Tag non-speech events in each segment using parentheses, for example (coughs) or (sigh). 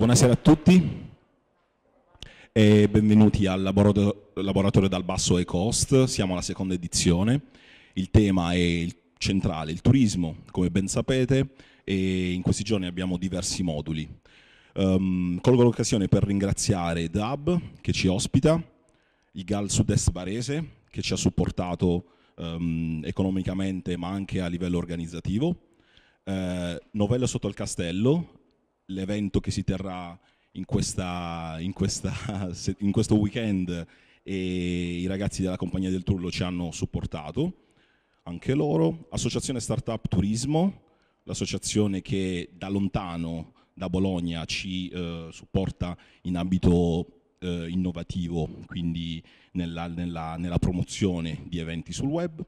Buonasera a tutti e benvenuti al laboratorio dal basso Ecost, siamo alla seconda edizione, il tema è il centrale, il turismo, come ben sapete, e in questi giorni abbiamo diversi moduli. Um, colgo l'occasione per ringraziare DAB che ci ospita, il GAL Sud-Est Barese che ci ha supportato um, economicamente ma anche a livello organizzativo, eh, Novello Sotto il Castello l'evento che si terrà in, questa, in, questa, (laughs) in questo weekend e i ragazzi della compagnia del Turlo ci hanno supportato, anche loro. Associazione Startup Turismo, l'associazione che da lontano, da Bologna, ci eh, supporta in ambito eh, innovativo, quindi nella, nella, nella, promozione di eventi sul web.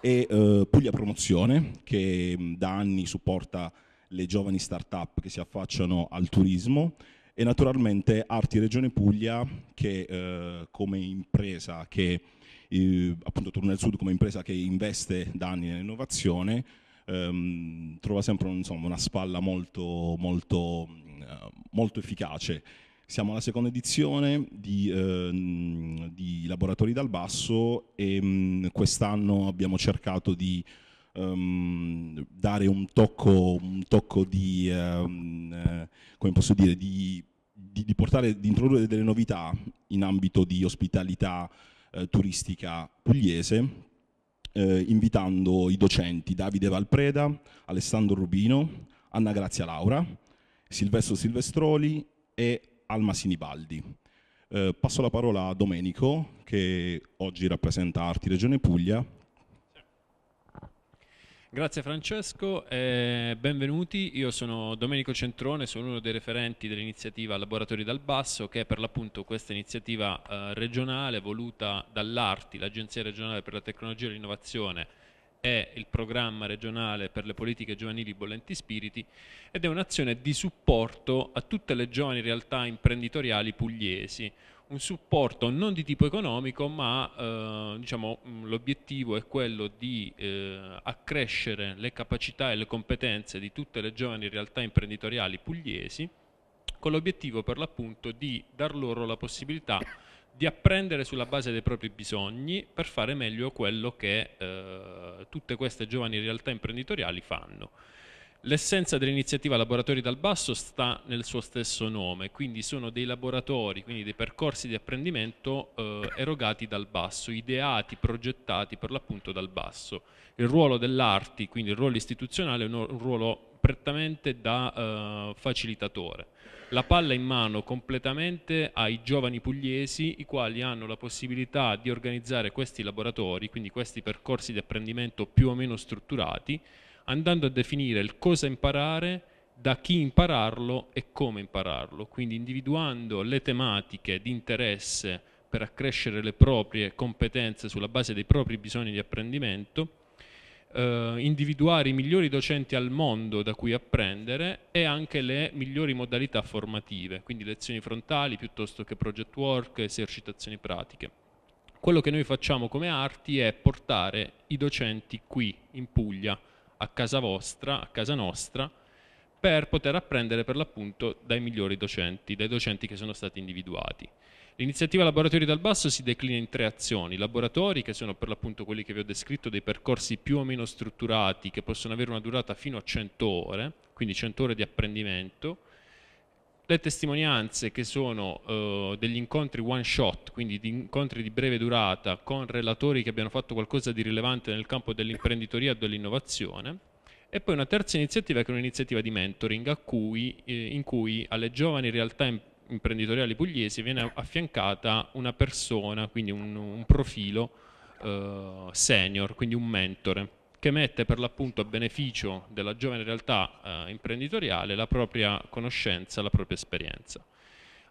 E eh, Puglia Promozione, che mm, da anni supporta le giovani start-up che si affacciano al turismo e naturalmente Arti Regione Puglia che eh, come impresa che eh, appunto Torno del Sud come impresa che investe da anni nell'innovazione ehm, trova sempre insomma, una spalla molto, molto, eh, molto efficace. Siamo alla seconda edizione di, ehm, di Laboratori dal Basso e mm, quest'anno abbiamo cercato di um, dare un tocco, un tocco di, um, come posso dire, di, di, di, portare, di introdurre delle novità in ambito di ospitalità eh, turistica pugliese, eh, invitando i docenti Davide Valpreda, Alessandro Rubino, Anna Grazia Laura, Silvestro Silvestroli e Alma Sinibaldi. Eh, passo la parola a Domenico che oggi rappresenta Arti Regione Puglia Grazie Francesco e benvenuti. Io sono Domenico Centrone, sono uno dei referenti dell'iniziativa Laboratori dal Basso, che è per l'appunto questa iniziativa eh, regionale voluta dall'ARTI, l'Agenzia regionale per la tecnologia e l'innovazione e il programma regionale per le politiche giovanili Bollenti Spiriti ed è un'azione di supporto a tutte le giovani realtà imprenditoriali pugliesi un supporto non di tipo economico, ma eh, diciamo, mm, l'obiettivo è quello di eh, accrescere le capacità e le competenze di tutte le giovani realtà imprenditoriali pugliesi, con l'obiettivo per l'appunto di dar loro la possibilità di apprendere sulla base dei propri bisogni per fare meglio quello che eh, tutte queste giovani realtà imprenditoriali fanno. L'essenza dell'iniziativa Laboratori dal Basso sta nel suo stesso nome, quindi sono dei laboratori, quindi dei percorsi di apprendimento eh, erogati dal basso, ideati, progettati per l'appunto dal basso. Il ruolo dell'arti, quindi il ruolo istituzionale, è un ruolo prettamente da eh, facilitatore. La palla in mano completamente ai giovani pugliesi, i quali hanno la possibilità di organizzare questi laboratori, quindi questi percorsi di apprendimento più o meno strutturati, andando a definire il cosa imparare, da chi impararlo e come impararlo, quindi individuando le tematiche di interesse per accrescere le proprie competenze sulla base dei propri bisogni di apprendimento, eh, individuare i migliori docenti al mondo da cui apprendere e anche le migliori modalità formative, quindi lezioni frontali piuttosto che project work, esercitazioni pratiche. Quello che noi facciamo come arti è portare i docenti qui in Puglia, a casa vostra, a casa nostra, per poter apprendere per l'appunto dai migliori docenti, dai docenti che sono stati individuati. L'iniziativa Laboratori dal Basso si declina in tre azioni, laboratori che sono per l'appunto quelli che vi ho descritto, dei percorsi più o meno strutturati che possono avere una durata fino a 100 ore, quindi 100 ore di apprendimento, le testimonianze che sono eh, degli incontri one shot, quindi di incontri di breve durata con relatori che abbiano fatto qualcosa di rilevante nel campo dell'imprenditoria e dell'innovazione, e poi una terza iniziativa che è un'iniziativa di mentoring cui, eh, in cui alle giovani realtà imprenditoriali pugliesi viene affiancata una persona, quindi un, un profilo eh, senior, quindi un mentore che mette per l'appunto a beneficio della giovane realtà eh, imprenditoriale la propria conoscenza, la propria esperienza.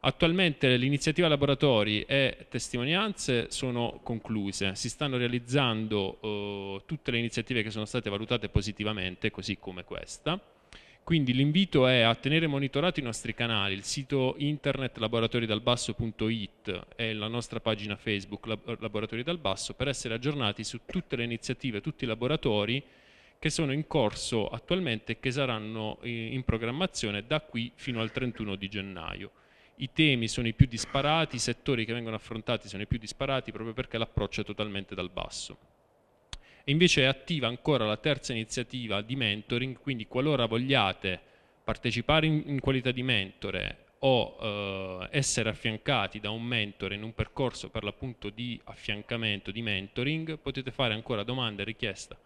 Attualmente l'iniziativa laboratori e testimonianze sono concluse, si stanno realizzando eh, tutte le iniziative che sono state valutate positivamente, così come questa, quindi l'invito è a tenere monitorati i nostri canali, il sito internet laboratoriedalbasso.it e la nostra pagina Facebook Laboratori dal Basso per essere aggiornati su tutte le iniziative, tutti i laboratori che sono in corso attualmente e che saranno eh, in programmazione da qui fino al 31 di gennaio. I temi sono i più disparati, i settori che vengono affrontati sono i più disparati proprio perché l'approccio è totalmente dal basso invece è attiva ancora la terza iniziativa di mentoring, quindi qualora vogliate partecipare in, in qualità di mentore o eh, essere affiancati da un mentore in un percorso per l'appunto di affiancamento, di mentoring, potete fare ancora domanda e richiesta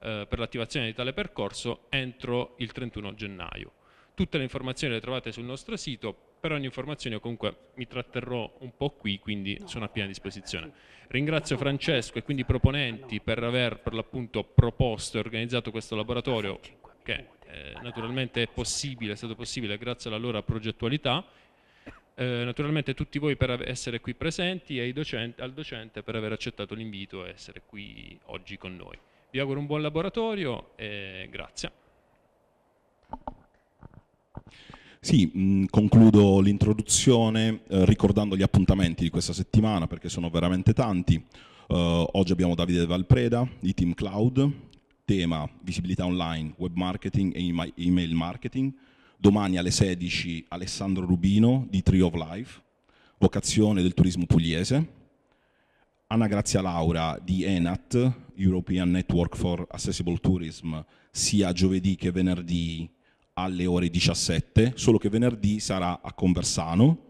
eh, per l'attivazione di tale percorso entro il 31 gennaio. Tutte le informazioni le trovate sul nostro sito, per ogni informazione io comunque mi tratterrò un po' qui, quindi sono a piena eh, disposizione. Eh, Ringrazio Francesco e eh, quindi i proponenti per aver per l'appunto proposto e organizzato questo laboratorio che eh, naturalmente è possibile, è stato possibile grazie alla loro progettualità. Eh, naturalmente tutti voi per essere qui presenti e docenti, al docente per aver accettato l'invito e essere qui oggi con noi. Vi auguro un buon laboratorio e grazie. Sì, mh, mm, concludo l'introduzione eh, ricordando gli appuntamenti di questa settimana perché sono veramente tanti. Uh, oggi abbiamo Davide Valpreda di Team Cloud, tema visibilità online, web marketing e email marketing. Domani alle 16 Alessandro Rubino di Tree of Life, vocazione del turismo pugliese. Anna Grazia Laura di ENAT, European Network for Accessible Tourism, sia giovedì che venerdì alle ore 17, solo che venerdì sarà a Conversano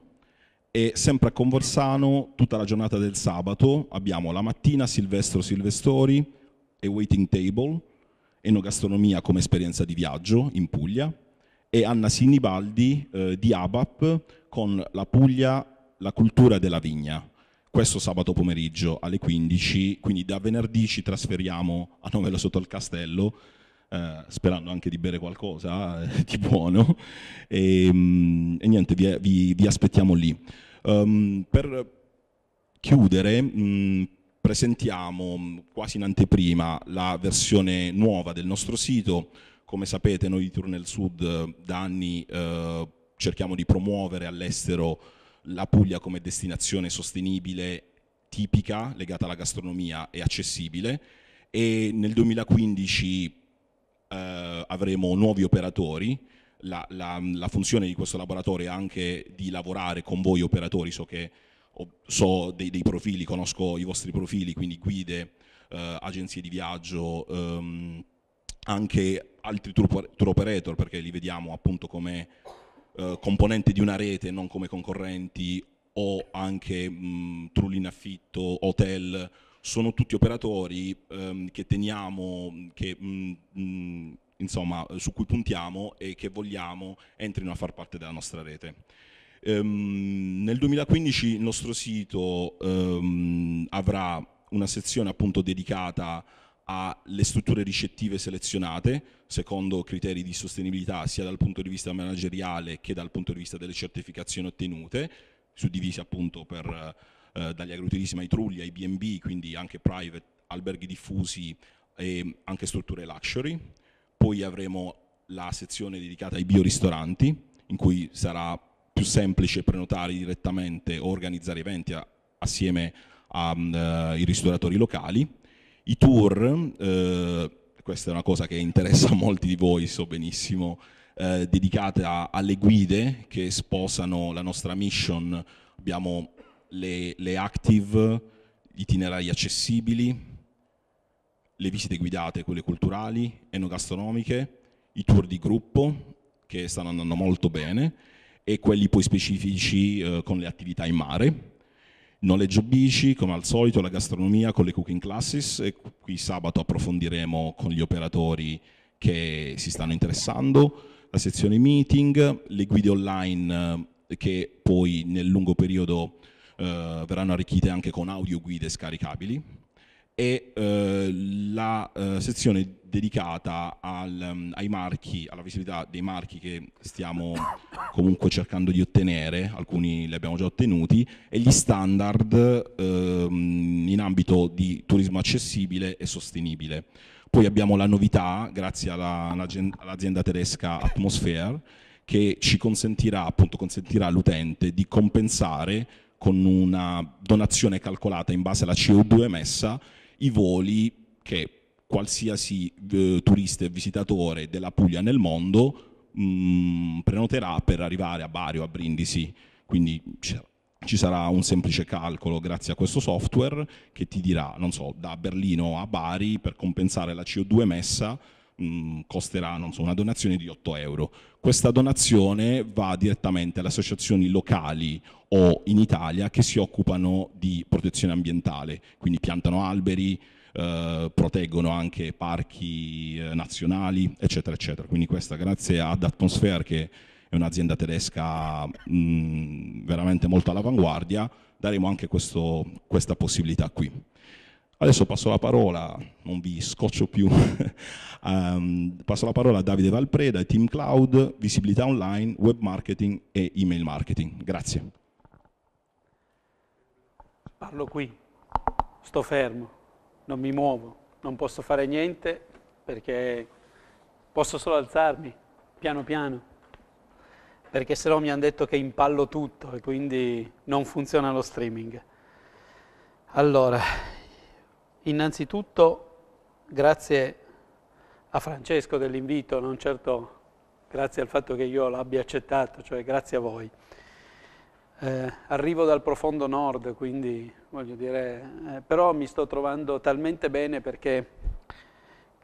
e sempre a Conversano tutta la giornata del sabato abbiamo la mattina Silvestro Silvestori e Waiting Table, enogastronomia come esperienza di viaggio in Puglia e Anna Sinibaldi eh, di ABAP con la Puglia, la cultura della vigna. Questo sabato pomeriggio alle 15, quindi da venerdì ci trasferiamo a Novello sotto il castello eh, sperando anche di bere qualcosa eh, (laughs) di buono. E, ehm, e niente, vi, vi, vi, aspettiamo lì. Um, per chiudere, mh, mm, presentiamo mm, quasi in anteprima la versione nuova del nostro sito. Come sapete noi di Tournel Sud eh, da anni eh, cerchiamo di promuovere all'estero la Puglia come destinazione sostenibile, tipica, legata alla gastronomia e accessibile e nel 2015 eh, avremo nuovi operatori, la, la, la, funzione di questo laboratorio è anche di lavorare con voi operatori, so che so dei, dei profili, conosco i vostri profili, quindi guide, eh, agenzie di viaggio, ehm, anche altri tour, tour, operator perché li vediamo appunto come eh, componenti di una rete, non come concorrenti o anche mh, trulli in affitto, hotel, sono tutti operatori ehm, che teniamo, che, mh, mm, mh, mm, insomma, su cui puntiamo e che vogliamo entrino a far parte della nostra rete. Ehm, nel 2015 il nostro sito ehm, avrà una sezione appunto dedicata alle strutture ricettive selezionate secondo criteri di sostenibilità sia dal punto di vista manageriale che dal punto di vista delle certificazioni ottenute, suddivise appunto per eh, dagli agriturismi ai trulli, ai B&B, quindi anche private, alberghi diffusi e anche strutture luxury. Poi avremo la sezione dedicata ai bioristoranti, in cui sarà più semplice prenotare direttamente o organizzare eventi a, assieme ai mm, eh, uh, ristoratori locali. I tour, eh, questa è una cosa che interessa a (laughs) molti di voi, so benissimo, eh, dedicata alle guide che sposano la nostra mission. Abbiamo le, le active, gli itinerari accessibili, le visite guidate, quelle culturali, enogastronomiche, i tour di gruppo che stanno andando molto bene e quelli poi specifici eh, con le attività in mare. Noleggio bici, come al solito, la gastronomia con le cooking classes e qui sabato approfondiremo con gli operatori che si stanno interessando, la sezione meeting, le guide online eh, che poi nel lungo periodo eh, verranno arricchite anche con audio guide scaricabili e eh, la eh, sezione dedicata al, mm, ai marchi, alla visibilità dei marchi che stiamo comunque cercando di ottenere, alcuni li abbiamo già ottenuti, e gli standard ehm, in ambito di turismo accessibile e sostenibile. Poi abbiamo la novità, grazie all'azienda tedesca Atmosphere, che ci consentirà, appunto consentirà all'utente di compensare con una donazione calcolata in base alla CO2 emessa i voli che qualsiasi eh, turista e visitatore della Puglia nel mondo mh, mm, prenoterà per arrivare a Bari o a Brindisi. Quindi ci sarà un semplice calcolo grazie a questo software che ti dirà, non so, da Berlino a Bari per compensare la CO2 emessa mh, mm, costerà so, una donazione di 8 euro. Questa donazione va direttamente alle associazioni locali o in Italia che si occupano di protezione ambientale, quindi piantano alberi, eh, proteggono anche parchi eh, nazionali, eccetera, eccetera. Quindi questa grazie ad Atmosphere che è un'azienda tedesca mh, mm, veramente molto all'avanguardia, daremo anche questo, questa possibilità qui. Adesso passo la parola, non vi scoccio più, um, (laughs) passo la parola a Davide Valpreda, Team Cloud, visibilità online, web marketing e email marketing. Grazie. Parlo qui, sto fermo, non mi muovo, non posso fare niente perché posso solo alzarmi, piano piano, perché se no mi hanno detto che impallo tutto e quindi non funziona lo streaming. Allora, Innanzitutto grazie a Francesco dell'invito, non certo grazie al fatto che io l'abbia accettato, cioè grazie a voi. Eh, arrivo dal profondo nord, quindi voglio dire, eh, però mi sto trovando talmente bene perché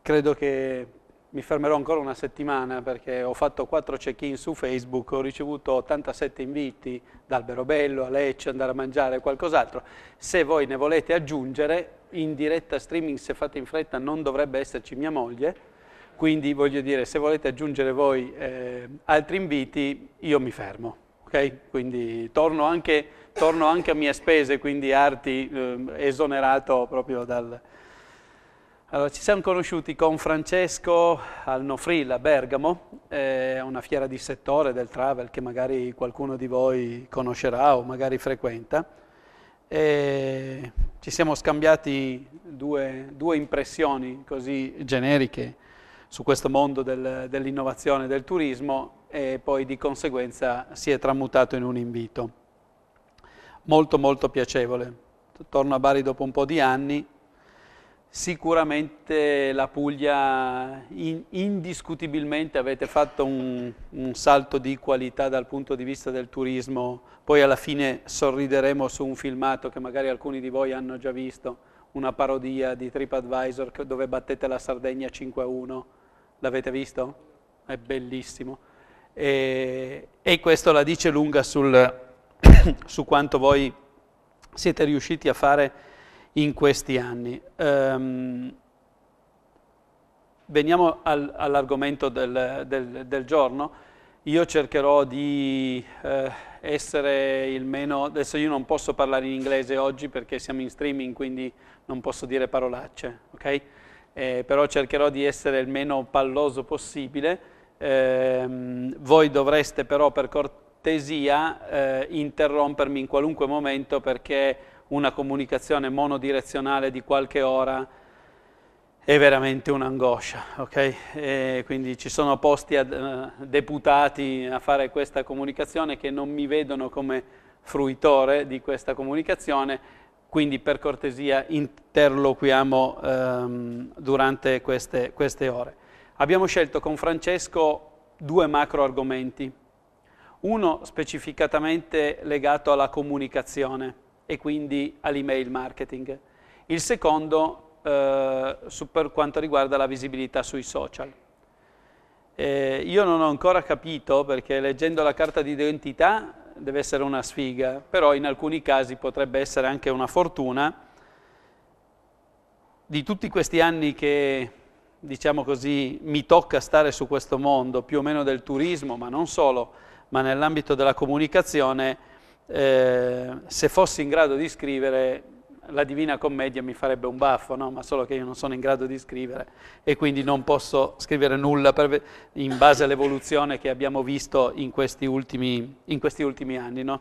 credo che mi fermerò ancora una settimana perché ho fatto quattro check-in su Facebook, ho ricevuto 87 inviti da Alberobello a Lecce, andare a mangiare qualcos'altro. Se voi ne volete aggiungere, in diretta streaming se fate in fretta non dovrebbe esserci mia moglie, quindi voglio dire se volete aggiungere voi eh, altri inviti io mi fermo. Okay? Quindi torno anche, torno anche, a mie spese, quindi Arti eh, esonerato proprio dal, allora, ci siamo conosciuti con Francesco al Nofril a Bergamo, è una fiera di settore del travel che magari qualcuno di voi conoscerà o magari frequenta. E ci siamo scambiati due, due, impressioni così generiche su questo mondo del, dell'innovazione e del turismo e poi di conseguenza si è tramutato in un invito. Molto molto piacevole. Torno a Bari dopo un po' di anni Sicuramente la Puglia in, indiscutibilmente avete fatto un, un, salto di qualità dal punto di vista del turismo, poi alla fine sorrideremo su un filmato che magari alcuni di voi hanno già visto, una parodia di TripAdvisor dove battete la Sardegna 5-1, l'avete visto? È bellissimo e, e, questo la dice lunga sul, (coughs) su quanto voi siete riusciti a fare in questi anni. Um, veniamo al, all'argomento del, del, del, giorno. Io cercherò di eh, essere il meno... Adesso io non posso parlare in inglese oggi perché siamo in streaming, quindi non posso dire parolacce, ok? Eh, però cercherò di essere il meno palloso possibile. Eh, voi dovreste però per cortesia eh, interrompermi in qualunque momento perché una comunicazione monodirezionale di qualche ora è veramente un'angoscia, ok? E quindi ci sono posti ad, uh, deputati a fare questa comunicazione che non mi vedono come fruitore di questa comunicazione, quindi per cortesia interloquiamo um, durante queste, queste ore. Abbiamo scelto con Francesco due macro argomenti, uno specificatamente legato alla comunicazione, e quindi all'email marketing. Il secondo eh, per quanto riguarda la visibilità sui social. Eh, io non ho ancora capito perché leggendo la carta d'identità deve essere una sfiga, però in alcuni casi potrebbe essere anche una fortuna. Di tutti questi anni che, diciamo così, mi tocca stare su questo mondo, più o meno del turismo, ma non solo, ma nell'ambito della comunicazione, eh, se fossi in grado di scrivere la Divina Commedia mi farebbe un baffo, no? ma solo che io non sono in grado di scrivere e quindi non posso scrivere nulla per, in base all'evoluzione che abbiamo visto in questi ultimi, in questi ultimi anni. No?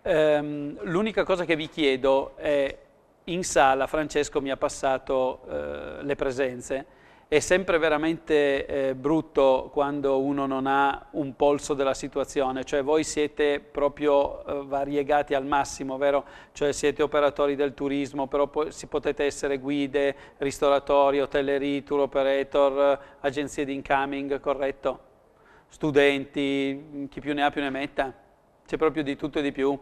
Ehm, l'unica cosa che vi chiedo è, in sala Francesco mi ha passato eh, le presenze, è sempre veramente eh, brutto quando uno non ha un polso della situazione, cioè voi siete proprio eh, variegati al massimo, vero? Cioè siete operatori del turismo, però po si potete essere guide, ristoratori, hotellerie, tour operator, agenzie di incoming, corretto? Studenti, chi più ne ha più ne metta, c'è proprio di tutto e di più.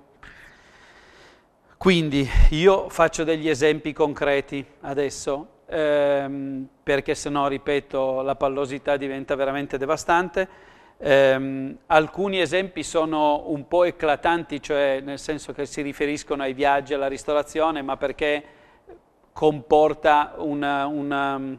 Quindi io faccio degli esempi concreti adesso ehm, perché se no, ripeto, la pallosità diventa veramente devastante. Ehm, alcuni esempi sono un po' eclatanti, cioè nel senso che si riferiscono ai viaggi, alla ristorazione, ma perché comporta una, una um,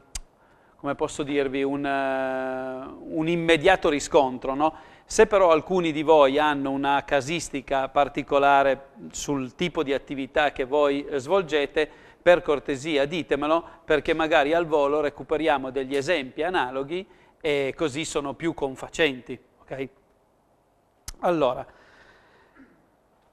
come posso dirvi, un, uh, un immediato riscontro. No? Se però alcuni di voi hanno una casistica particolare sul tipo di attività che voi svolgete, per cortesia ditemelo perché magari al volo recuperiamo degli esempi analoghi e così sono più confacenti. Okay? Allora,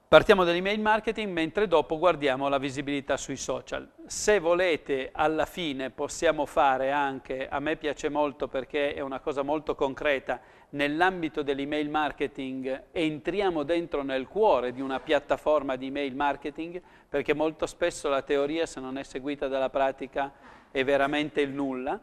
partiamo dall'email marketing mentre dopo guardiamo la visibilità sui social. Se volete alla fine possiamo fare anche, a me piace molto perché è una cosa molto concreta, nell'ambito dell'email marketing entriamo dentro nel cuore di una piattaforma di email marketing perché molto spesso la teoria se non è seguita dalla pratica è veramente il nulla.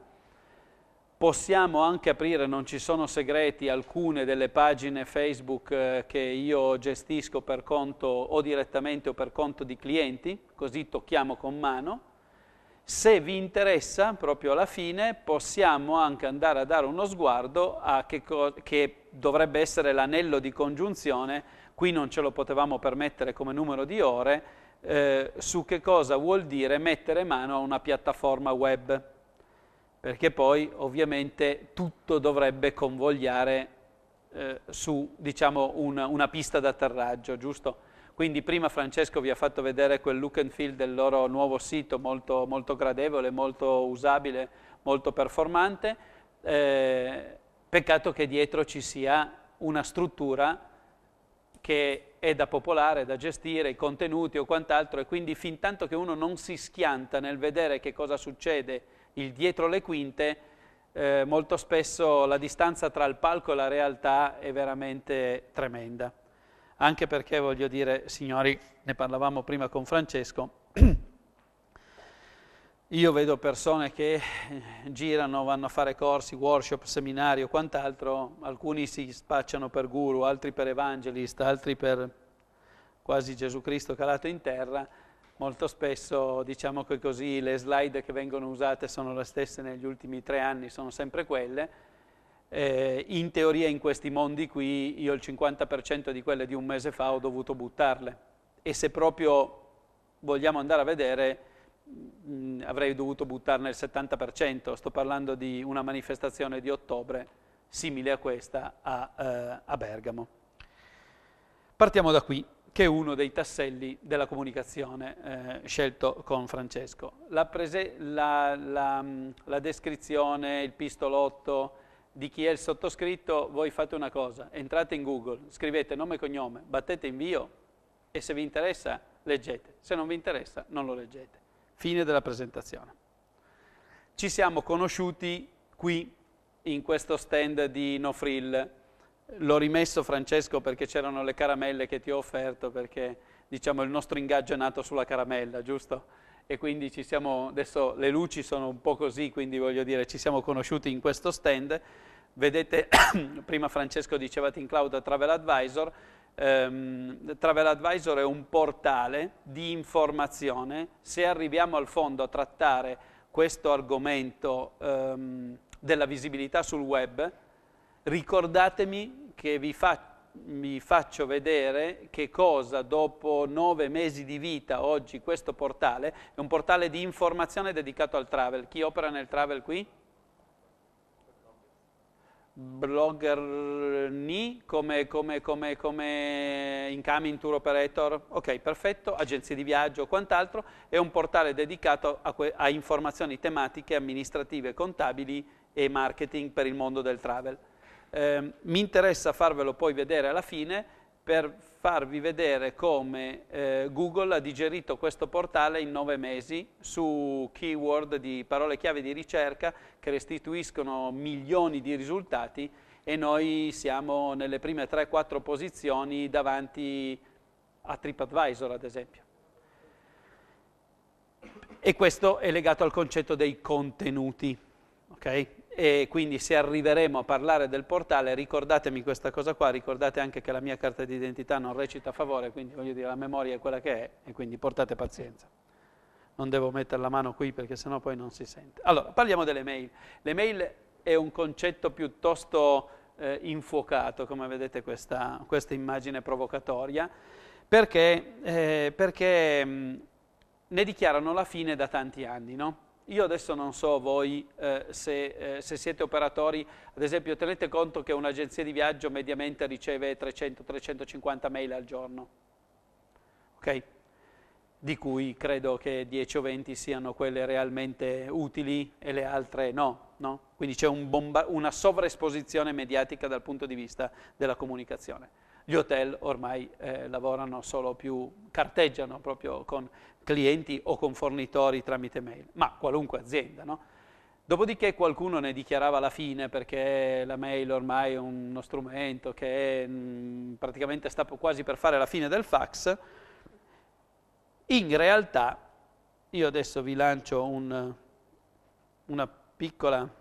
Possiamo anche aprire, non ci sono segreti, alcune delle pagine Facebook eh, che io gestisco per conto o direttamente o per conto di clienti, così tocchiamo con mano se vi interessa, proprio alla fine, possiamo anche andare a dare uno sguardo a che, che dovrebbe essere l'anello di congiunzione, qui non ce lo potevamo permettere come numero di ore, eh, su che cosa vuol dire mettere mano a una piattaforma web, perché poi ovviamente tutto dovrebbe convogliare eh, su diciamo, un, una pista d'atterraggio, giusto? Quindi prima Francesco vi ha fatto vedere quel look and feel del loro nuovo sito molto, molto gradevole, molto usabile, molto performante. Eh, peccato che dietro ci sia una struttura che è da popolare, da gestire, i contenuti o quant'altro e quindi fin tanto che uno non si schianta nel vedere che cosa succede il dietro le quinte, eh, molto spesso la distanza tra il palco e la realtà è veramente tremenda anche perché voglio dire, signori, ne parlavamo prima con Francesco, (clears throat) io vedo persone che eh, girano, vanno a fare corsi, workshop, seminari o quant'altro, alcuni si spacciano per guru, altri per evangelista, altri per quasi Gesù Cristo calato in terra, molto spesso diciamo che così le slide che vengono usate sono le stesse negli ultimi tre anni, sono sempre quelle, eh, in teoria in questi mondi qui io il 50% di quelle di un mese fa ho dovuto buttarle e se proprio vogliamo andare a vedere mh, mm, avrei dovuto buttarne il 70%, sto parlando di una manifestazione di ottobre simile a questa a, eh, a Bergamo. Partiamo da qui, che è uno dei tasselli della comunicazione eh, scelto con Francesco. La, prese- la, la, mm, la descrizione, il pistolotto, di chi è il sottoscritto, voi fate una cosa, entrate in Google, scrivete nome e cognome, battete invio e se vi interessa leggete, se non vi interessa non lo leggete. Fine della presentazione. Ci siamo conosciuti qui in questo stand di No Frill. L'ho rimesso Francesco perché c'erano le caramelle che ti ho offerto, perché diciamo il nostro ingaggio è nato sulla caramella, giusto? e quindi ci siamo, adesso le luci sono un po' così, quindi voglio dire ci siamo conosciuti in questo stand. Vedete, (clears throat) prima Francesco diceva in cloud Travel Advisor, ehm, Travel Advisor è un portale di informazione, se arriviamo al fondo a trattare questo argomento ehm, della visibilità sul web, ricordatemi che vi faccio vi faccio vedere che cosa dopo nove mesi di vita oggi questo portale è un portale di informazione dedicato al travel. Chi opera nel travel qui? Bloggerni come, come, come, come incoming tour operator, ok perfetto, agenzie di viaggio o quant'altro, è un portale dedicato a, a informazioni tematiche, amministrative, contabili e marketing per il mondo del travel. Eh, mi interessa farvelo poi vedere alla fine per farvi vedere come eh, Google ha digerito questo portale in nove mesi su keyword di parole chiave di ricerca che restituiscono milioni di risultati e noi siamo nelle prime 3-4 posizioni davanti a TripAdvisor ad esempio. E questo è legato al concetto dei contenuti. Okay? e quindi se arriveremo a parlare del portale ricordatemi questa cosa qua, ricordate anche che la mia carta d'identità non recita a favore, quindi voglio dire la memoria è quella che è e quindi portate pazienza. Non devo mettere la mano qui perché sennò poi non si sente. Allora, parliamo delle mail. Le mail è un concetto piuttosto eh, infuocato, come vedete questa, questa immagine provocatoria, perché, eh, perché mh, mm, ne dichiarano la fine da tanti anni, no? Io adesso non so voi eh, se, eh, se, siete operatori, ad esempio tenete conto che un'agenzia di viaggio mediamente riceve 300-350 mail al giorno, okay? di cui credo che 10 o 20 siano quelle realmente utili e le altre no. no? Quindi c'è un una sovraesposizione mediatica dal punto di vista della comunicazione gli hotel ormai eh, lavorano solo più, carteggiano proprio con clienti o con fornitori tramite mail, ma qualunque azienda, no? Dopodiché qualcuno ne dichiarava la fine perché la mail ormai è uno strumento che mh, mm, praticamente sta quasi per fare la fine del fax. In realtà, io adesso vi lancio un, una piccola...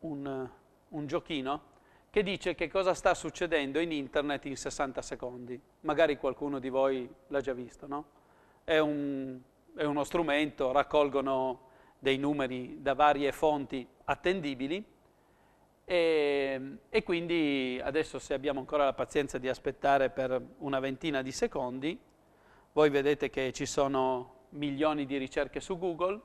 Un, un giochino che dice che cosa sta succedendo in internet in 60 secondi. Magari qualcuno di voi l'ha già visto, no? È, un, è uno strumento, raccolgono dei numeri da varie fonti attendibili e, e, quindi adesso se abbiamo ancora la pazienza di aspettare per una ventina di secondi, voi vedete che ci sono milioni di ricerche su Google,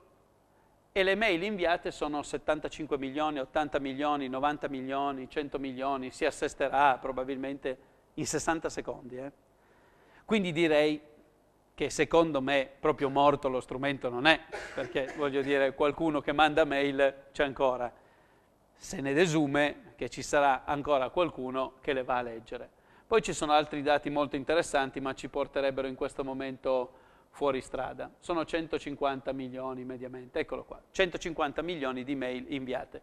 e le mail inviate sono 75 milioni, 80 milioni, 90 milioni, 100 milioni, si assesterà probabilmente in 60 secondi. Eh? Quindi direi che secondo me proprio morto lo strumento non è, perché voglio dire qualcuno che manda mail c'è ancora. Se ne desume che ci sarà ancora qualcuno che le va a leggere. Poi ci sono altri dati molto interessanti, ma ci porterebbero in questo momento fuori strada. Sono 150 milioni mediamente, eccolo qua, 150 milioni di mail inviate.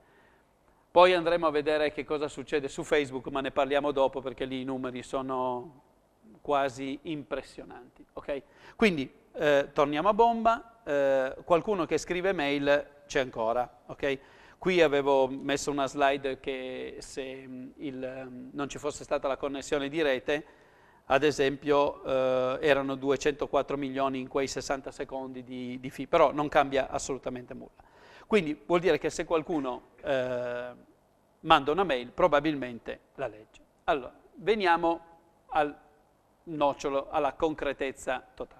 Poi andremo a vedere che cosa succede su Facebook, ma ne parliamo dopo perché lì i numeri sono quasi impressionanti. Okay? Quindi eh, torniamo a bomba, eh, qualcuno che scrive mail c'è ancora. Okay? Qui avevo messo una slide che se mm, il, mm, non ci fosse stata la connessione di rete ad esempio eh, erano 204 milioni in quei 60 secondi di, di fee, però non cambia assolutamente nulla. Quindi vuol dire che se qualcuno eh, manda una mail probabilmente la legge. Allora, veniamo al nocciolo, alla concretezza totale.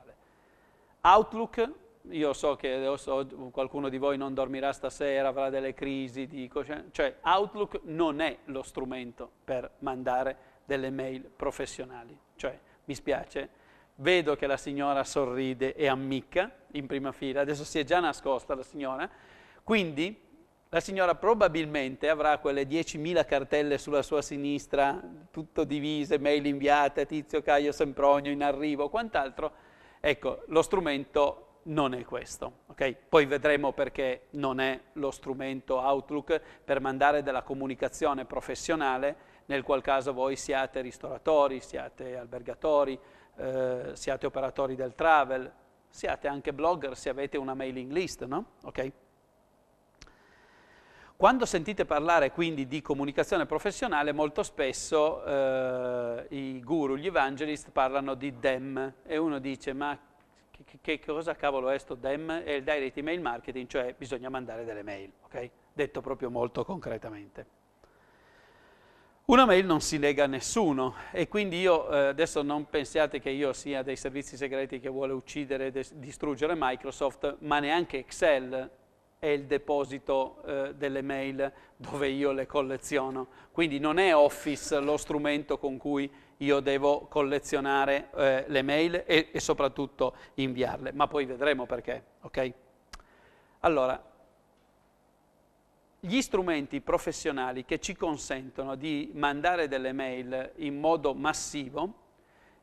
Outlook, io so che adesso qualcuno di voi non dormirà stasera, avrà delle crisi di coscienza, cioè, cioè Outlook non è lo strumento per mandare delle mail professionali. Cioè, mi spiace, vedo che la signora sorride e ammicca in prima fila, adesso si è già nascosta la signora, quindi la signora probabilmente avrà quelle 10.000 cartelle sulla sua sinistra, tutto divise, mail inviate, tizio, caio, sempronio, in arrivo, quant'altro. Ecco, lo strumento non è questo, ok? Poi vedremo perché non è lo strumento Outlook per mandare della comunicazione professionale nel qual caso voi siate ristoratori, siate albergatori, eh, siate operatori del travel, siate anche blogger se avete una mailing list, no? Ok? Quando sentite parlare quindi di comunicazione professionale, molto spesso eh, i guru, gli evangelist parlano di DEM e uno dice ma che, che cosa cavolo è sto DEM? È il direct email marketing, cioè bisogna mandare delle mail, ok? Detto proprio molto concretamente. Una mail non si lega a nessuno e quindi io, eh, adesso non pensiate che io sia dei servizi segreti che vuole uccidere e distruggere Microsoft, ma neanche Excel è il deposito eh, delle mail dove io le colleziono. Quindi non è Office lo strumento con cui io devo collezionare eh, le mail e, e soprattutto inviarle, ma poi vedremo perché, ok? Allora, gli strumenti professionali che ci consentono di mandare delle mail in modo massivo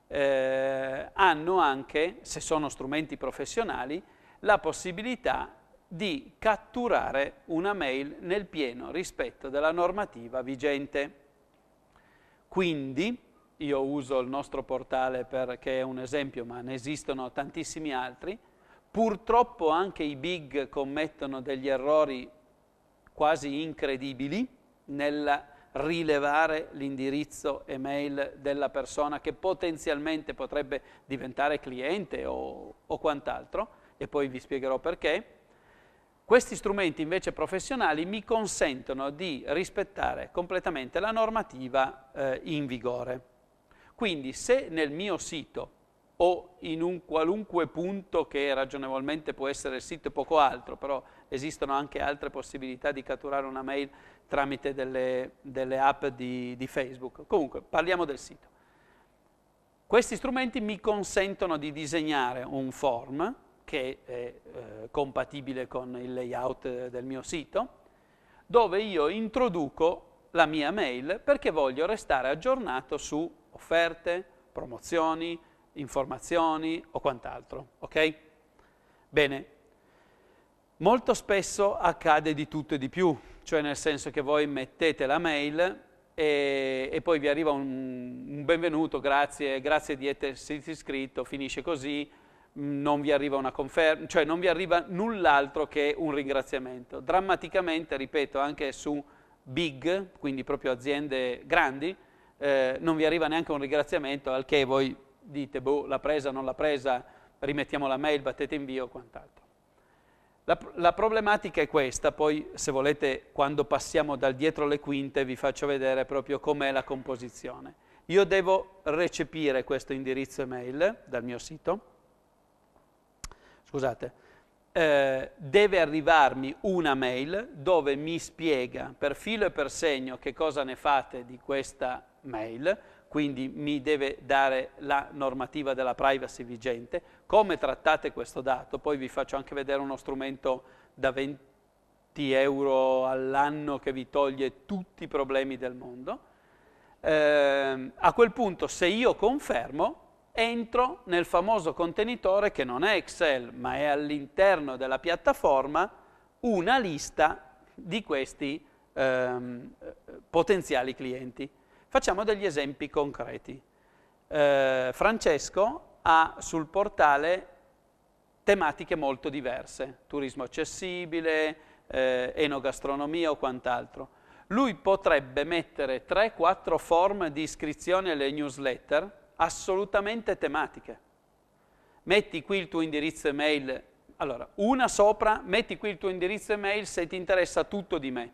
eh, hanno anche, se sono strumenti professionali, la possibilità di catturare una mail nel pieno rispetto della normativa vigente. Quindi, io uso il nostro portale perché è un esempio, ma ne esistono tantissimi altri, purtroppo anche i big commettono degli errori quasi incredibili nel rilevare l'indirizzo email della persona che potenzialmente potrebbe diventare cliente o, o quant'altro, e poi vi spiegherò perché. Questi strumenti invece professionali mi consentono di rispettare completamente la normativa eh, in vigore. Quindi se nel mio sito o in un qualunque punto che ragionevolmente può essere il sito e poco altro, però esistono anche altre possibilità di catturare una mail tramite delle, delle app di, di Facebook. Comunque, parliamo del sito. Questi strumenti mi consentono di disegnare un form che è eh, compatibile con il layout eh, del mio sito, dove io introduco la mia mail perché voglio restare aggiornato su offerte, promozioni, informazioni o quant'altro, ok? Bene, Molto spesso accade di tutto e di più, cioè nel senso che voi mettete la mail e, e poi vi arriva un, un, benvenuto, grazie, grazie di essersi iscritto, finisce così, mm, non vi arriva una conferma, cioè non vi arriva null'altro che un ringraziamento. Drammaticamente, ripeto, anche su big, quindi proprio aziende grandi, eh, non vi arriva neanche un ringraziamento al che voi dite, boh, l'ha presa, non l'ha presa, rimettiamo la mail, battete invio o quant'altro. La, la, problematica è questa, poi se volete quando passiamo dal dietro le quinte vi faccio vedere proprio com'è la composizione. Io devo recepire questo indirizzo email dal mio sito, scusate, eh, deve arrivarmi una mail dove mi spiega per filo e per segno che cosa ne fate di questa mail, quindi mi deve dare la normativa della privacy vigente, come trattate questo dato? Poi vi faccio anche vedere uno strumento da 20 euro all'anno che vi toglie tutti i problemi del mondo. Eh, a quel punto, se io confermo, entro nel famoso contenitore che non è Excel, ma è all'interno della piattaforma, una lista di questi ehm, potenziali clienti. Facciamo degli esempi concreti. Eh, Francesco ha sul portale tematiche molto diverse, turismo accessibile, eh, enogastronomia o quant'altro. Lui potrebbe mettere 3-4 form di iscrizione alle newsletter assolutamente tematiche. Metti qui il tuo indirizzo email, allora una sopra, metti qui il tuo indirizzo email se ti interessa tutto di me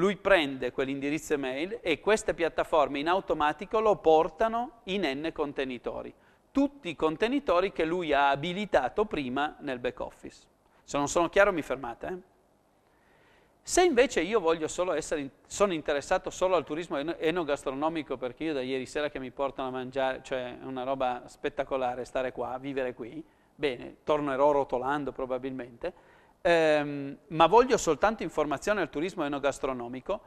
lui prende quell'indirizzo email e queste piattaforme in automatico lo portano in n contenitori, tutti i contenitori che lui ha abilitato prima nel back office. Se non sono chiaro mi fermate. Eh? Se invece io voglio solo essere, sono interessato solo al turismo enogastronomico perché io da ieri sera che mi portano a mangiare, cioè è una roba spettacolare stare qua, vivere qui, bene, tornerò rotolando probabilmente, ehm, ma voglio soltanto informazioni al turismo enogastronomico,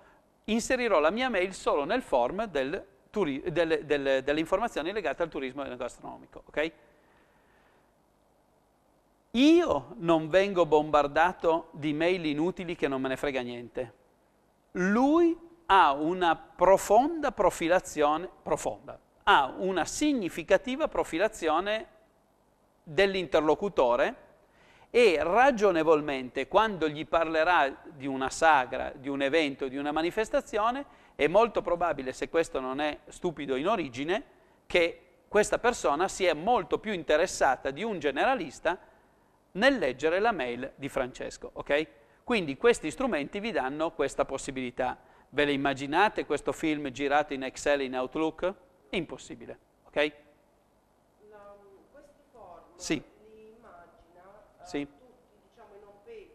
inserirò la mia mail solo nel form del turi- delle, delle, delle, informazioni legate al turismo enogastronomico. Okay? Io non vengo bombardato di mail inutili che non me ne frega niente. Lui ha una profonda profilazione, profonda, ha una significativa profilazione dell'interlocutore e ragionevolmente quando gli parlerà di una sagra, di un evento, di una manifestazione, è molto probabile, se questo non è stupido in origine, che questa persona sia molto più interessata di un generalista nel leggere la mail di Francesco, ok? Quindi questi strumenti vi danno questa possibilità. Ve le immaginate questo film girato in Excel in Outlook? Impossibile, ok? No, sì sì. tutti diciamo, in home page?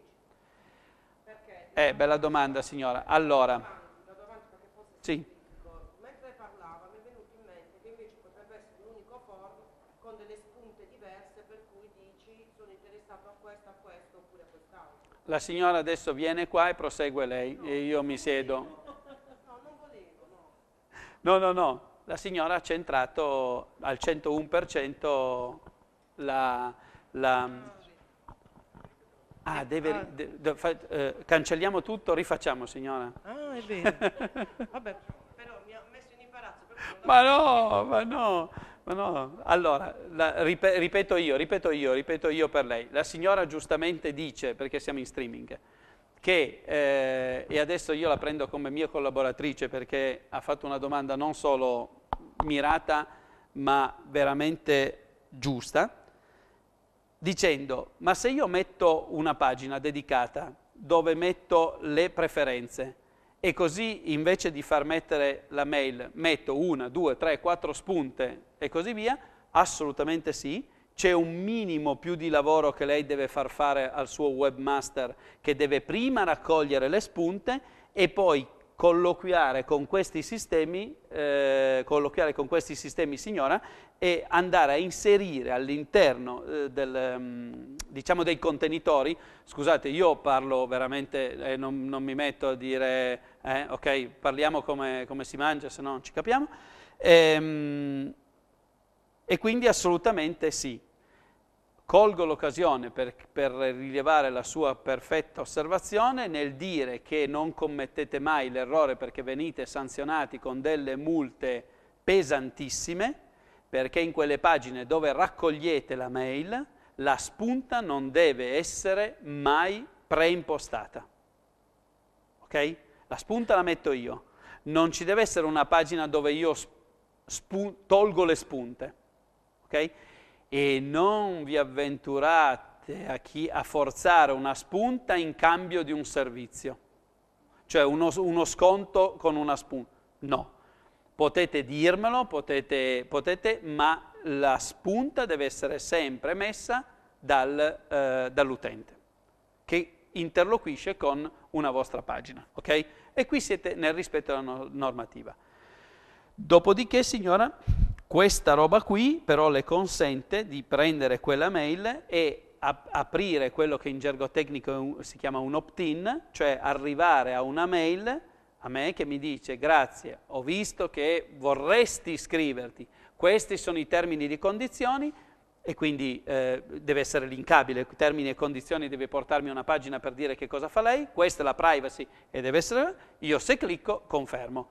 Perché eh, bella domanda signora. Allora, domanda, domanda sì. mentre parlava mi è venuto in mente che invece potrebbe essere un unico forum con delle spunte diverse per cui dici sono interessato a questo, a questo oppure a quest'altro. La signora adesso viene qua e prosegue lei no, e io mi siedo. No, non volevo, no. No, no, no. La signora ha centrato al 101% la, la ah, Ah, eh, deve, ah. De, de, fa, eh, cancelliamo tutto, rifacciamo signora. Ah, è bene. (laughs) Vabbè, però mi ha messo in imbarazzo. Ma no, ma no, ma no. Allora, la, ripet, ripeto io, ripeto io, ripeto io per lei. La signora giustamente dice, perché siamo in streaming, che, eh, e adesso io la prendo come mia collaboratrice perché ha fatto una domanda non solo mirata ma veramente giusta, dicendo ma se io metto una pagina dedicata dove metto le preferenze e così invece di far mettere la mail metto una, due, tre, quattro spunte e così via, assolutamente sì, c'è un minimo più di lavoro che lei deve far fare al suo webmaster che deve prima raccogliere le spunte e poi colloquiare con questi sistemi, eh, colloquiare con questi sistemi signora e andare a inserire all'interno eh, del, mm, diciamo dei contenitori, scusate io parlo veramente, e eh, non, non, mi metto a dire eh, ok parliamo come, come, si mangia se no non ci capiamo, ehm, e quindi assolutamente sì, colgo l'occasione per, per, rilevare la sua perfetta osservazione nel dire che non commettete mai l'errore perché venite sanzionati con delle multe pesantissime, perché in quelle pagine dove raccogliete la mail la spunta non deve essere mai preimpostata. Ok? La spunta la metto io. Non ci deve essere una pagina dove io tolgo le spunte. Okay? e non vi avventurate a, chi, a forzare una spunta in cambio di un servizio, cioè uno, uno sconto con una spunta. No, potete dirmelo, potete, potete, ma la spunta deve essere sempre messa dal, eh, dall'utente che interloquisce con una vostra pagina, ok? E qui siete nel rispetto della no- normativa. Dopodiché, signora, questa roba qui però le consente di prendere quella mail e ap- aprire quello che in gergo tecnico un, si chiama un opt-in, cioè arrivare a una mail a me che mi dice grazie, ho visto che vorresti iscriverti, questi sono i termini di condizioni, e quindi eh, deve essere linkabile, termini e condizioni deve portarmi a una pagina per dire che cosa fa lei, questa è la privacy e deve essere, io se clicco confermo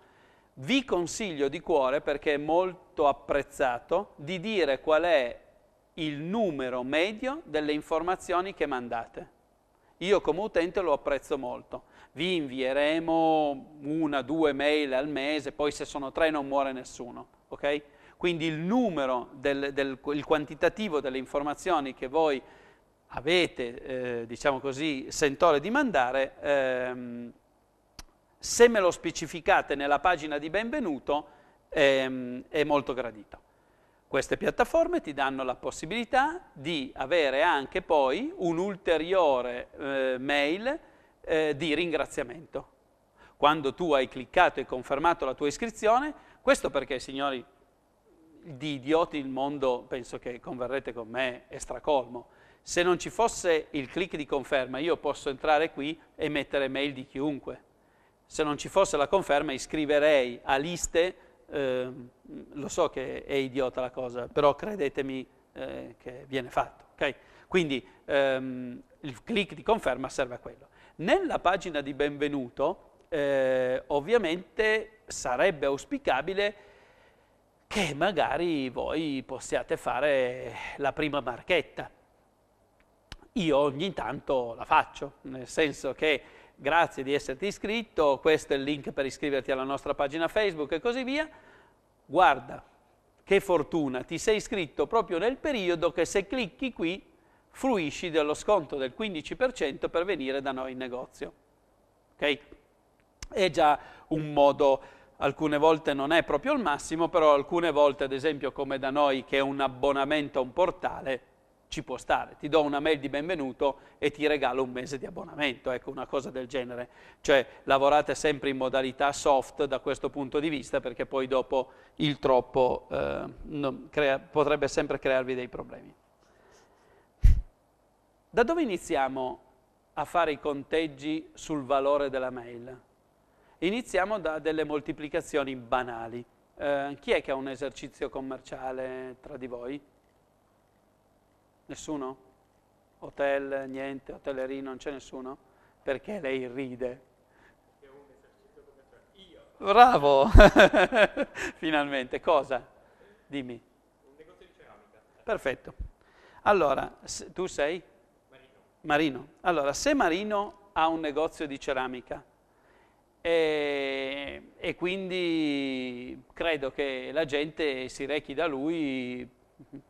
vi consiglio di cuore, perché è molto apprezzato, di dire qual è il numero medio delle informazioni che mandate. Io come utente lo apprezzo molto. Vi invieremo una, due mail al mese, poi se sono tre non muore nessuno, ok? Quindi il numero, del, del il quantitativo delle informazioni che voi avete, eh, diciamo così, sentore di mandare, ehm, se me lo specificate nella pagina di benvenuto ehm, è molto gradito. Queste piattaforme ti danno la possibilità di avere anche poi un'ulteriore eh, mail eh, di ringraziamento. Quando tu hai cliccato e confermato la tua iscrizione, questo perché signori di idioti il mondo, penso che converrete con me, è stracolmo. Se non ci fosse il click di conferma, io posso entrare qui e mettere mail di chiunque se non ci fosse la conferma iscriverei a liste, eh, lo so che è idiota la cosa, però credetemi eh, che viene fatto. Okay? Quindi ehm, il click di conferma serve a quello. Nella pagina di benvenuto eh, ovviamente sarebbe auspicabile che magari voi possiate fare la prima marchetta. Io ogni tanto la faccio, nel senso che grazie di esserti iscritto, questo è il link per iscriverti alla nostra pagina Facebook e così via. Guarda, che fortuna, ti sei iscritto proprio nel periodo che se clicchi qui fruisci dello sconto del 15% per venire da noi in negozio. Ok? È già un modo, alcune volte non è proprio il massimo, però alcune volte, ad esempio come da noi che è un abbonamento a un portale, ci può stare, ti do una mail di benvenuto e ti regalo un mese di abbonamento, ecco una cosa del genere, cioè lavorate sempre in modalità soft da questo punto di vista perché poi dopo il troppo eh, non, crea, potrebbe sempre crearvi dei problemi. Da dove iniziamo a fare i conteggi sul valore della mail? Iniziamo da delle moltiplicazioni banali. Eh, chi è che ha un esercizio commerciale tra di voi? Nessuno? Hotel, niente, hotellerie, non c'è nessuno? Perché lei ride. Bravo! (laughs) Finalmente, cosa? Dimmi. Un negozio di ceramica. Perfetto. Allora, tu sei? Marino. Marino. Allora, se Marino ha un negozio di ceramica e, e quindi credo che la gente si rechi da lui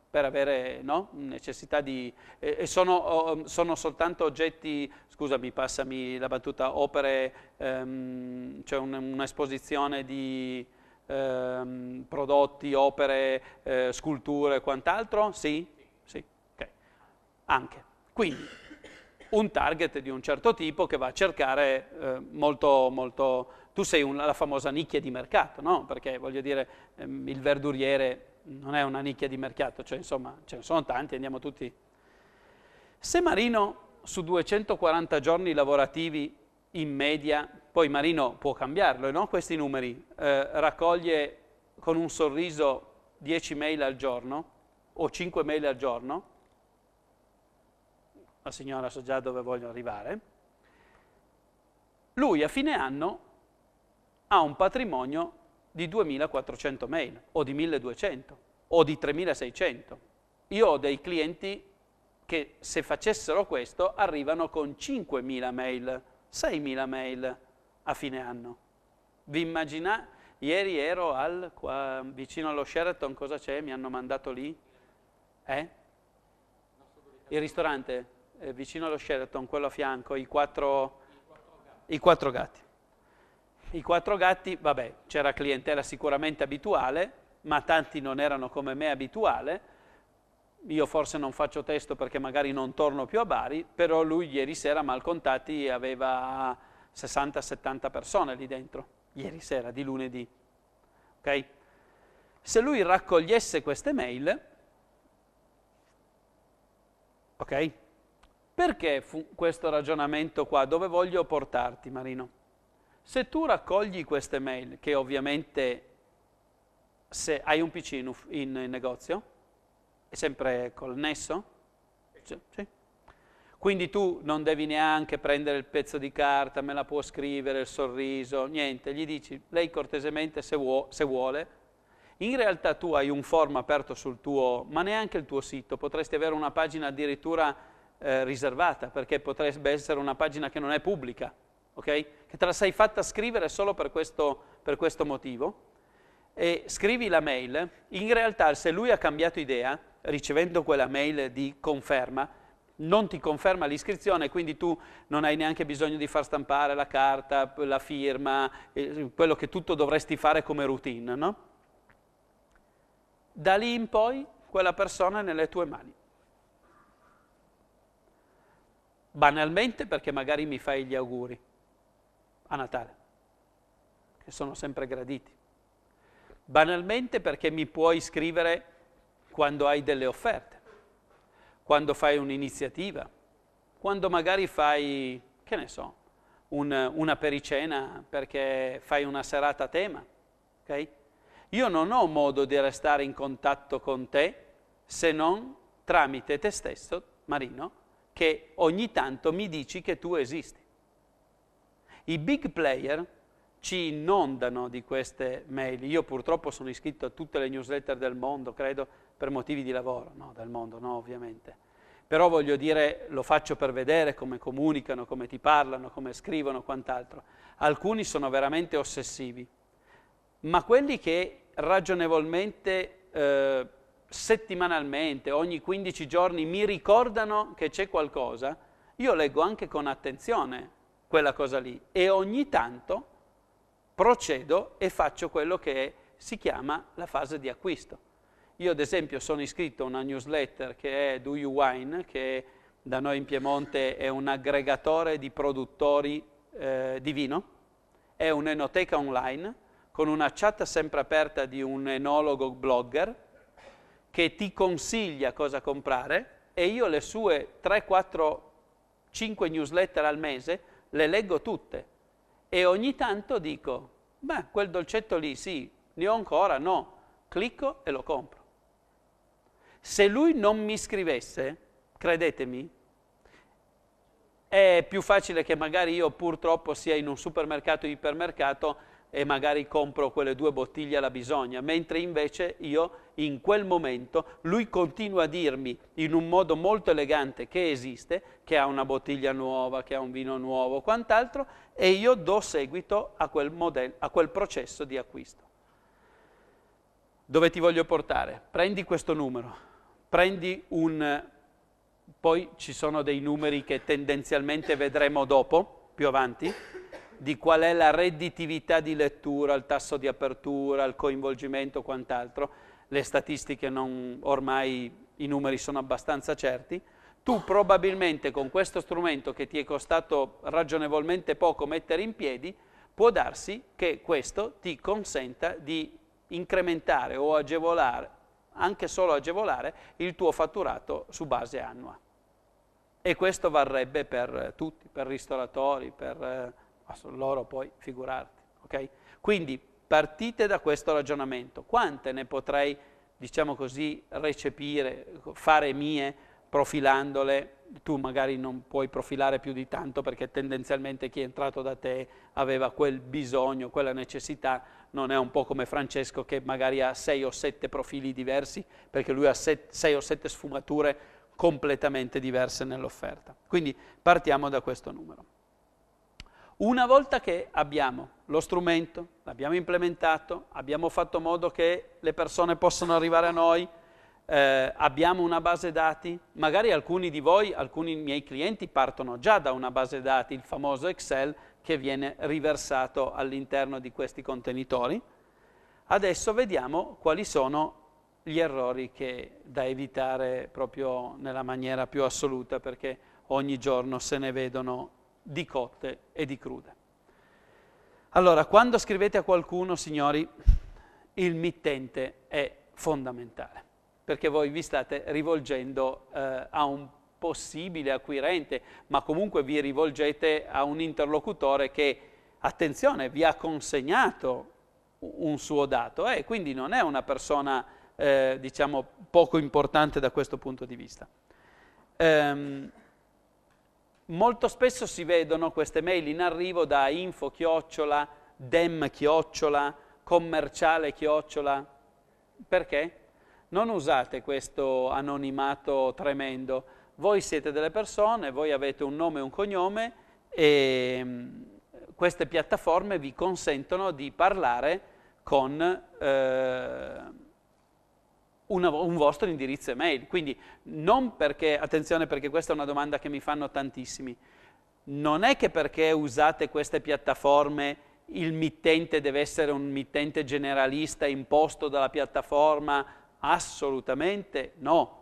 per avere no? necessità di... e eh, sono, sono, soltanto oggetti, scusami, passami la battuta, opere, ehm, c'è cioè un'esposizione di ehm, prodotti, opere, eh, sculture e quant'altro? Sì? Sì, ok. Anche. Quindi un target di un certo tipo che va a cercare eh, molto, molto... Tu sei una, la famosa nicchia di mercato, no? Perché voglio dire, ehm, il verduriere non è una nicchia di mercato, cioè insomma ce ne sono tanti, andiamo tutti. Se Marino su 240 giorni lavorativi in media, poi Marino può cambiarlo, no? questi numeri, eh, raccoglie con un sorriso 10 mail al giorno o 5 mail al giorno, la signora so già dove voglio arrivare, lui a fine anno ha un patrimonio di 2400 mail o di 1200 o di 3600. Io ho dei clienti che se facessero questo arrivano con 5.000 mail, 6.000 mail a fine anno. Vi immaginate? Ieri ero al, qua, vicino allo Sheraton, cosa c'è? Mi hanno mandato lì? Eh? Il ristorante eh, vicino allo Sheraton, quello a fianco, i quattro, i quattro gatti. I quattro gatti. I quattro gatti, vabbè, c'era clientela sicuramente abituale, ma tanti non erano come me abituale. Io forse non faccio testo perché magari non torno più a Bari, però lui ieri sera, malcontati, aveva 60-70 persone lì dentro, ieri sera, di lunedì. Ok? Se lui raccogliesse queste mail, ok? Perché questo ragionamento qua? Dove voglio portarti, Marino? Se tu raccogli queste mail, che ovviamente se hai un PC in, in, in negozio, è sempre connesso, sì, sì. quindi tu non devi neanche prendere il pezzo di carta, me la può scrivere, il sorriso, niente, gli dici, lei cortesemente se, vuo, se vuole, in realtà tu hai un form aperto sul tuo, ma neanche il tuo sito, potresti avere una pagina addirittura eh, riservata, perché potrebbe essere una pagina che non è pubblica, ok? che te la sei fatta scrivere solo per questo, per questo motivo, e scrivi la mail, in realtà se lui ha cambiato idea, ricevendo quella mail di conferma, non ti conferma l'iscrizione, quindi tu non hai neanche bisogno di far stampare la carta, la firma, eh, quello che tutto dovresti fare come routine, no? Da lì in poi quella persona è nelle tue mani. Banalmente perché magari mi fai gli auguri, a Natale, che sono sempre graditi. Banalmente perché mi puoi scrivere quando hai delle offerte, quando fai un'iniziativa, quando magari fai, che ne so, un, una pericena perché fai una serata a tema, ok? Io non ho modo di restare in contatto con te se non tramite te stesso, Marino, che ogni tanto mi dici che tu esisti. I big player ci inondano di queste mail. Io purtroppo sono iscritto a tutte le newsletter del mondo, credo, per motivi di lavoro, no, del mondo, no, ovviamente. Però voglio dire, lo faccio per vedere come comunicano, come ti parlano, come scrivono, quant'altro. Alcuni sono veramente ossessivi, ma quelli che ragionevolmente, eh, settimanalmente, ogni 15 giorni mi ricordano che c'è qualcosa, io leggo anche con attenzione quella cosa lì e ogni tanto procedo e faccio quello che è, si chiama la fase di acquisto. Io ad esempio sono iscritto a una newsletter che è Do You Wine, che da noi in Piemonte è un aggregatore di produttori eh, di vino, è un'enoteca online con una chat sempre aperta di un enologo blogger che ti consiglia cosa comprare e io le sue 3, 4, 5 newsletter al mese le leggo tutte e ogni tanto dico, beh, quel dolcetto lì sì, ne ho ancora, no, clicco e lo compro. Se lui non mi scrivesse, credetemi, è più facile che magari io purtroppo sia in un supermercato o ipermercato e magari compro quelle due bottiglie alla bisogna, mentre invece io in quel momento lui continua a dirmi in un modo molto elegante che esiste, che ha una bottiglia nuova, che ha un vino nuovo, quant'altro, e io do seguito a quel, modello, a quel processo di acquisto. Dove ti voglio portare? Prendi questo numero, prendi un... poi ci sono dei numeri che tendenzialmente vedremo dopo, più avanti, di qual è la redditività di lettura, il tasso di apertura, il coinvolgimento, quant'altro, le statistiche non, ormai i numeri sono abbastanza certi, tu probabilmente con questo strumento che ti è costato ragionevolmente poco mettere in piedi, può darsi che questo ti consenta di incrementare o agevolare, anche solo agevolare, il tuo fatturato su base annua. E questo varrebbe per tutti, per ristoratori, per eh, ma sono loro poi, figurarti. Okay? Quindi partite da questo ragionamento. Quante ne potrei, diciamo così, recepire, fare mie, profilandole? Tu magari non puoi profilare più di tanto perché tendenzialmente chi è entrato da te aveva quel bisogno, quella necessità, non è un po' come Francesco che magari ha sei o sette profili diversi perché lui ha set, sei o sette sfumature completamente diverse nell'offerta. Quindi partiamo da questo numero. Una volta che abbiamo lo strumento, l'abbiamo implementato, abbiamo fatto modo che le persone possano arrivare a noi, eh, abbiamo una base dati, magari alcuni di voi, alcuni miei clienti partono già da una base dati, il famoso Excel che viene riversato all'interno di questi contenitori. Adesso vediamo quali sono gli errori che da evitare proprio nella maniera più assoluta perché ogni giorno se ne vedono di cotte e di crude. Allora, quando scrivete a qualcuno, signori, il mittente è fondamentale, perché voi vi state rivolgendo eh, a un possibile acquirente, ma comunque vi rivolgete a un interlocutore che, attenzione, vi ha consegnato un suo dato e eh, quindi non è una persona, eh, diciamo, poco importante da questo punto di vista. Ehm, molto spesso si vedono queste mail in arrivo da info chiocciola, dem chiocciola, commerciale chiocciola. Perché? Non usate questo anonimato tremendo. Voi siete delle persone, voi avete un nome e un cognome e mm, queste piattaforme vi consentono di parlare con eh, una, un vostro indirizzo email. Quindi non perché, attenzione perché questa è una domanda che mi fanno tantissimi, non è che perché usate queste piattaforme il mittente deve essere un mittente generalista imposto dalla piattaforma, assolutamente no.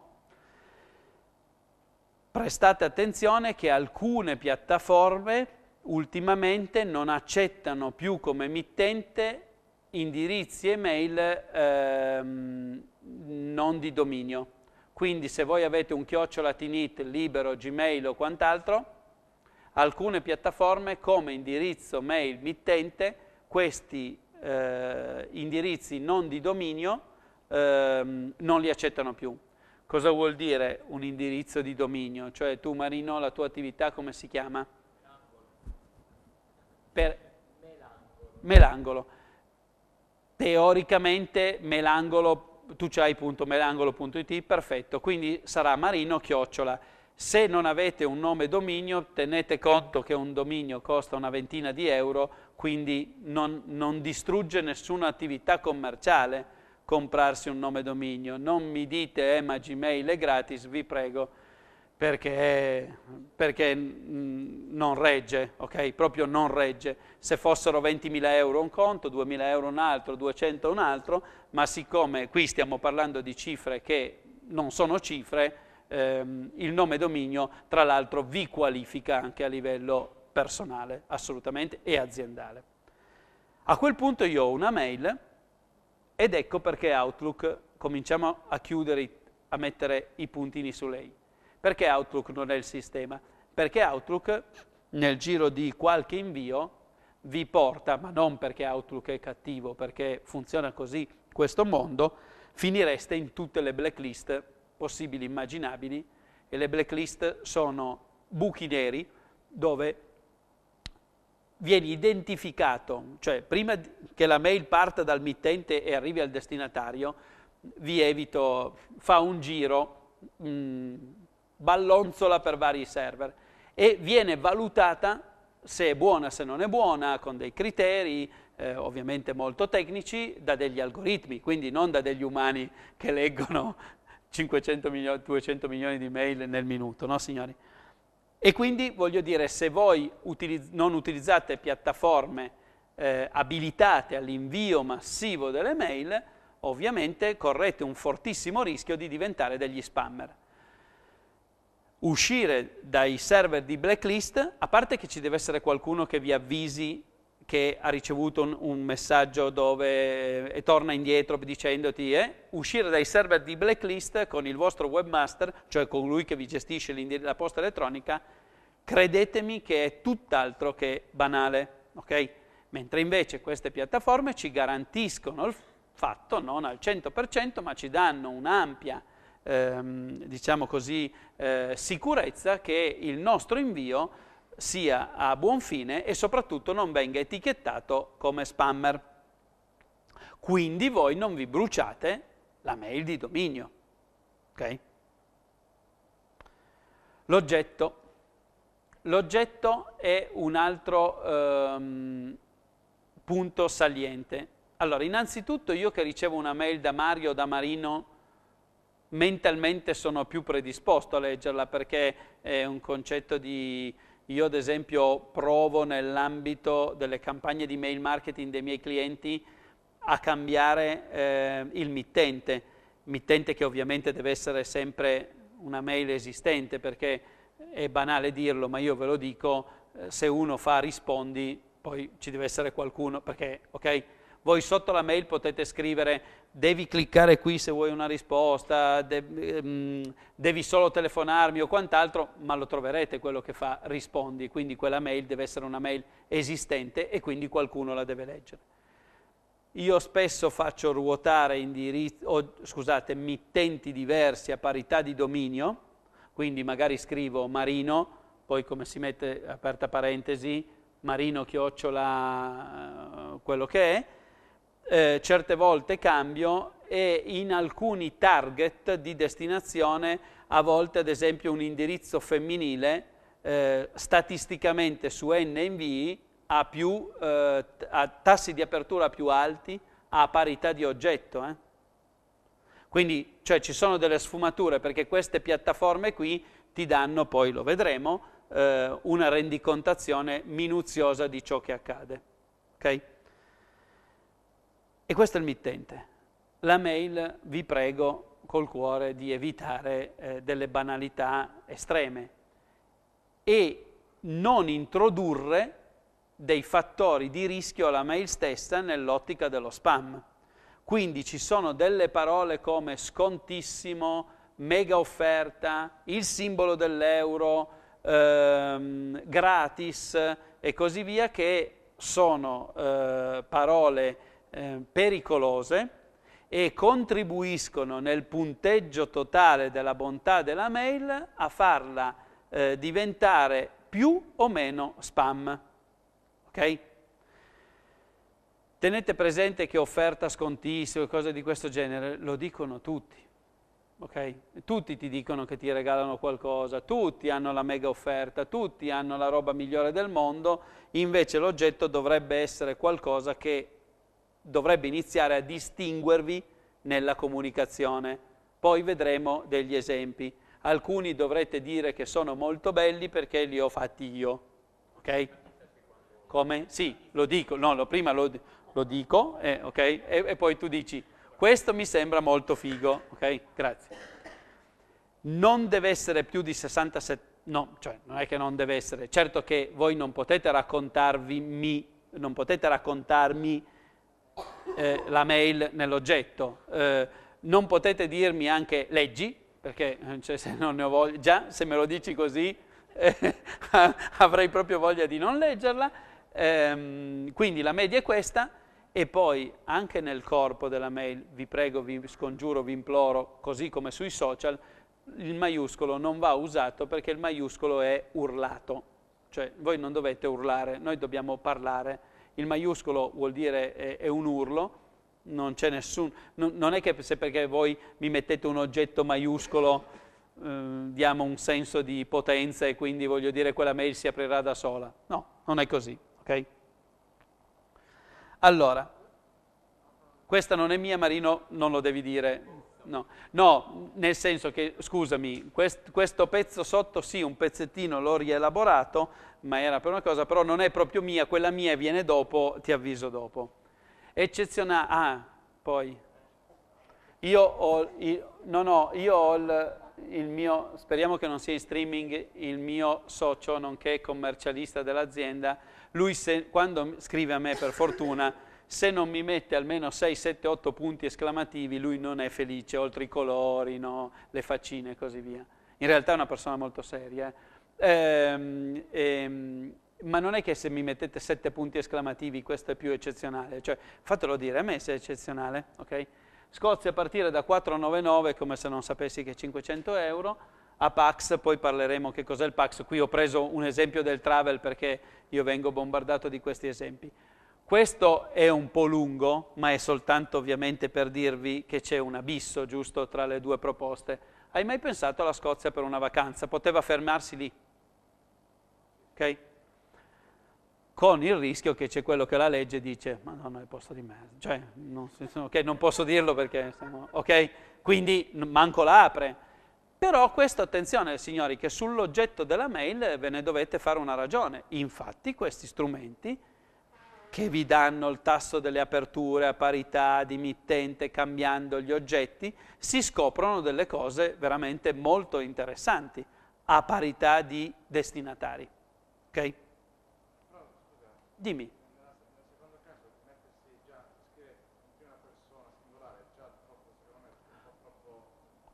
Prestate attenzione che alcune piattaforme ultimamente non accettano più come mittente indirizzi email ehm, non di dominio. Quindi se voi avete un chiocciola Tinit, Libero, Gmail o quant'altro, alcune piattaforme come indirizzo mail mittente, questi eh, indirizzi non di dominio eh, non li accettano più. Cosa vuol dire un indirizzo di dominio? Cioè tu Marino, la tua attività come si chiama? Per... Melangolo. Melangolo. Teoricamente Melangolo tu c'hai .melangolo.it, perfetto, quindi sarà marino chiocciola. Se non avete un nome dominio, tenete conto che un dominio costa una ventina di euro, quindi non, non distrugge nessuna attività commerciale comprarsi un nome dominio. Non mi dite, eh, ma Gmail è gratis, vi prego, perché, perché mm, non regge, ok? Proprio non regge. Se fossero 20.000 euro un conto, 2.000 euro un altro, 200 un altro, ma siccome qui stiamo parlando di cifre che non sono cifre, ehm, il nome dominio tra l'altro vi qualifica anche a livello personale, assolutamente, e aziendale. A quel punto io ho una mail ed ecco perché Outlook cominciamo a chiudere, a mettere i puntini su lei. Perché Outlook non è il sistema? Perché Outlook nel giro di qualche invio vi porta, ma non perché Outlook è cattivo, perché funziona così questo mondo, finireste in tutte le blacklist possibili, immaginabili, e le blacklist sono buchi neri dove viene identificato, cioè prima che la mail parta dal mittente e arrivi al destinatario, vi evito, fa un giro, mh, mm, ballonzola per vari server e viene valutata se è buona, se non è buona, con dei criteri eh, ovviamente molto tecnici, da degli algoritmi, quindi non da degli umani che leggono 500 milioni, 200 milioni di mail nel minuto, no signori? E quindi voglio dire, se voi utilizz- non utilizzate piattaforme eh, abilitate all'invio massivo delle mail, ovviamente correte un fortissimo rischio di diventare degli spammer uscire dai server di blacklist, a parte che ci deve essere qualcuno che vi avvisi che ha ricevuto un, un messaggio dove eh, e torna indietro dicendoti eh, uscire dai server di blacklist con il vostro webmaster, cioè colui che vi gestisce la posta elettronica, credetemi che è tutt'altro che banale, ok? Mentre invece queste piattaforme ci garantiscono il fatto, non al 100%, ma ci danno un'ampia ehm, diciamo così, eh, sicurezza che il nostro invio sia a buon fine e soprattutto non venga etichettato come spammer. Quindi voi non vi bruciate la mail di dominio. Okay? L'oggetto. L'oggetto è un altro ehm, punto saliente. Allora, innanzitutto io che ricevo una mail da Mario o da Marino mentalmente sono più predisposto a leggerla perché è un concetto di... Io ad esempio provo nell'ambito delle campagne di mail marketing dei miei clienti a cambiare eh, il mittente, mittente che ovviamente deve essere sempre una mail esistente perché è banale dirlo, ma io ve lo dico, eh, se uno fa rispondi, poi ci deve essere qualcuno, perché ok, voi sotto la mail potete scrivere devi cliccare qui se vuoi una risposta, ehm, devi solo telefonarmi o quant'altro, ma lo troverete quello che fa rispondi, quindi quella mail deve essere una mail esistente e quindi qualcuno la deve leggere. Io spesso faccio ruotare indirizzi, o, scusate, mittenti diversi a parità di dominio, quindi magari scrivo marino, poi come si mette, aperta parentesi, marino chiocciola eh, quello che è, eh, certe volte cambio e in alcuni target di destinazione, a volte ad esempio un indirizzo femminile, eh, statisticamente su NNVI ha, più, eh, ha tassi di apertura più alti a parità di oggetto. Eh? Quindi cioè, ci sono delle sfumature perché queste piattaforme qui ti danno, poi lo vedremo, eh, una rendicontazione minuziosa di ciò che accade. ok? E questo è il mittente. La mail, vi prego col cuore di evitare eh, delle banalità estreme e non introdurre dei fattori di rischio alla mail stessa nell'ottica dello spam. Quindi ci sono delle parole come scontissimo, mega offerta, il simbolo dell'euro, ehm, gratis e così via che sono eh, parole eh, pericolose e contribuiscono nel punteggio totale della bontà della mail a farla eh, diventare più o meno spam. Ok? Tenete presente che offerta scontissima e cose di questo genere lo dicono tutti. Okay? Tutti ti dicono che ti regalano qualcosa, tutti hanno la mega offerta, tutti hanno la roba migliore del mondo, invece l'oggetto dovrebbe essere qualcosa che dovrebbe iniziare a distinguervi nella comunicazione. Poi vedremo degli esempi. Alcuni dovrete dire che sono molto belli perché li ho fatti io. Ok? Come? Sì, lo dico, no, lo, prima lo, lo dico eh, okay? e, e poi tu dici, questo mi sembra molto figo. Ok? Grazie non deve essere più di 67, no, cioè non è che non deve essere, certo che voi non potete raccontarvi mi, non potete raccontarmi eh, la mail nell'oggetto. Eh, non potete dirmi anche leggi, perché eh, cioè, se non ne ho voglia, già se me lo dici così eh, (laughs) avrei proprio voglia di non leggerla. Ehm, quindi la media è questa e poi anche nel corpo della mail, vi prego, vi scongiuro, vi imploro, così come sui social, il maiuscolo non va usato perché il maiuscolo è urlato, cioè voi non dovete urlare, noi dobbiamo parlare il maiuscolo vuol dire è, è un urlo, non c'è nessun, non, non è che se perché voi mi mettete un oggetto maiuscolo eh, diamo un senso di potenza e quindi voglio dire quella mail si aprirà da sola. No, non è così, ok? Allora, questa non è mia, Marino, non lo devi dire, no. no, nel senso che, scusami, quest, questo pezzo sotto sì, un pezzettino l'ho rielaborato, ma era per una cosa, però non è proprio mia, quella mia viene dopo, ti avviso dopo. Eccezionale, ah, poi, io ho, io, no, no, io ho il, il mio, speriamo che non sia in streaming, il mio socio, nonché commercialista dell'azienda, lui se, quando scrive a me per fortuna se non mi mette almeno 6, 7, 8 punti esclamativi, lui non è felice, oltre i colori, no? le faccine e così via. In realtà è una persona molto seria. Eh. Ehm, ehm, ma non è che se mi mettete 7 punti esclamativi questo è più eccezionale, cioè fatelo dire a me se è eccezionale, ok? Scozia a partire da 499 come se non sapessi che 500 euro, a Pax, poi parleremo che cos'è il Pax, qui ho preso un esempio del travel perché io vengo bombardato di questi esempi. Questo è un po' lungo, ma è soltanto ovviamente per dirvi che c'è un abisso giusto tra le due proposte. Hai mai pensato alla Scozia per una vacanza? Poteva fermarsi lì, ok? Con il rischio che c'è quello che la legge dice, ma no, no, è posto di merda, cioè, non, okay, non posso dirlo perché, siamo, ok? Quindi manco la apre. Però questo, attenzione signori, che sull'oggetto della mail ve ne dovete fare una ragione. Infatti questi strumenti che vi danno il tasso delle aperture a parità di mittente cambiando gli oggetti, si scoprono delle cose veramente molto interessanti a parità di destinatari. Ok? Dimmi.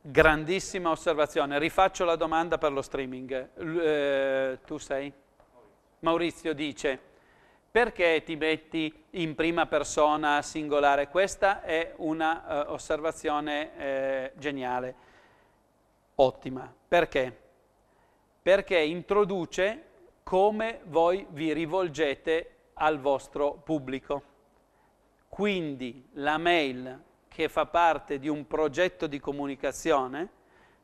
Grandissima osservazione. Rifaccio la domanda per lo streaming. Eh, tu sei? Maurizio dice perché ti metti in prima persona singolare? Questa è un'osservazione eh, uh, eh, geniale, ottima. Perché? Perché introduce come voi vi rivolgete al vostro pubblico. Quindi la mail che fa parte di un progetto di comunicazione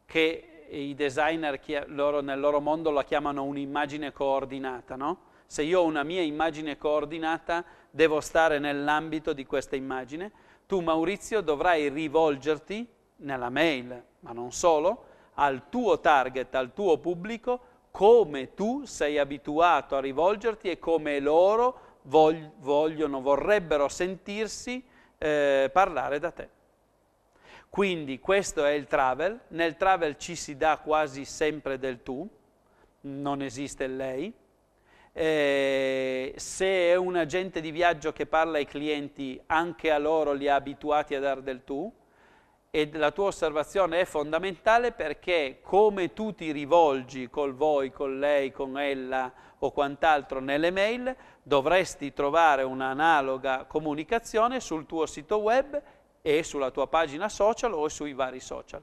che i designer loro, nel loro mondo la chiamano un'immagine coordinata, no? se io ho una mia immagine coordinata, devo stare nell'ambito di questa immagine. Tu, Maurizio, dovrai rivolgerti nella mail, ma non solo, al tuo target, al tuo pubblico, come tu sei abituato a rivolgerti e come loro vog- vogliono, vorrebbero sentirsi eh, parlare da te. Quindi questo è il travel, nel travel ci si dà quasi sempre del tu, non esiste lei, eh, se è un agente di viaggio che parla ai clienti, anche a loro li ha abituati a dar del tu, e la tua osservazione è fondamentale perché come tu ti rivolgi col voi, con lei, con ella o quant'altro nelle mail, dovresti trovare un'analoga comunicazione sul tuo sito web e sulla tua pagina social o sui vari social.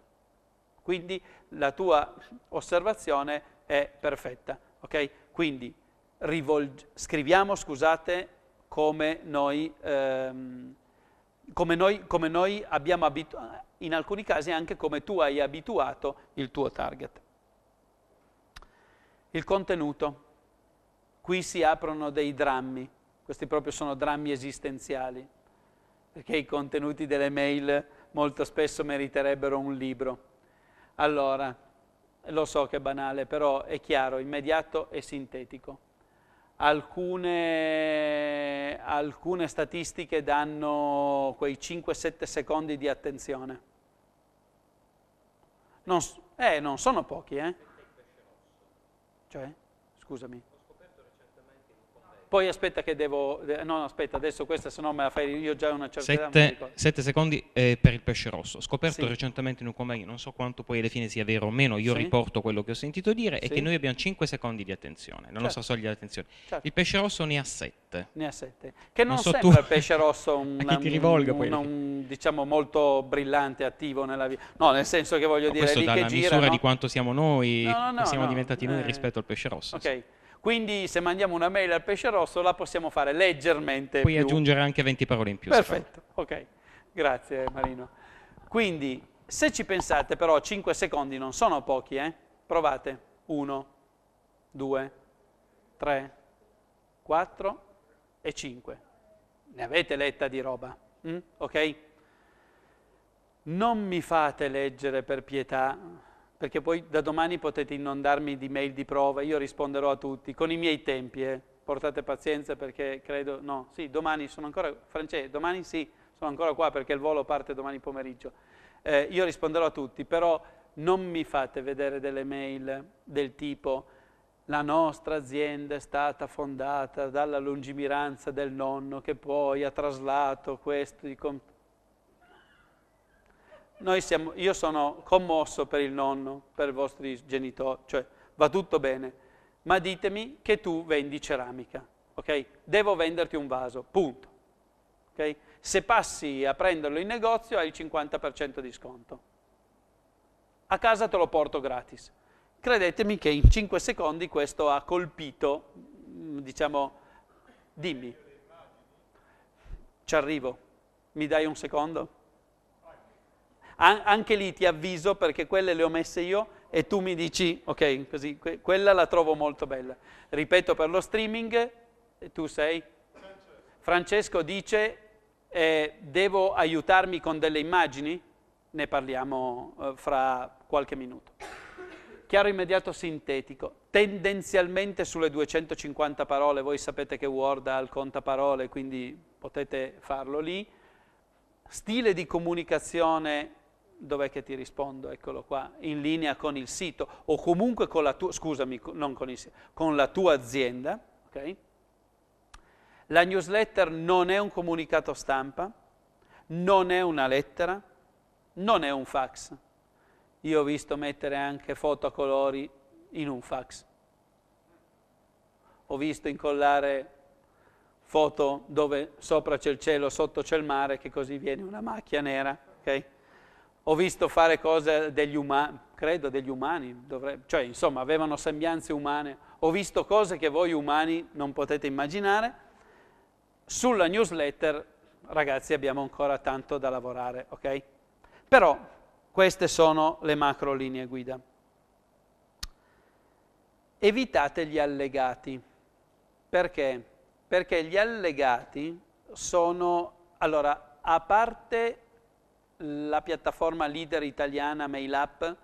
Quindi la tua osservazione è perfetta, ok? Quindi rivolg- scriviamo, scusate, come noi, ehm, come noi, come noi abbiamo abituato, in alcuni casi anche come tu hai abituato il tuo target. Il contenuto. Qui si aprono dei drammi, questi proprio sono drammi esistenziali, perché i contenuti delle mail molto spesso meriterebbero un libro. Allora, lo so che è banale, però è chiaro, immediato e sintetico alcune, alcune statistiche danno quei 5-7 secondi di attenzione. Non, eh, non sono pochi, eh? Cioè, scusami poi aspetta che devo, no aspetta adesso questa se no me la fai io già una certa sette, sette secondi eh, per il pesce rosso, scoperto sì. recentemente in un convegno, non so quanto poi alla fine sia vero o meno, io sì. riporto quello che ho sentito dire, sì. è che noi abbiamo 5 secondi di attenzione, la certo. nostra soglia di attenzione, certo. il pesce rosso ne ha 7. Ne ha 7, che non, non so sembra il pesce rosso (laughs) un, un, un, un, diciamo molto brillante, attivo nella vita, no nel senso che voglio no, dire, questo dà la misura no? di quanto siamo noi, no, siamo diventati noi eh. rispetto al pesce rosso. Ok. Quindi se mandiamo una mail al pesce rosso la possiamo fare leggermente Puoi più. aggiungere anche 20 parole in più. Perfetto, ok. Grazie Marino. Quindi se ci pensate però 5 secondi non sono pochi, eh? Provate. 1, 2, 3, 4 e 5. Ne avete letta di roba, mm? ok? Non mi fate leggere per pietà perché poi da domani potete inondarmi di mail di prova, io risponderò a tutti, con i miei tempi, eh. portate pazienza perché credo, no, sì, domani sono ancora, Francesco, domani sì, sono ancora qua perché il volo parte domani pomeriggio, eh, io risponderò a tutti, però non mi fate vedere delle mail del tipo la nostra azienda è stata fondata dalla lungimiranza del nonno che poi ha traslato questo di siamo, io sono commosso per il nonno, per i vostri genitori, cioè va tutto bene, ma ditemi che tu vendi ceramica, ok? Devo venderti un vaso, punto. Okay? Se passi a prenderlo in negozio hai il 50% di sconto. A casa te lo porto gratis. Credetemi che in 5 secondi questo ha colpito, mm, diciamo, dimmi. Ci arrivo. Mi dai un secondo? An- anche lì ti avviso perché quelle le ho messe io e tu mi dici, ok, così, que- quella la trovo molto bella. Ripeto, per lo streaming, eh, tu sei? Francesco, dice, eh, devo aiutarmi con delle immagini? Ne parliamo eh, fra qualche minuto. Chiaro immediato sintetico tendenzialmente sulle 250 parole, voi sapete che Word ha il contaparole, quindi potete farlo lì. Stile di comunicazione dov'è che ti rispondo? Eccolo qua, in linea con il sito o comunque con la tua, scusami, non con il sito, con la tua azienda, ok? La newsletter non è un comunicato stampa, non è una lettera, non è un fax. Io ho visto mettere anche foto a colori in un fax. Ho visto incollare foto dove sopra c'è il cielo, sotto c'è il mare, che così viene una macchia nera, ok? ho visto fare cose degli umani, credo degli umani, dovrebbe, cioè insomma avevano sembianze umane, ho visto cose che voi umani non potete immaginare. Sulla newsletter, ragazzi, abbiamo ancora tanto da lavorare, ok? Però queste sono le macro linee guida. Evitate gli allegati. Perché? Perché gli allegati sono, allora, a parte la piattaforma leader italiana MailUp,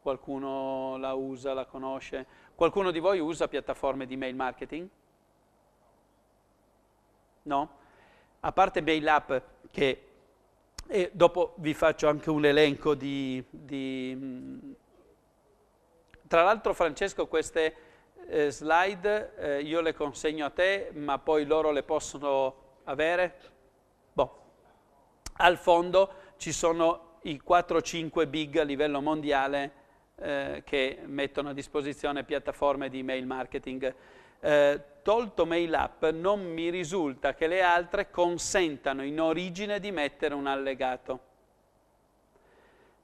qualcuno la usa, la conosce? Qualcuno di voi usa piattaforme di mail marketing? No? A parte MailUp, che e dopo vi faccio anche un elenco di... di mm, tra l'altro Francesco queste eh, slide eh, io le consegno a te, ma poi loro le possono avere? Boh. Al fondo ci sono i 4-5 big a livello mondiale eh, che mettono a disposizione piattaforme di email marketing. Eh, tolto Mail non mi risulta che le altre consentano in origine di mettere un allegato.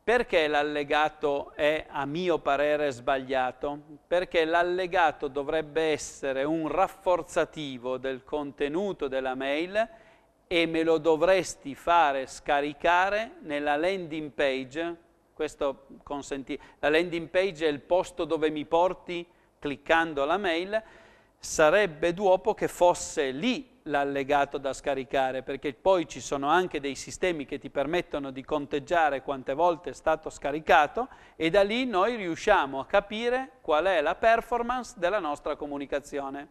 Perché l'allegato è a mio parere sbagliato? Perché l'allegato dovrebbe essere un rafforzativo del contenuto della mail e me lo dovresti fare scaricare nella landing page, questo consentì, la landing page è il posto dove mi porti cliccando la mail, sarebbe duopo che fosse lì l'allegato da scaricare, perché poi ci sono anche dei sistemi che ti permettono di conteggiare quante volte è stato scaricato e da lì noi riusciamo a capire qual è la performance della nostra comunicazione.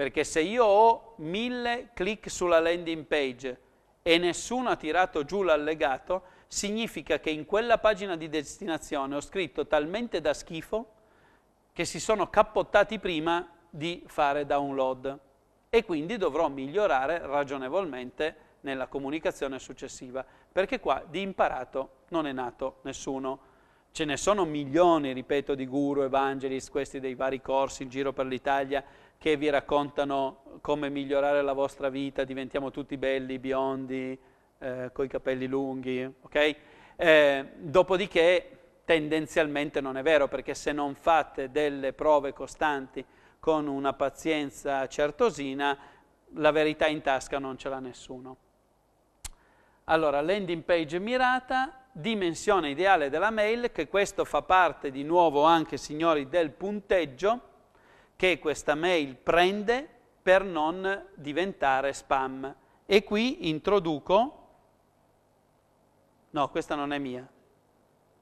Perché se io ho mille click sulla landing page e nessuno ha tirato giù l'allegato, significa che in quella pagina di destinazione ho scritto talmente da schifo che si sono cappottati prima di fare download e quindi dovrò migliorare ragionevolmente nella comunicazione successiva, perché qua di imparato non è nato nessuno. Ce ne sono milioni, ripeto, di guru, evangelist, questi dei vari corsi in giro per l'Italia, che vi raccontano come migliorare la vostra vita, diventiamo tutti belli, biondi, eh, coi capelli lunghi, ok? Eh, dopodiché tendenzialmente non è vero, perché se non fate delle prove costanti con una pazienza certosina, la verità in tasca non ce l'ha nessuno. Allora, landing page mirata, dimensione ideale della mail, che questo fa parte di nuovo anche, signori, del punteggio, che questa mail prende per non diventare spam. E qui introduco, no questa non è mia,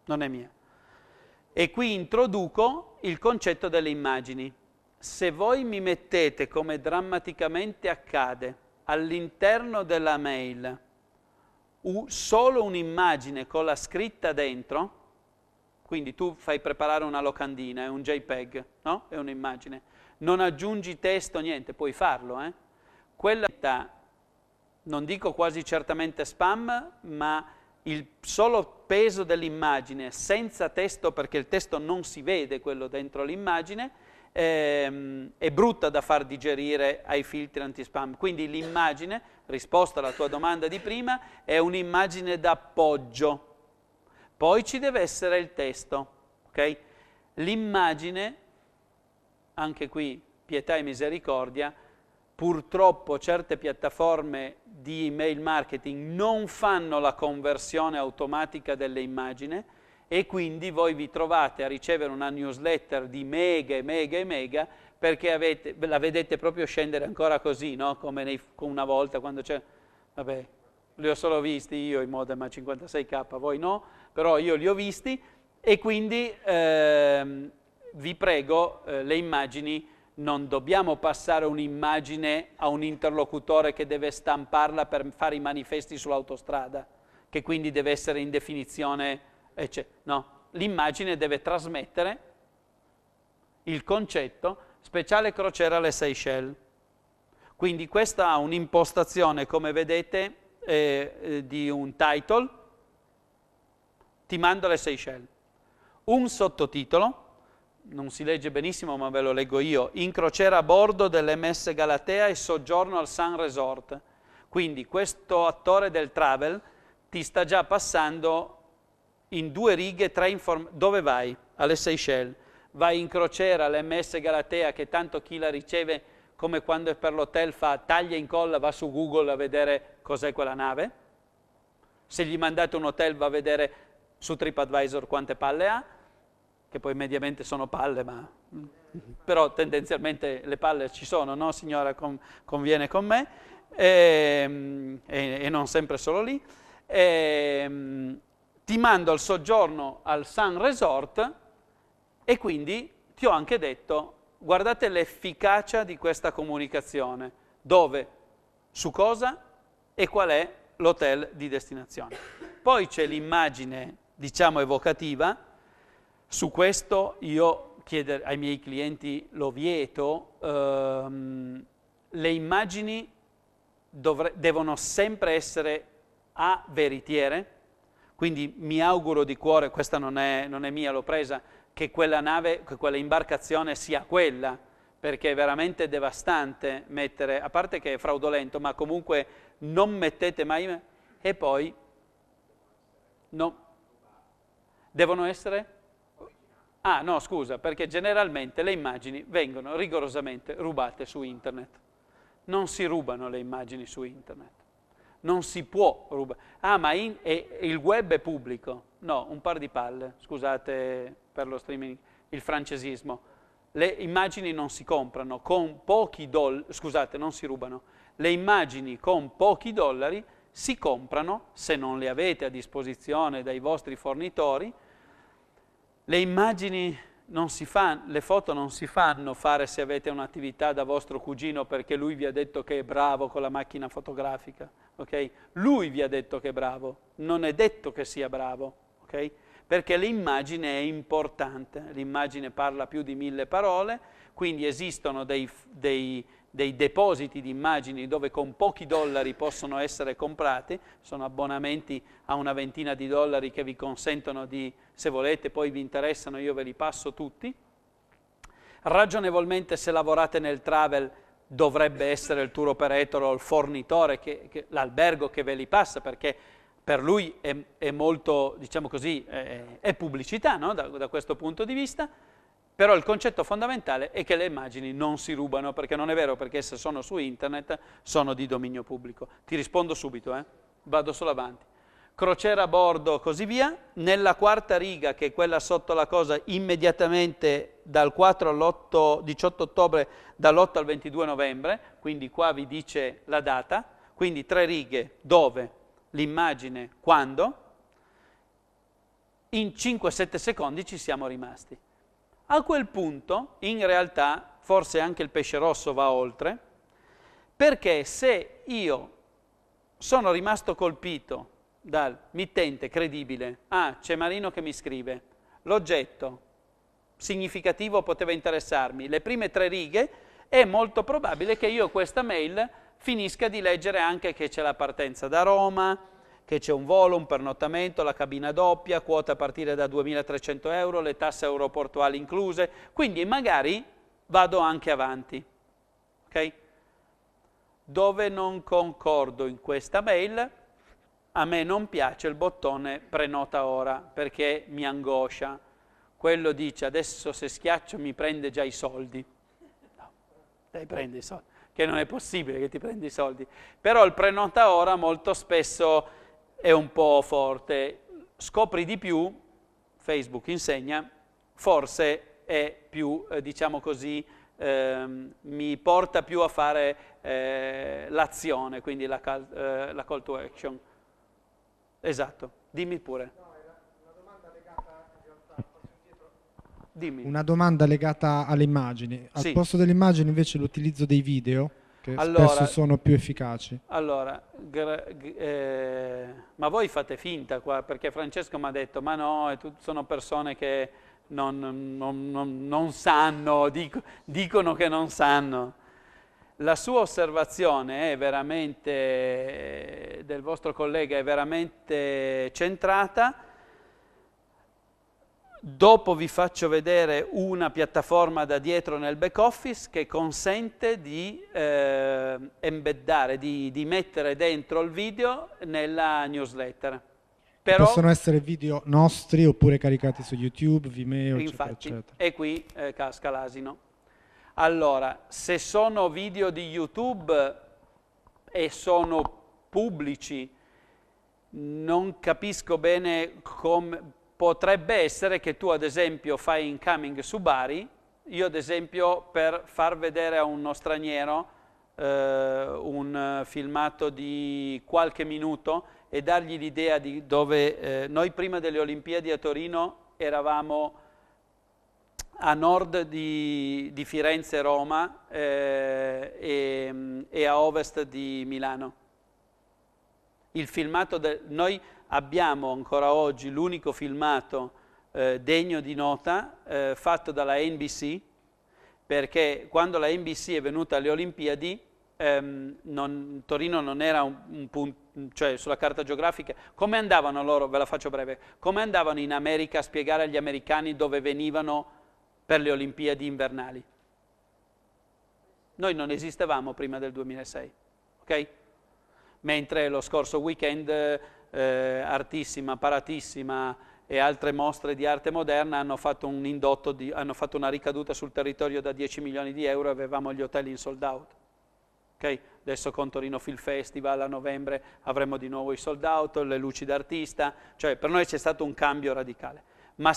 non è mia, e qui introduco il concetto delle immagini. Se voi mi mettete, come drammaticamente accade, all'interno della mail solo un'immagine con la scritta dentro, quindi tu fai preparare una locandina, è un JPEG, no? È un'immagine. Non aggiungi testo, niente, puoi farlo, eh? Quella non dico quasi certamente spam, ma il solo peso dell'immagine senza testo, perché il testo non si vede quello dentro l'immagine, ehm, è brutta da far digerire ai filtri anti-spam. Quindi l'immagine, risposta alla tua domanda di prima, è un'immagine d'appoggio poi ci deve essere il testo, ok? L'immagine, anche qui pietà e misericordia, purtroppo certe piattaforme di email marketing non fanno la conversione automatica delle immagini e quindi voi vi trovate a ricevere una newsletter di mega e mega e mega perché avete, la vedete proprio scendere ancora così, no? come nei, una volta quando c'è... Vabbè, li ho solo visti io i modem a 56k, voi no, però io li ho visti e quindi ehm, vi prego eh, le immagini non dobbiamo passare un'immagine a un interlocutore che deve stamparla per fare i manifesti sull'autostrada, che quindi deve essere in definizione, eccetera. no, l'immagine deve trasmettere il concetto speciale crociera alle Seychelles. Quindi questa ha un'impostazione, come vedete, eh, eh, di un title, ti mando le Seychelles. Un sottotitolo, non si legge benissimo ma ve lo leggo io, in crociera a bordo dell'MS Galatea e soggiorno al Sun Resort. Quindi questo attore del travel ti sta già passando in due righe tre informazioni. Dove vai? Alle Seychelles. Vai in crociera all'MS Galatea che tanto chi la riceve come quando è per l'hotel fa taglia e incolla, va su Google a vedere cos'è quella nave, se gli mandate un hotel va a vedere su TripAdvisor quante palle ha, che poi mediamente sono palle, ma però tendenzialmente le palle ci sono, no signora conviene con me, e, ehm, e, e non sempre solo lì. E, ehm, ti mando al soggiorno al Sun Resort e quindi ti ho anche detto, guardate l'efficacia di questa comunicazione, dove, su cosa e qual è l'hotel di destinazione. Poi c'è l'immagine, diciamo, evocativa. Su questo io chiedo ai miei clienti, lo vieto, ehm, le immagini dovre- devono sempre essere a veritiere, quindi mi auguro di cuore, questa non è, non è mia, l'ho presa, che quella nave, che quella imbarcazione sia quella, perché è veramente devastante mettere, a parte che è fraudolento, ma comunque non mettete mai, e poi no, devono essere? Ah no, scusa, perché generalmente le immagini vengono rigorosamente rubate su internet. Non si rubano le immagini su internet. Non si può rubare. Ah, ma in, e, il web è pubblico? No, un par di palle, scusate per lo streaming, il francesismo le immagini non si comprano con pochi dollari, scusate, non si rubano, le immagini con pochi dollari si comprano, se non le avete a disposizione dai vostri fornitori, le immagini non si fanno, le foto non si fanno fare se avete un'attività da vostro cugino perché lui vi ha detto che è bravo con la macchina fotografica, ok? Lui vi ha detto che è bravo, non è detto che sia bravo, ok? perché l'immagine è importante, l'immagine parla più di mille parole, quindi esistono dei, dei, dei depositi di immagini dove con pochi dollari possono essere comprati, sono abbonamenti a una ventina di dollari che vi consentono di, se volete, poi vi interessano, io ve li passo tutti. Ragionevolmente se lavorate nel travel dovrebbe essere il tour operator o il fornitore, che, che, l'albergo che ve li passa, perché per lui è, è molto, diciamo così, è, è pubblicità no? da, da questo punto di vista, però il concetto fondamentale è che le immagini non si rubano, perché non è vero, perché se sono su internet sono di dominio pubblico. Ti rispondo subito, eh? vado solo avanti. Crociera a bordo, così via, nella quarta riga, che è quella sotto la cosa, immediatamente dal 4 all'8, 18 ottobre, dall'8 al 22 novembre, quindi qua vi dice la data, quindi tre righe, dove, l'immagine quando, in 5-7 secondi ci siamo rimasti. A quel punto, in realtà, forse anche il pesce rosso va oltre, perché se io sono rimasto colpito dal mittente credibile, ah, c'è Marino che mi scrive, l'oggetto significativo poteva interessarmi, le prime tre righe, è molto probabile che io questa mail finisca di leggere anche che c'è la partenza da Roma, che c'è un volo, un pernottamento, la cabina doppia, quota a partire da 2.300 euro, le tasse aeroportuali incluse, quindi magari vado anche avanti. Okay? Dove non concordo in questa mail, a me non piace il bottone prenota ora perché mi angoscia. Quello dice adesso se schiaccio mi prende già i soldi. No, dai prende i soldi che non è possibile che ti prendi i soldi. Però il prenota ora molto spesso è un po' forte. Scopri di più, Facebook insegna, forse è più, eh, diciamo così, ehm, mi porta più a fare eh, l'azione, quindi la, cal- eh, la, call to action. Esatto, dimmi pure. Dimmi. Una domanda legata alle immagini. Al sì. posto delle immagini invece l'utilizzo dei video, che allora, spesso sono più efficaci. Allora, eh, ma voi fate finta qua, perché Francesco mi ha detto, ma no, sono persone che non, non, non, non sanno, dico, dicono che non sanno. La sua osservazione è veramente, eh, del vostro collega, è veramente centrata Dopo vi faccio vedere una piattaforma da dietro nel back office che consente di eh, embeddare, di, di, mettere dentro il video nella newsletter. Però, possono essere video nostri oppure caricati su YouTube, Vimeo, infatti, eccetera, E qui eh, casca l'asino. Allora, se sono video di YouTube e sono pubblici, non capisco bene come potrebbe essere che tu ad esempio fai incoming su Bari, io ad esempio per far vedere a uno straniero eh, un filmato di qualche minuto e dargli l'idea di dove eh, noi prima delle Olimpiadi a Torino eravamo a nord di, di Firenze Roma, eh, e mm, e, a ovest di Milano. Il filmato de, noi abbiamo ancora oggi l'unico filmato eh, degno di nota eh, fatto dalla NBC, perché quando la NBC è venuta alle Olimpiadi, ehm, non, Torino non era un, un punto, cioè sulla carta geografica, come andavano loro, ve la faccio breve, come andavano in America a spiegare agli americani dove venivano per le Olimpiadi invernali? Noi non esistevamo prima del 2006, ok? Mentre lo scorso weekend eh, eh, Artissima, Paratissima e altre mostre di arte moderna hanno fatto, un indotto di, hanno fatto una ricaduta sul territorio da 10 milioni di euro e avevamo gli hotel in sold out. Okay? Adesso con Torino Film Festival a novembre avremo di nuovo i sold out, le luci d'artista, cioè per noi c'è stato un cambio radicale. Ma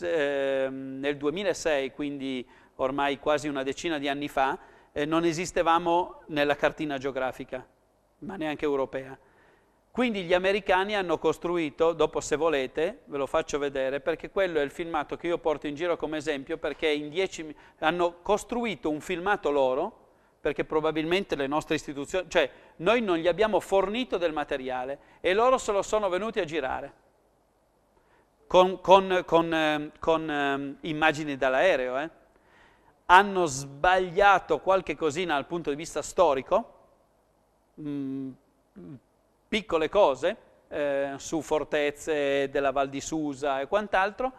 eh, nel 2006, quindi ormai quasi una decina di anni fa, eh, non esistevamo nella cartina geografica, ma neanche europea. Quindi gli americani hanno costruito, dopo se volete ve lo faccio vedere, perché quello è il filmato che io porto in giro come esempio, perché in dieci, hanno costruito un filmato loro, perché probabilmente le nostre istituzioni, cioè noi non gli abbiamo fornito del materiale e loro se lo sono venuti a girare con, con, con, ehm, con ehm, immagini dall'aereo. Eh. Hanno sbagliato qualche cosina dal punto di vista storico, mh, mm, piccole cose eh, su fortezze della Val di Susa e quant'altro,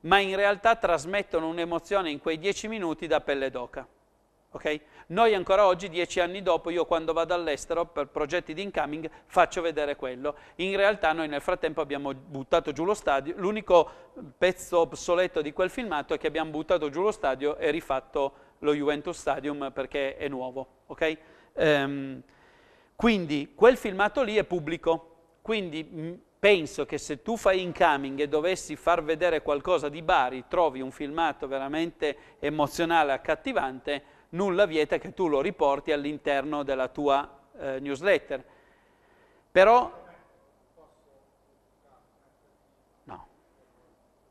ma in realtà trasmettono un'emozione in quei dieci minuti da pelle d'oca. Okay? Noi ancora oggi, dieci anni dopo, io quando vado all'estero per progetti di incoming faccio vedere quello. In realtà noi nel frattempo abbiamo buttato giù lo stadio, l'unico pezzo obsoleto di quel filmato è che abbiamo buttato giù lo stadio e rifatto lo Juventus Stadium perché è nuovo. Okay? Um, quindi quel filmato lì è pubblico, quindi mm, penso che se tu fai incoming e dovessi far vedere qualcosa di Bari, trovi un filmato veramente emozionale, accattivante, nulla vieta che tu lo riporti all'interno della tua eh, newsletter. Però no,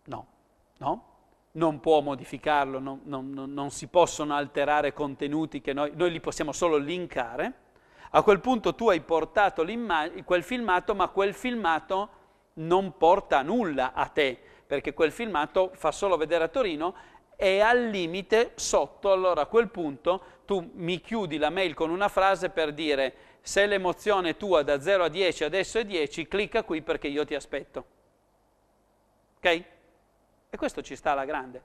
no, no, non può modificarlo, non, non, non si possono alterare contenuti che noi, noi li possiamo solo linkare a quel punto tu hai portato quel filmato, ma quel filmato non porta nulla a te, perché quel filmato fa solo vedere a Torino e al limite sotto, allora a quel punto tu mi chiudi la mail con una frase per dire se l'emozione tua da 0 a 10 adesso è 10, clicca qui perché io ti aspetto. Ok? E questo ci sta alla grande.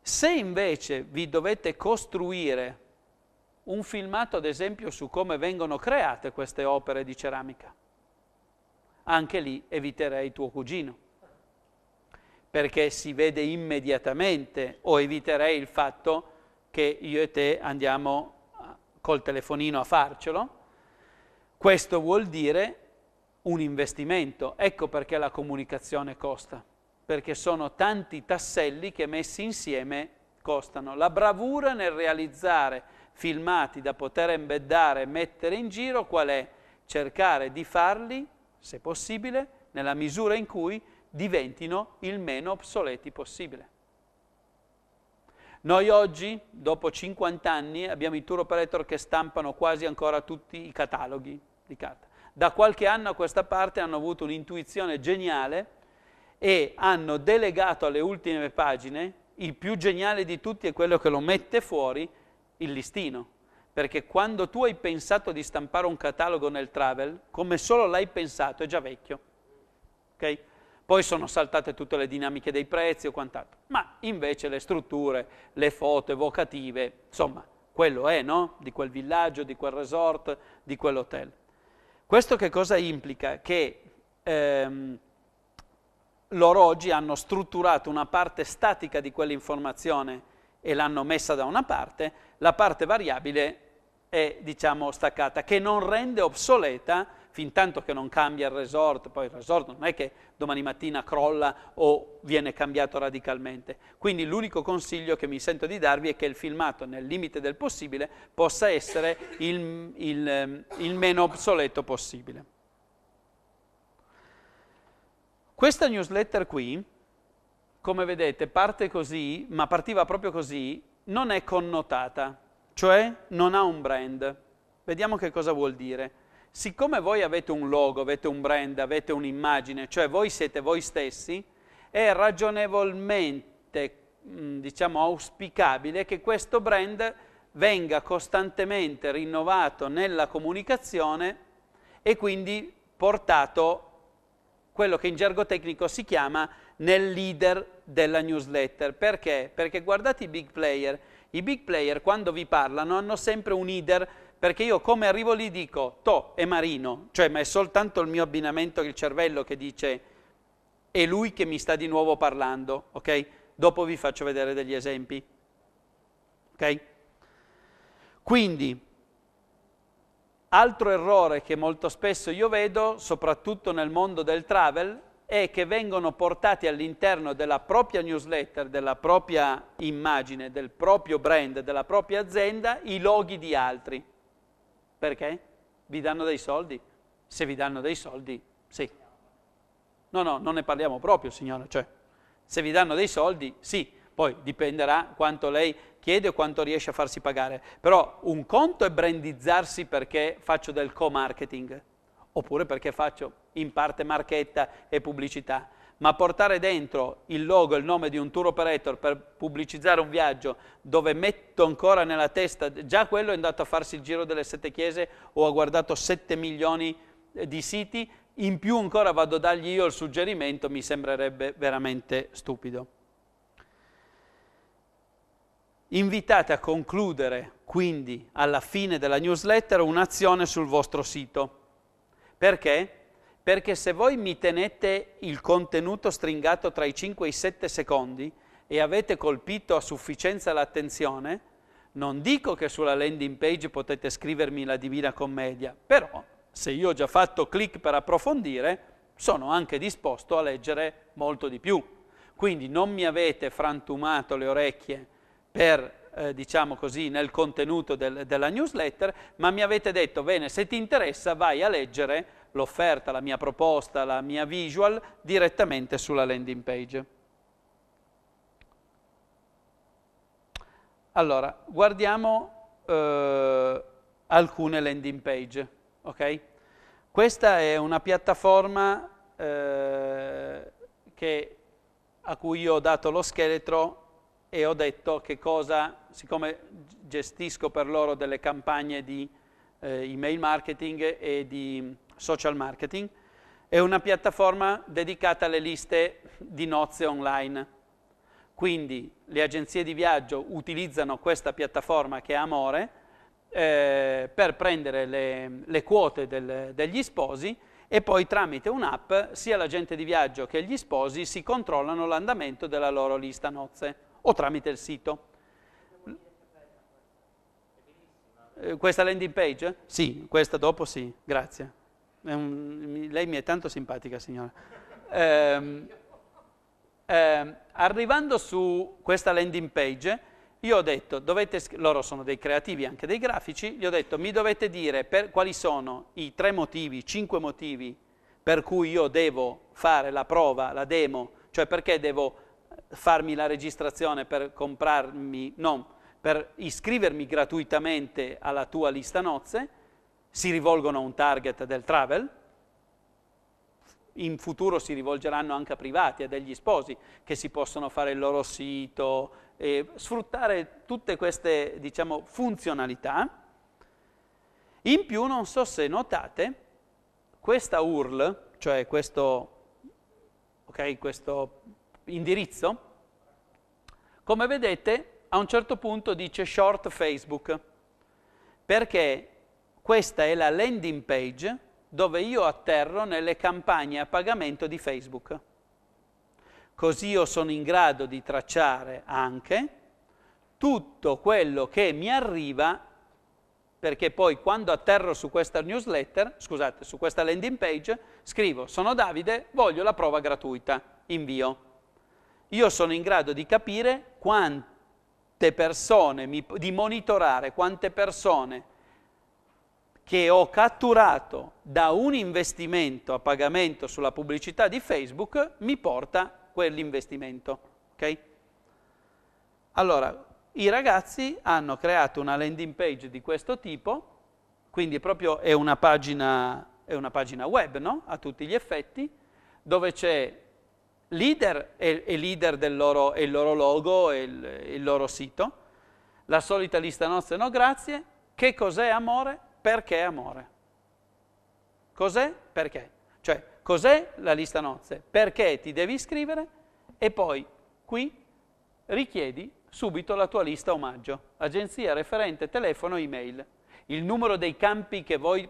Se invece vi dovete costruire un filmato ad esempio su come vengono create queste opere di ceramica. Anche lì eviterei tuo cugino, perché si vede immediatamente o eviterei il fatto che io e te andiamo col telefonino a farcelo. Questo vuol dire un investimento, ecco perché la comunicazione costa, perché sono tanti tasselli che messi insieme costano. La bravura nel realizzare filmati da poter embeddare e mettere in giro qual è? Cercare di farli, se possibile, nella misura in cui diventino il meno obsoleti possibile. Noi oggi, dopo 50 anni, abbiamo i tour operator che stampano quasi ancora tutti i cataloghi di carta. Da qualche anno a questa parte hanno avuto un'intuizione geniale e hanno delegato alle ultime pagine, il più geniale di tutti è quello che lo mette fuori, il listino, perché quando tu hai pensato di stampare un catalogo nel travel, come solo l'hai pensato, è già vecchio. Okay? Poi sono saltate tutte le dinamiche dei prezzi o quant'altro, ma invece le strutture, le foto evocative, insomma, quello è, no? Di quel villaggio, di quel resort, di quell'hotel. Questo che cosa implica? Che ehm, loro oggi hanno strutturato una parte statica di quell'informazione e l'hanno messa da una parte la parte variabile è diciamo staccata, che non rende obsoleta fin tanto che non cambia il resort, poi il resort non è che domani mattina crolla o viene cambiato radicalmente. Quindi l'unico consiglio che mi sento di darvi è che il filmato, nel limite del possibile, possa essere il, il, il meno obsoleto possibile. Questa newsletter qui, come vedete, parte così, ma partiva proprio così, non è connotata, cioè non ha un brand. Vediamo che cosa vuol dire. Siccome voi avete un logo, avete un brand, avete un'immagine, cioè voi siete voi stessi, è ragionevolmente, mm, diciamo, auspicabile che questo brand venga costantemente rinnovato nella comunicazione e quindi portato quello che in gergo tecnico si chiama nel leader della newsletter. Perché? Perché guardate i big player, i big player quando vi parlano hanno sempre un leader perché io come arrivo lì dico To è Marino, cioè ma è soltanto il mio abbinamento il cervello che dice è lui che mi sta di nuovo parlando, ok? Dopo vi faccio vedere degli esempi, ok? Quindi, altro errore che molto spesso io vedo, soprattutto nel mondo del travel, è che vengono portati all'interno della propria newsletter, della propria immagine, del proprio brand, della propria azienda, i loghi di altri. Perché? Vi danno dei soldi? Se vi danno dei soldi, sì. No, no, non ne parliamo proprio, signora. Cioè, se vi danno dei soldi, sì. Poi dipenderà quanto lei chiede o quanto riesce a farsi pagare. Però un conto è brandizzarsi perché faccio del co-marketing oppure perché faccio in parte marchetta e pubblicità. Ma portare dentro il logo, il nome di un tour operator per pubblicizzare un viaggio dove metto ancora nella testa, già quello è andato a farsi il giro delle sette chiese o ha guardato 7 milioni eh, di siti, in più ancora vado a dargli io il suggerimento, mi sembrerebbe veramente stupido. Invitate a concludere quindi alla fine della newsletter un'azione sul vostro sito perché? Perché se voi mi tenete il contenuto stringato tra i 5 e i 7 secondi e avete colpito a sufficienza l'attenzione, non dico che sulla landing page potete scrivermi la Divina Commedia, però se io ho già fatto click per approfondire, sono anche disposto a leggere molto di più. Quindi non mi avete frantumato le orecchie per eh, diciamo così, nel contenuto del, della newsletter, ma mi avete detto, bene, se ti interessa vai a leggere l'offerta, la mia proposta, la mia visual direttamente sulla landing page. Allora, guardiamo eh, alcune landing page, okay? Questa è una piattaforma eh, che, a cui io ho dato lo scheletro e ho detto che cosa, siccome gestisco per loro delle campagne di eh, email marketing e di social marketing, è una piattaforma dedicata alle liste di nozze online. Quindi le agenzie di viaggio utilizzano questa piattaforma che è Amore eh, per prendere le, le quote del, degli sposi e poi tramite un'app sia l'agente di viaggio che gli sposi si controllano l'andamento della loro lista nozze o tramite il sito. Eh, questa landing page? Sì, questa dopo sì, grazie. lei mi è tanto simpatica signora. Eh, eh, arrivando su questa landing page, io ho detto, dovete, loro sono dei creativi, anche dei grafici, gli ho detto, mi dovete dire per, quali sono i tre motivi, cinque motivi per cui io devo fare la prova, la demo, cioè perché devo farmi la registrazione per comprarmi, no, per iscrivermi gratuitamente alla tua lista nozze, si rivolgono a un target del travel, in futuro si rivolgeranno anche a privati, a degli sposi che si possono fare il loro sito, sfruttare tutte queste diciamo, funzionalità. In più, non so se notate, questa URL, cioè questo, okay, questo indirizzo, come vedete a un certo punto dice short Facebook, perché questa è la landing page dove io atterro nelle campagne a pagamento di Facebook. Così io sono in grado di tracciare anche tutto quello che mi arriva perché poi quando atterro su questa newsletter, scusate, su questa landing page, scrivo sono Davide, voglio la prova gratuita, invio io sono in grado di capire quante persone, mi, di monitorare quante persone che ho catturato da un investimento a pagamento sulla pubblicità di Facebook mi porta quell'investimento. Okay? Allora, i ragazzi hanno creato una landing page di questo tipo, quindi proprio è una pagina, è una pagina web no? a tutti gli effetti, dove c'è leader è, è leader del loro, è il loro logo e il, il, loro sito. La solita lista nozze no grazie. Che cos'è amore? Perché amore? Cos'è? Perché? Cioè, cos'è la lista nozze? Perché ti devi iscrivere? E poi qui richiedi subito la tua lista omaggio, agenzia, referente, telefono, email. Il numero dei campi che voi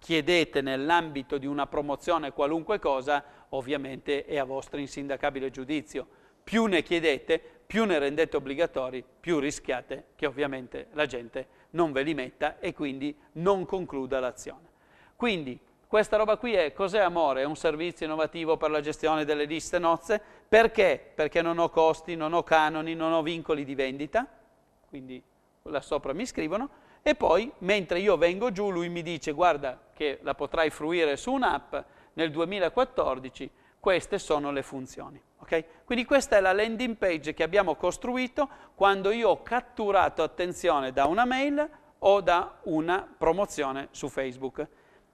chiedete nell'ambito di una promozione qualunque cosa ovviamente è a vostro insindacabile giudizio. Più ne chiedete, più ne rendete obbligatori, più rischiate che ovviamente la gente non ve li metta e quindi non concluda l'azione. Quindi questa roba qui è cos'è amore? È un servizio innovativo per la gestione delle liste nozze? Perché? Perché non ho costi, non ho canoni, non ho vincoli di vendita, quindi là sopra mi scrivono, e poi mentre io vengo giù lui mi dice guarda che la potrai fruire su un'app, nel 2014 queste sono le funzioni. Okay? Quindi questa è la landing page che abbiamo costruito quando io ho catturato attenzione da una mail o da una promozione su Facebook.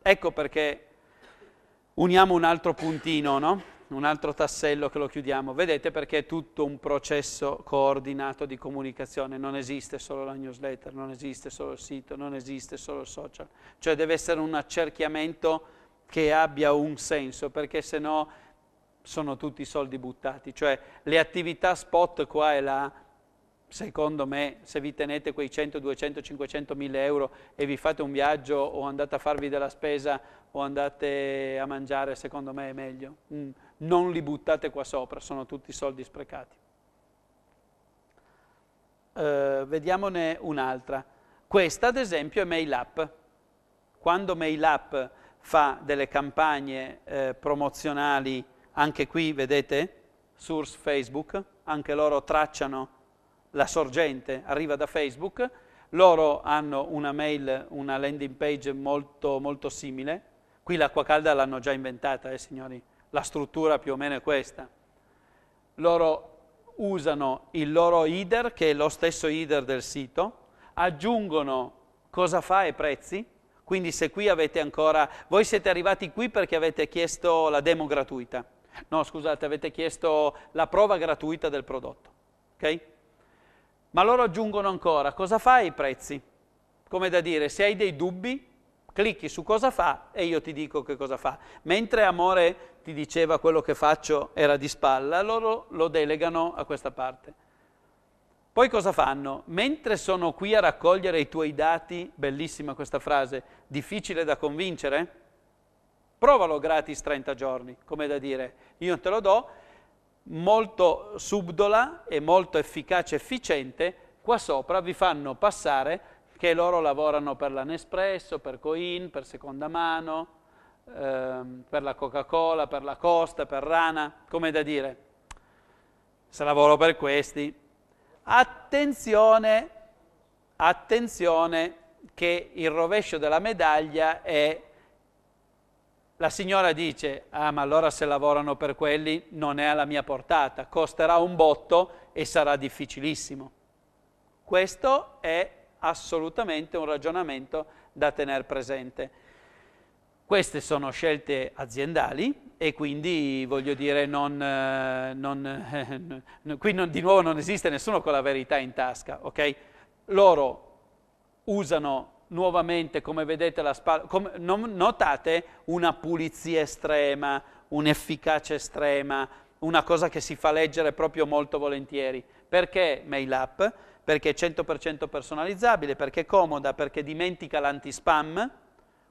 Ecco perché uniamo un altro puntino, no? un altro tassello che lo chiudiamo. Vedete perché è tutto un processo coordinato di comunicazione. Non esiste solo la newsletter, non esiste solo il sito, non esiste solo il social. Cioè deve essere un accerchiamento che abbia un senso, perché se no sono tutti soldi buttati. Cioè le attività spot qua e là, secondo me, se vi tenete quei 100, 200, 500 mila euro e vi fate un viaggio o andate a farvi della spesa o andate a mangiare, secondo me è meglio. Mm. Non li buttate qua sopra, sono tutti soldi sprecati. Uh, vediamone un'altra. Questa, ad esempio, è MailUp. Quando MailUp fa delle campagne eh, promozionali, anche qui vedete, Source Facebook, anche loro tracciano la sorgente, arriva da Facebook, loro hanno una mail, una landing page molto, molto simile, qui l'acqua calda l'hanno già inventata, eh, signori, la struttura più o meno è questa. Loro usano il loro header, che è lo stesso header del sito, aggiungono cosa fa e prezzi, quindi se qui avete ancora, voi siete arrivati qui perché avete chiesto la demo gratuita. No, scusate, avete chiesto la prova gratuita del prodotto. Ok? Ma loro aggiungono ancora, cosa fa ai prezzi? Come da dire, se hai dei dubbi, clicchi su cosa fa e io ti dico che cosa fa. Mentre Amore ti diceva quello che faccio era di spalla, loro lo delegano a questa parte. Poi cosa fanno? Mentre sono qui a raccogliere i tuoi dati, bellissima questa frase, difficile da convincere, provalo gratis 30 giorni, come da dire, io te lo do, molto subdola e molto efficace, efficiente, qua sopra vi fanno passare che loro lavorano per la Nespresso, per Coin, per Seconda Mano, ehm, per la Coca-Cola, per la Costa, per Rana, come da dire, se lavoro per questi Attenzione, attenzione che il rovescio della medaglia è la signora dice, ah ma allora se lavorano per quelli non è alla mia portata, costerà un botto e sarà difficilissimo. Questo è assolutamente un ragionamento da tenere presente. Queste sono scelte aziendali, e quindi voglio dire non, eh, non, (laughs) qui non, di nuovo non esiste nessuno con la verità in tasca, ok? Loro usano nuovamente, come vedete, la spalla, come, notate una pulizia estrema, un'efficacia estrema, una cosa che si fa leggere proprio molto volentieri. Perché mail app? Perché è 100% personalizzabile, perché è comoda, perché dimentica l'antispam,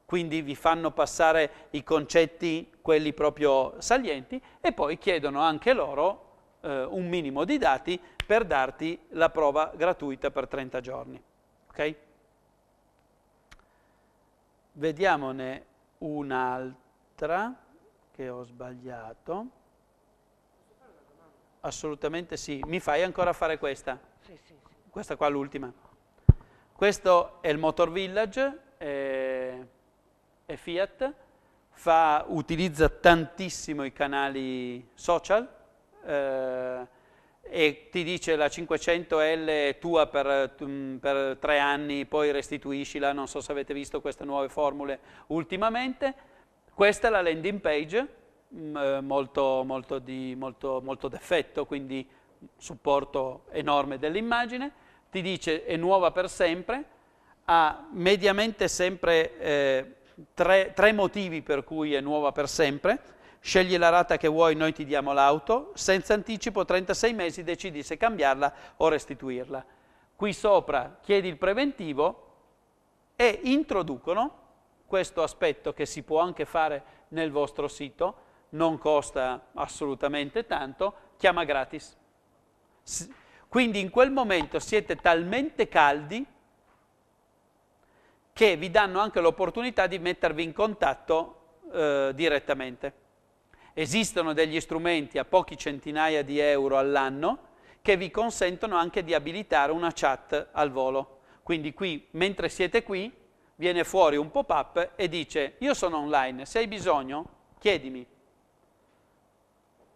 quindi vi fanno passare i concetti, quelli proprio salienti, e poi chiedono anche loro eh, un minimo di dati per darti la prova gratuita per 30 giorni. Okay? Vediamone un'altra che ho sbagliato. Assolutamente sì. Mi fai ancora fare questa? Sì, sì. sì. Questa qua l'ultima. Questo è il Motor Village. Eh, è Fiat, fa, utilizza tantissimo i canali social eh, e ti dice la 500L è tua per, mm, per tre anni, poi restituiscila, non so se avete visto queste nuove formule ultimamente. Questa è la landing page, mm, eh, molto, molto, di, molto, molto d'effetto, quindi supporto enorme dell'immagine, ti dice è nuova per sempre, ha mediamente sempre eh, tre, tre motivi per cui è nuova per sempre, scegli la rata che vuoi, noi ti diamo l'auto, senza anticipo 36 mesi decidi se cambiarla o restituirla. Qui sopra chiedi il preventivo e introducono questo aspetto che si può anche fare nel vostro sito, non costa assolutamente tanto, chiama gratis. Quindi in quel momento siete talmente caldi che vi danno anche l'opportunità di mettervi in contatto eh, direttamente. Esistono degli strumenti a pochi centinaia di euro all'anno che vi consentono anche di abilitare una chat al volo. Quindi qui, mentre siete qui, viene fuori un pop-up e dice io sono online, se hai bisogno chiedimi.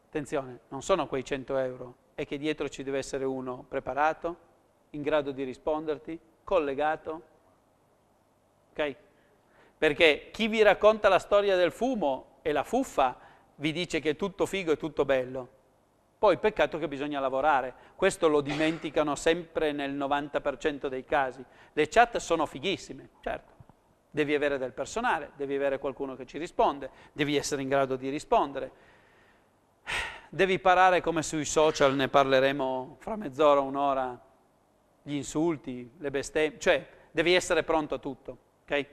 Attenzione, non sono quei 100 euro, è che dietro ci deve essere uno preparato, in grado di risponderti, collegato, Okay? Perché chi vi racconta la storia del fumo e la fuffa vi dice che è tutto figo e tutto bello. Poi peccato che bisogna lavorare, questo lo dimenticano sempre nel 90% dei casi. Le chat sono fighissime, certo, devi avere del personale, devi avere qualcuno che ci risponde, devi essere in grado di rispondere, devi parare come sui social, ne parleremo fra mezz'ora, un'ora, gli insulti, le bestemmie, cioè devi essere pronto a tutto. Okay?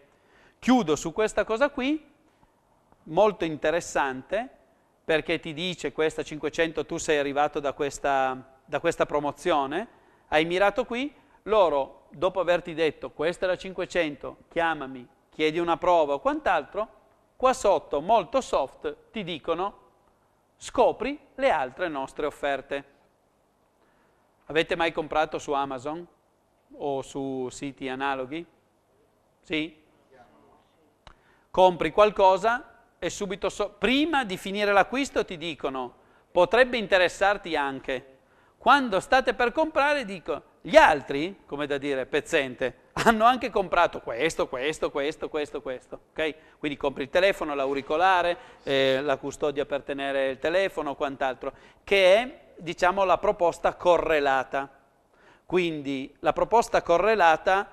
Chiudo su questa cosa qui, molto interessante, perché ti dice questa 500 tu sei arrivato da questa, da questa promozione, hai mirato qui, loro dopo averti detto questa è la 500, chiamami, chiedi una prova o quant'altro, qua sotto molto soft ti dicono scopri le altre nostre offerte. Avete mai comprato su Amazon o su siti analoghi? Sì? Compri qualcosa e subito, so- prima di finire l'acquisto ti dicono, potrebbe interessarti anche. Quando state per comprare dico, gli altri, come da dire, pezzente, hanno anche comprato questo, questo, questo, questo, questo. Okay? Quindi compri il telefono, l'auricolare, eh, la custodia per tenere il telefono, quant'altro, che è diciamo la proposta correlata. Quindi la proposta correlata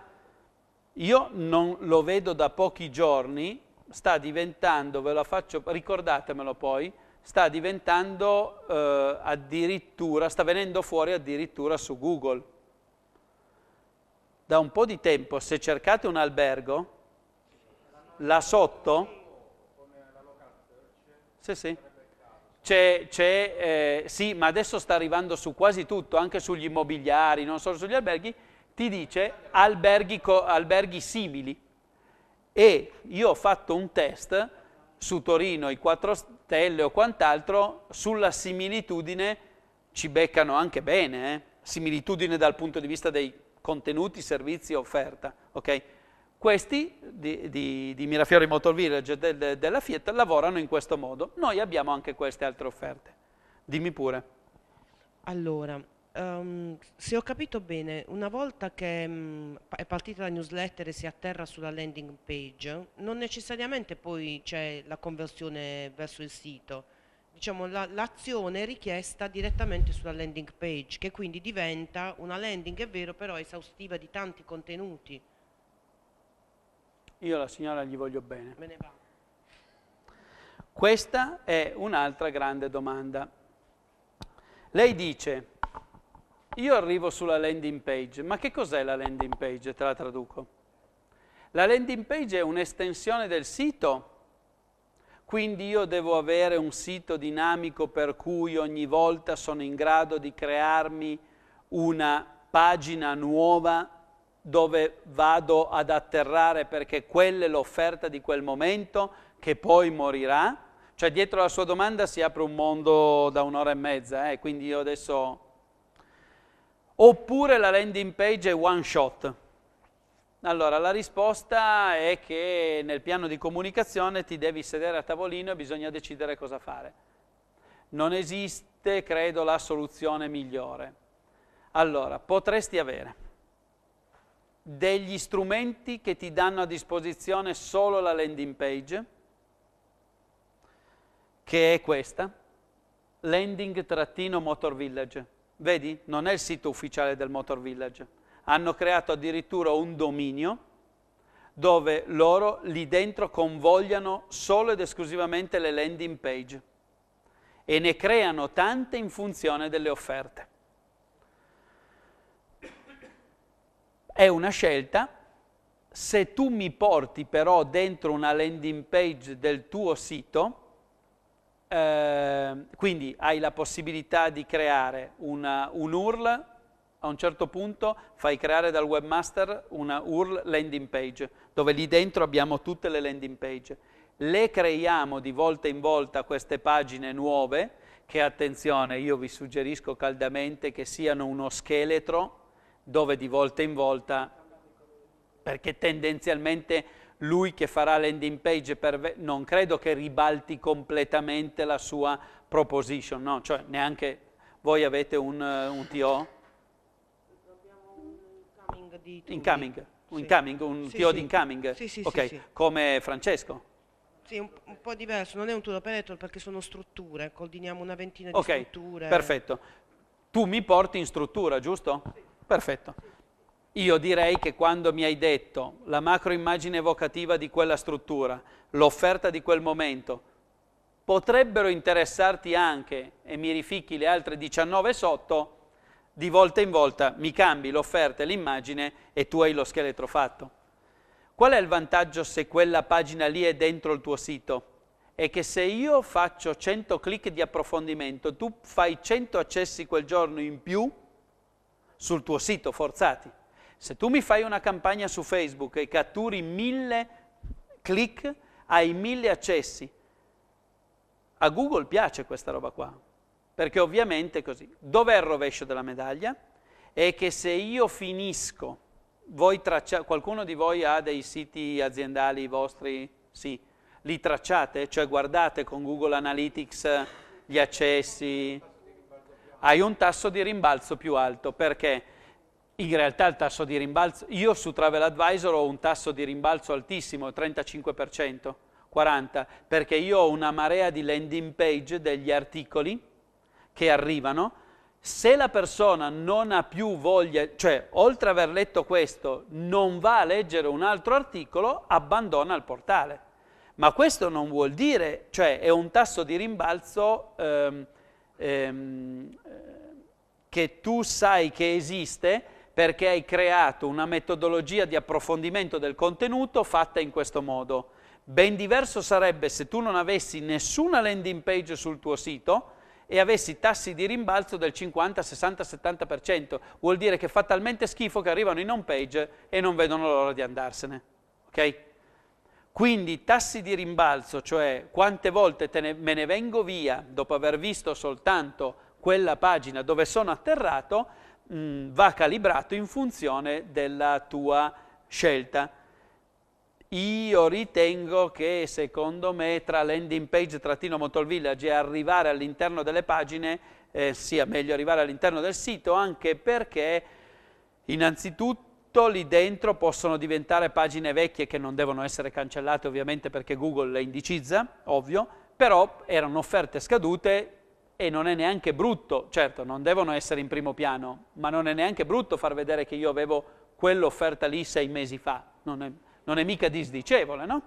io non lo vedo da pochi giorni, sta diventando, ve lo faccio, ricordatemelo poi, sta diventando eh, addirittura, sta venendo fuori addirittura su Google. Da un po' di tempo, se cercate un albergo, là sotto, sì, sì. C'è, c'è eh, sì, ma adesso sta arrivando su quasi tutto, anche sugli immobiliari, non solo sugli alberghi, ti dice alberghi, alberghi simili. E io ho fatto un test su Torino, i 4 stelle o quant'altro, sulla similitudine ci beccano anche bene, eh? similitudine dal punto di vista dei contenuti, servizi e offerta. Okay? Questi di, di, di, Mirafiori Motor Village e de, della Fiat lavorano in questo modo. Noi abbiamo anche queste altre offerte. Dimmi pure. Allora, Um, se ho capito bene, una volta che mh, mm, è partita la newsletter e si atterra sulla landing page, non necessariamente poi c'è la conversione verso il sito. Diciamo, l'azione è richiesta direttamente sulla landing page, che quindi diventa una landing, è vero, però esaustiva di tanti contenuti. Io la signora gli voglio bene. Me ne va. Questa è un'altra grande domanda. Lei dice io arrivo sulla landing page, ma che cos'è la landing page? Te la traduco. La landing page è un'estensione del sito, quindi io devo avere un sito dinamico per cui ogni volta sono in grado di crearmi una pagina nuova dove vado ad atterrare perché quella è l'offerta di quel momento che poi morirà. Cioè dietro la sua domanda si apre un mondo da un'ora e mezza, eh, quindi io adesso oppure la landing page è one shot? Allora, la risposta è che nel piano di comunicazione ti devi sedere a tavolino e bisogna decidere cosa fare. Non esiste, credo, la soluzione migliore. Allora, potresti avere degli strumenti che ti danno a disposizione solo la landing page, che è questa, landing-motor Vedi? Non è il sito ufficiale del Motor Village. Hanno creato addirittura un dominio dove loro lì dentro convogliano solo ed esclusivamente le landing page e ne creano tante in funzione delle offerte. È una scelta, se tu mi porti però dentro una landing page del tuo sito, Ehm, quindi hai la possibilità di creare una, un URL, a un certo punto fai creare dal webmaster una URL landing page, dove lì dentro abbiamo tutte le landing page. Le creiamo di volta in volta queste pagine nuove, che attenzione, io vi suggerisco caldamente che siano uno scheletro, dove di volta in volta, perché tendenzialmente lui che farà l'ending page per, non credo che ribalti completamente la sua proposition, no? Cioè neanche voi avete un, un TO? Di incoming, un, sì. incoming, un sì, TO sì. di incoming? Sì, sì, okay. sì, Come Francesco? Sì, un, un, po' diverso, non è un tool operator perché sono strutture, coordiniamo una ventina okay. di strutture. Ok, perfetto. Tu mi porti in struttura, giusto? Sì. Perfetto. Io direi che quando mi hai detto la macro immagine evocativa di quella struttura, l'offerta di quel momento, potrebbero interessarti anche, e mi rificchi le altre 19 sotto, di volta in volta mi cambi l'offerta e l'immagine e tu hai lo scheletro fatto. Qual è il vantaggio se quella pagina lì è dentro il tuo sito? È che se io faccio 100 clic di approfondimento, tu fai 100 accessi quel giorno in più sul tuo sito forzati. Se tu mi fai una campagna su Facebook e catturi mille click, hai mille accessi. A Google piace questa roba qua, perché ovviamente è così. Dov'è il rovescio della medaglia? È che se io finisco, traccia, qualcuno di voi ha dei siti aziendali vostri? Sì. Li tracciate? Cioè guardate con Google Analytics eh, gli accessi? Hai un tasso di rimbalzo più alto, perché? in realtà il tasso di rimbalzo, io su Travel Advisor ho un tasso di rimbalzo altissimo, 35%, 40%, perché io ho una marea di landing page degli articoli che arrivano, se la persona non ha più voglia, cioè oltre ad aver letto questo, non va a leggere un altro articolo, abbandona il portale. Ma questo non vuol dire, cioè è un tasso di rimbalzo ehm, ehm, che tu sai che esiste, perché hai creato una metodologia di approfondimento del contenuto fatta in questo modo. Ben diverso sarebbe se tu non avessi nessuna landing page sul tuo sito e avessi tassi di rimbalzo del 50, 60, 70%. Vuol dire che fa talmente schifo che arrivano in home page e non vedono l'ora di andarsene. Okay? Quindi tassi di rimbalzo, cioè quante volte ne, me ne vengo via dopo aver visto soltanto quella pagina dove sono atterrato, mh, mm, va calibrato in funzione della tua scelta. Io ritengo che secondo me tra landing page trattino Motor Village e arrivare all'interno delle pagine eh, sia meglio arrivare all'interno del sito anche perché innanzitutto lì dentro possono diventare pagine vecchie che non devono essere cancellate ovviamente perché Google le indicizza, ovvio, però erano offerte scadute, e non è neanche brutto, certo non devono essere in primo piano, ma non è neanche brutto far vedere che io avevo quell'offerta lì sei mesi fa, non è, non è mica disdicevole, no?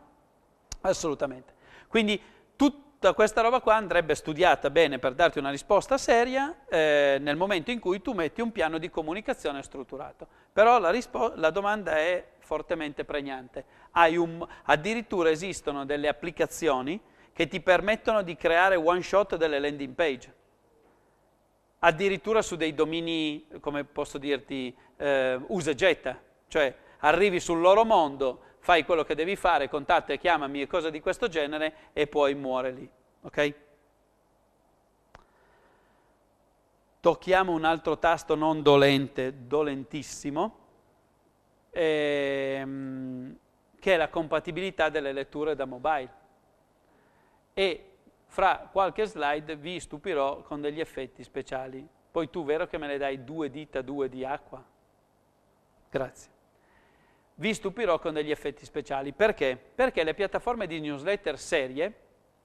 Assolutamente. Quindi tutta questa roba qua andrebbe studiata bene per darti una risposta seria eh, nel momento in cui tu metti un piano di comunicazione strutturato. Però la, rispo- la domanda è fortemente pregnante. Un, addirittura esistono delle applicazioni che ti permettono di creare one shot delle landing page. Addirittura su dei domini, come posso dirti, eh, usa e getta, cioè arrivi sul loro mondo, fai quello che devi fare, contatta e chiamami e cose di questo genere e poi muore lì. Ok? Tocchiamo un altro tasto non dolente, dolentissimo, ehm, che è la compatibilità delle letture da mobile e fra qualche slide vi stupirò con degli effetti speciali. Poi tu vero che me ne dai due dita, due di acqua? Grazie. Vi stupirò con degli effetti speciali. Perché? Perché le piattaforme di newsletter serie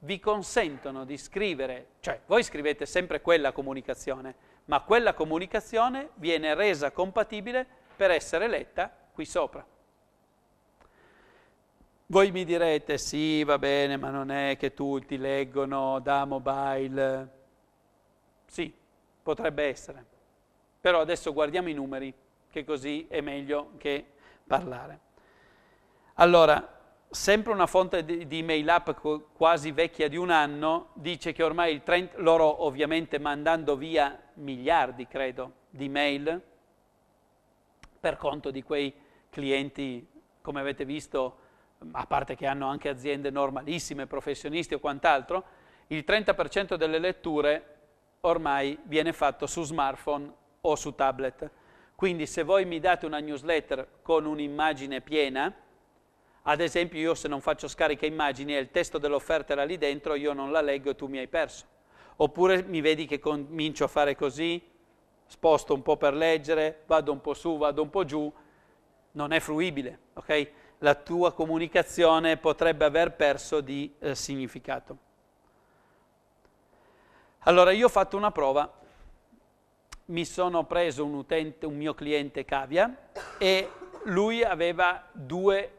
vi consentono di scrivere, cioè voi scrivete sempre quella comunicazione, ma quella comunicazione viene resa compatibile per essere letta qui sopra. Voi mi direte, sì, va bene, ma non è che tutti leggono da mobile. Sì, potrebbe essere. Però adesso guardiamo i numeri, che così è meglio che parlare. Allora, sempre una fonte di, mail app quasi vecchia di un anno dice che ormai il 30, loro ovviamente mandando via miliardi, credo, di mail per conto di quei clienti, come avete visto, a parte che hanno anche aziende normalissime, professionisti o quant'altro, il 30% delle letture ormai viene fatto su smartphone o su tablet. Quindi se voi mi date una newsletter con un'immagine piena, ad esempio io se non faccio scarica immagini e il testo dell'offerta era lì dentro, io non la leggo e tu mi hai perso. Oppure mi vedi che comincio a fare così, sposto un po' per leggere, vado un po' su, vado un po' giù, non è fruibile, ok? la tua comunicazione potrebbe aver perso di eh, significato. Allora io ho fatto una prova, mi sono preso un, utente, un mio cliente Cavia e lui aveva due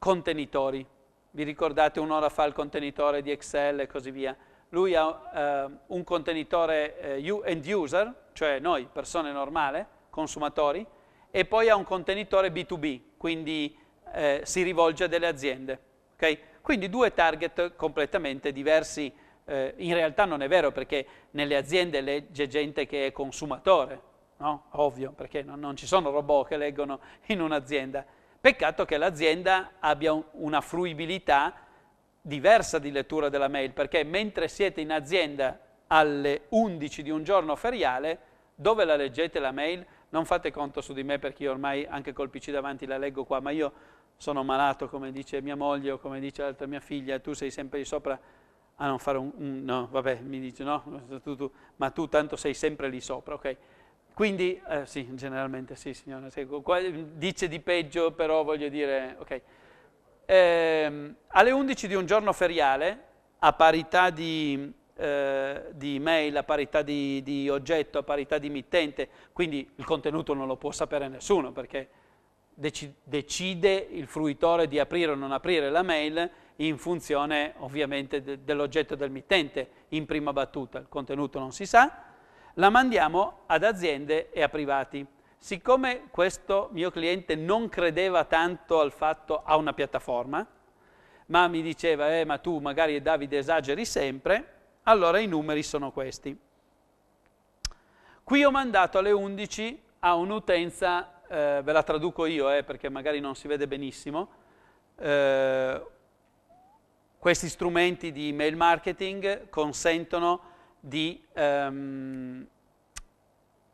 contenitori. Vi ricordate un'ora fa il contenitore di Excel e così via? Lui ha eh, un contenitore eh, end user, cioè noi, persone normali, consumatori, e poi ha un contenitore B2B, quindi eh, si rivolge a delle aziende. Okay? Quindi due target completamente diversi. Eh, in realtà non è vero perché nelle aziende legge gente che è consumatore, no? ovvio, perché non, non ci sono robot che leggono in un'azienda. Peccato che l'azienda abbia un, una fruibilità diversa di lettura della mail, perché mentre siete in azienda alle 11 di un giorno feriale, dove la leggete la mail? Non fate conto su di me perché io ormai anche col PC davanti la leggo qua, ma io sono malato come dice mia moglie o come dice l'altra mia figlia tu sei sempre di sopra a non fare un, un no, vabbè, mi dice no, tu, tu, ma tu tanto sei sempre lì sopra, ok? Quindi, eh, sì, generalmente sì signora, sì, dice di peggio però voglio dire, ok. Eh, alle 11 di un giorno feriale, a parità di, eh, di mail, a parità di, di oggetto, a parità di mittente, quindi il contenuto non lo può sapere nessuno perché deci decide il fruitore di aprire o non aprire la mail in funzione ovviamente de dell'oggetto del mittente in prima battuta, il contenuto non si sa, la mandiamo ad aziende e a privati. Siccome questo mio cliente non credeva tanto al fatto a una piattaforma, ma mi diceva, eh, ma tu magari Davide esageri sempre, allora i numeri sono questi. Qui ho mandato alle 11 a un'utenza eh, ve la traduco io eh, perché magari non si vede benissimo, eh, questi strumenti di mail marketing consentono di ehm,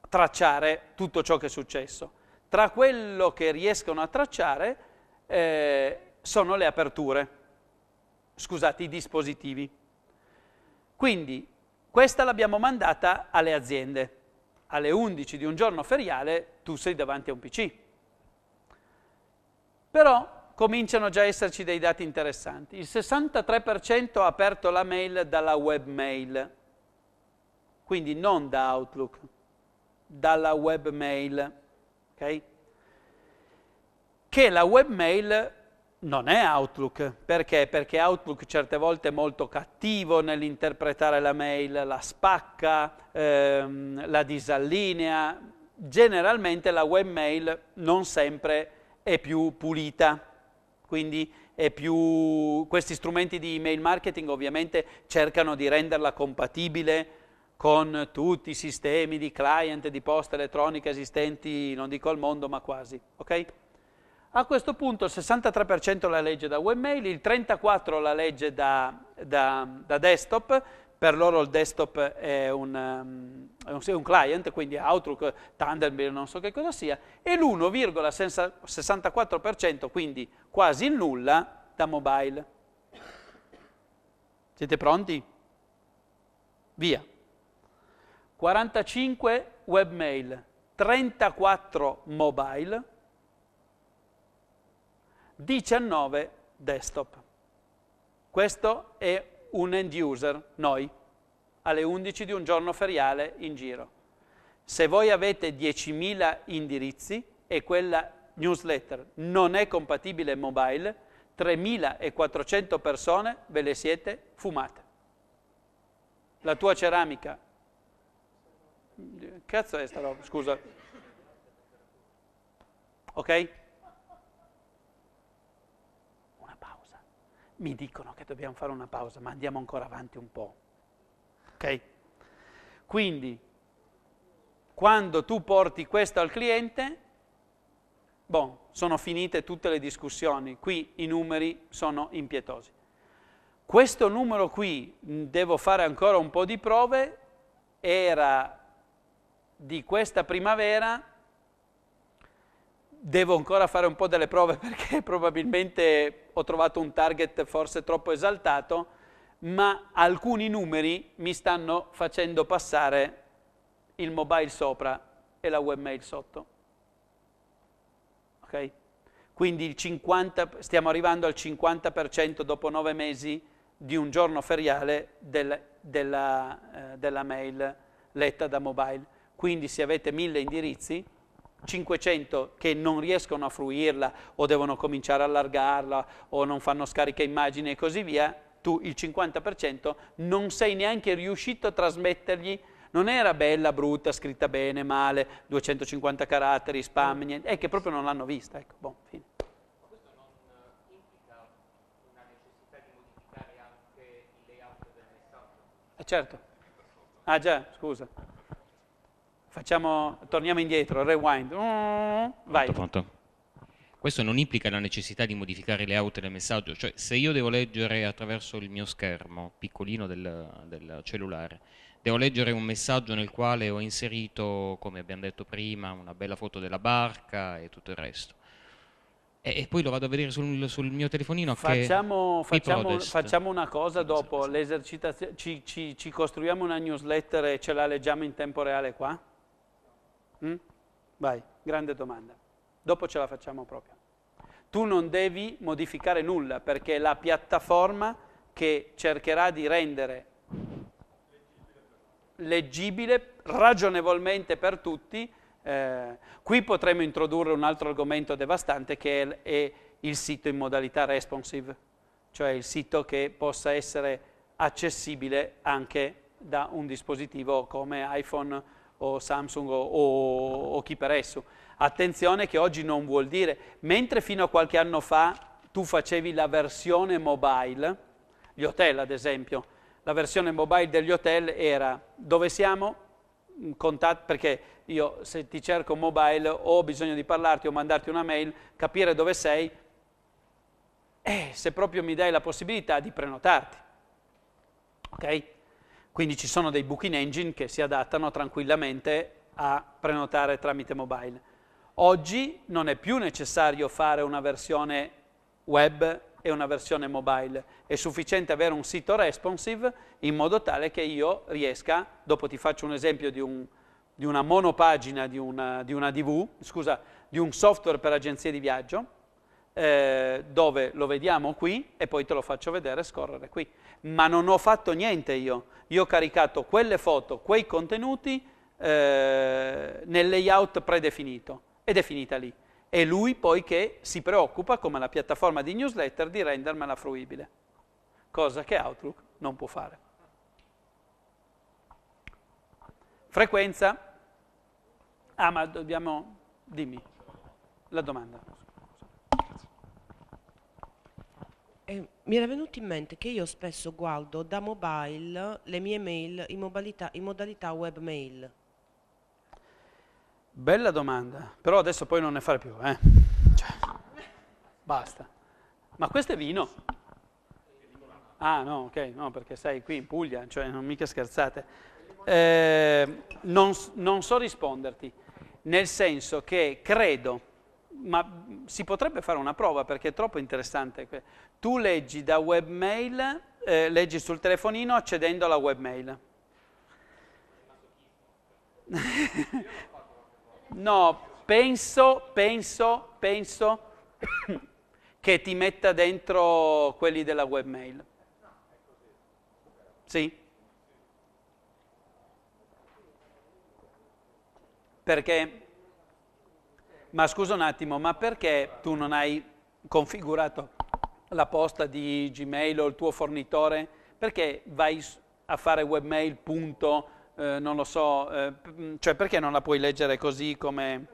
tracciare tutto ciò che è successo. Tra quello che riescono a tracciare eh, sono le aperture, scusate, i dispositivi. Quindi questa l'abbiamo mandata alle aziende alle 11 di un giorno feriale tu sei davanti a un PC. Però cominciano già a esserci dei dati interessanti. Il 63% ha aperto la mail dalla webmail, quindi non da Outlook, dalla webmail, ok? Che la webmail non è Outlook. Perché? Perché Outlook certe volte è molto cattivo nell'interpretare la mail, la spacca, ehm, la disallinea. Generalmente la webmail non sempre è più pulita, quindi più... questi strumenti di email marketing ovviamente cercano di renderla compatibile con tutti i sistemi di client, di posta elettronica esistenti, non dico al mondo, ma quasi. Okay? A questo punto il 63% la legge da webmail, il 34% la legge da, da, da desktop, per loro il desktop è un, mm, è un, client, quindi Outlook, Thunderbird, non so che cosa sia, e l'1,64%, quindi quasi il nulla, da mobile. Siete pronti? Via. 45 webmail, 34 mobile, 19 desktop. Questo è un end user, noi, alle 11 di un giorno feriale in giro. Se voi avete 10.000 indirizzi e quella newsletter non è compatibile mobile, 3.400 persone ve le siete fumate. La tua ceramica... Cazzo è sta roba, scusa. Ok? mi dicono che dobbiamo fare una pausa, ma andiamo ancora avanti un po'. Ok? Quindi, quando tu porti questo al cliente, bon, sono finite tutte le discussioni, qui i numeri sono impietosi. Questo numero qui, devo fare ancora un po' di prove, era di questa primavera devo ancora fare un po' delle prove (laughs) perché probabilmente ho trovato un target forse troppo esaltato, ma alcuni numeri mi stanno facendo passare il mobile sopra e la webmail sotto. Ok? Quindi il 50, stiamo arrivando al 50% dopo nove mesi di un giorno feriale del, della, eh, della mail letta da mobile. Quindi se avete mille indirizzi, 500 che non riescono a fruirla o devono cominciare a allargarla o non fanno scarica immagine e così via, tu il 50% non sei neanche riuscito a trasmettergli non era bella, brutta, scritta bene, male, 250 caratteri, spam, mm. niente, è che proprio non l'hanno vista, ecco, buon fine. Eh, eh certo. Ah già, scusa. Facciamo, torniamo indietro, rewind. Mm, vai. Pronto, pronto. Questo non implica la necessità di modificare le auto del messaggio, cioè se io devo leggere attraverso il mio schermo piccolino del, del cellulare, devo leggere un messaggio nel quale ho inserito, come abbiamo detto prima, una bella foto della barca e tutto il resto e, poi lo vado a vedere sul, sul mio telefonino. Facciamo, facciamo, facciamo, una cosa dopo l'esercitazione, ci, ci, ci costruiamo una newsletter e ce la leggiamo in tempo reale qua? Mm? Vai, grande domanda. Dopo ce la facciamo proprio. Tu non devi modificare nulla perché è la piattaforma che cercherà di rendere leggibile ragionevolmente per tutti. Eh, qui potremmo introdurre un altro argomento devastante che è, è il sito in modalità responsive, cioè il sito che possa essere accessibile anche da un dispositivo come iPhone o Samsung o, o, o chi per esso. Attenzione che oggi non vuol dire, mentre fino a qualche anno fa tu facevi la versione mobile, gli hotel ad esempio, la versione mobile degli hotel era dove siamo, mm, contat- perché io se ti cerco mobile ho bisogno di parlarti o mandarti una mail, capire dove sei, eh, se proprio mi dai la possibilità di prenotarti. Okay? Quindi ci sono dei booking engine che si adattano tranquillamente a prenotare tramite mobile. Oggi non è più necessario fare una versione web e una versione mobile, è sufficiente avere un sito responsive in modo tale che io riesca, dopo ti faccio un esempio di, un, di una monopagina di una, di una DV, scusa, di un software per agenzie di viaggio, eh, dove lo vediamo qui e poi te lo faccio vedere scorrere qui ma non ho fatto niente io. Io ho caricato quelle foto, quei contenuti eh, nel layout predefinito ed è finita lì. È lui poi che si preoccupa, come la piattaforma di newsletter, di rendermela fruibile, cosa che Outlook non può fare. Frequenza. Ah, ma dobbiamo... Dimmi la domanda. mi era venuto in mente che io spesso guardo da mobile le mie mail in modalità, in modalità webmail. Bella domanda, però adesso poi non ne fare più, eh? Cioè, basta. Ma questo è vino? Ah no, ok, no, perché sei qui in Puglia, cioè non mica scherzate. Eh, non, non so risponderti, nel senso che credo ma si potrebbe fare una prova perché è troppo interessante. Tu leggi da webmail, eh, leggi sul telefonino accedendo alla webmail. (laughs) no, penso, penso, penso che ti metta dentro quelli della webmail. Sì? Perché ma scusa un attimo, ma perché tu non hai configurato la posta di Gmail o il tuo fornitore? Perché vai a fare webmail, punto, eh, non lo so, eh, mm, cioè perché non la puoi leggere così come...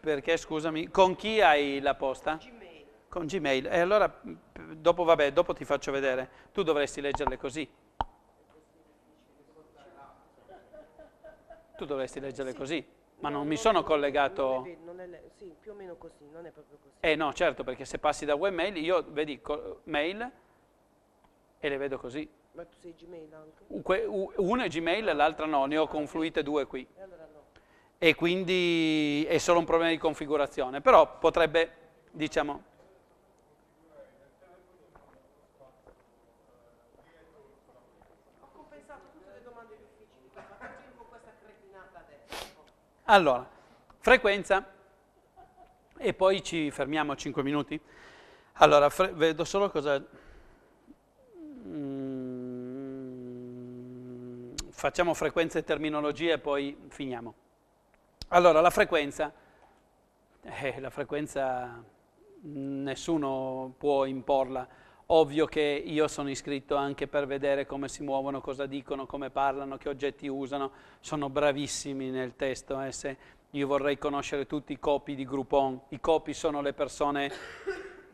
Perché scusami, con chi hai la posta? Gmail. Con Gmail. E allora, dopo, vabbè, dopo ti faccio vedere. Tu dovresti leggerle così. Tu dovresti leggere sì. così, ma no, non mi sono collegato... Non è, non è, sì, più o meno così, non è proprio così. Eh no, certo, perché se passi da webmail, io vedi mail e le vedo così. Ma tu sei Gmail anche? Una è Gmail, ah. l'altra no, ne ho ah, confluite due qui. E, allora no. e quindi è solo un problema di configurazione, però potrebbe, diciamo... Allora, frequenza, e poi ci fermiamo 5 minuti. Allora, vedo solo cosa... Mm, facciamo frequenza e terminologia e poi finiamo. Allora, la frequenza, eh, la frequenza nessuno può imporla Ovvio che io sono iscritto anche per vedere come si muovono, cosa dicono, come parlano, che oggetti usano. Sono bravissimi nel testo. Eh? Se io vorrei conoscere tutti i copi di Groupon. I copi sono le persone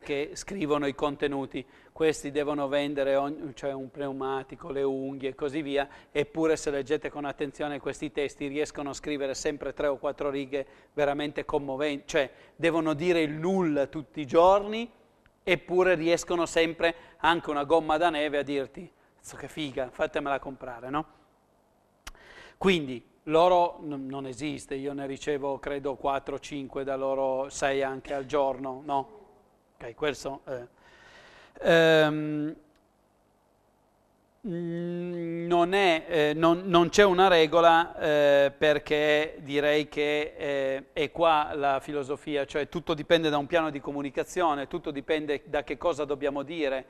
che scrivono i contenuti. Questi devono vendere ogni, cioè un pneumatico, le unghie e così via. Eppure se leggete con attenzione questi testi riescono a scrivere sempre tre o quattro righe veramente commoventi. Cioè devono dire il nulla tutti i giorni eppure riescono sempre anche una gomma da neve a dirti, che figa, fatemela comprare, no? Quindi l'oro n- non esiste, io ne ricevo credo 4-5 da loro, 6 anche al giorno, no? Ok, questo... Eh. Mm, non, è, eh, non, non, c'è una regola eh, perché direi che eh, è qua la filosofia, cioè tutto dipende da un piano di comunicazione, tutto dipende da che cosa dobbiamo dire.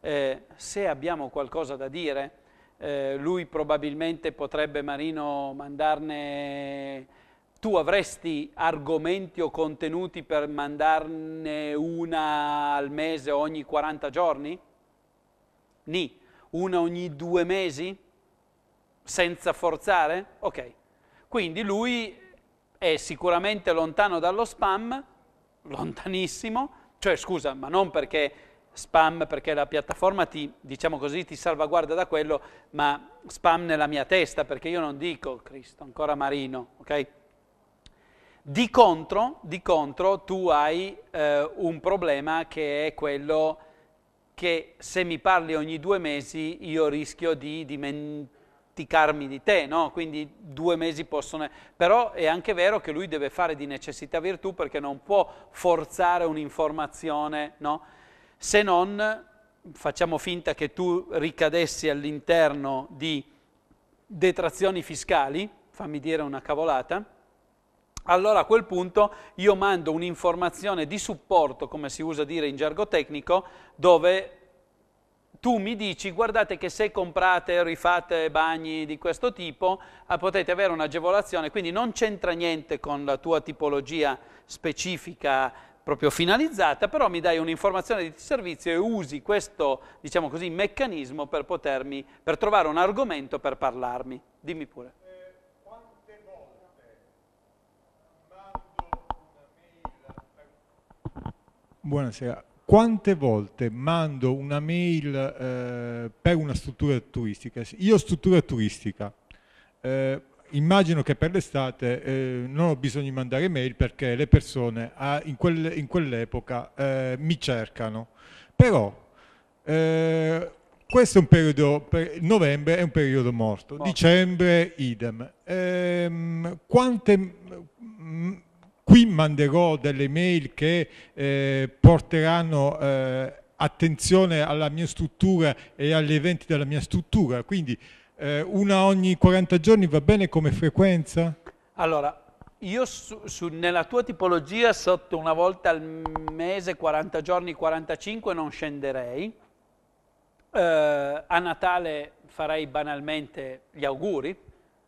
Eh, se abbiamo qualcosa da dire, eh, lui probabilmente potrebbe, Marino, mandarne... Tu avresti argomenti o contenuti per mandarne una al mese ogni 40 giorni? Ni una ogni due mesi? Senza forzare? Ok. Quindi lui è sicuramente lontano dallo spam, lontanissimo, cioè scusa, ma non perché spam, perché la piattaforma ti, diciamo così, ti salvaguarda da quello, ma spam nella mia testa, perché io non dico Cristo, ancora Marino, ok? Di contro, di contro tu hai eh, un problema che è quello che se mi parli ogni due mesi io rischio di dimenticarmi di te, no? Quindi due mesi possono... Però è anche vero che lui deve fare di necessità virtù perché non può forzare un'informazione, no? Se non facciamo finta che tu ricadessi all'interno di detrazioni fiscali, fammi dire una cavolata, allora a quel punto io mando un'informazione di supporto, come si usa dire in gergo tecnico, dove tu mi dici guardate che se comprate, rifate bagni di questo tipo ah, potete avere un'agevolazione, quindi non c'entra niente con la tua tipologia specifica proprio finalizzata, però mi dai un'informazione di servizio e usi questo, diciamo così, meccanismo per potermi, per trovare un argomento per parlarmi. Dimmi pure. Buonasera. Quante volte mando una mail eh, per una struttura turistica? Io struttura turistica, eh, immagino che per l'estate eh, non ho bisogno di mandare mail perché le persone ah, in, quel, in quell'epoca eh, mi cercano. Però eh, questo è un periodo, per, novembre è un periodo morto, morto. dicembre idem. Ehm, quante, mh, mm, qui manderò delle mail che eh, porteranno eh, attenzione alla mia struttura e agli eventi della mia struttura, quindi eh, una ogni 40 giorni va bene come frequenza? Allora, io su, su, nella tua tipologia sotto una volta al mese, 40 giorni, 45 non scenderei, eh, a Natale farei banalmente gli auguri,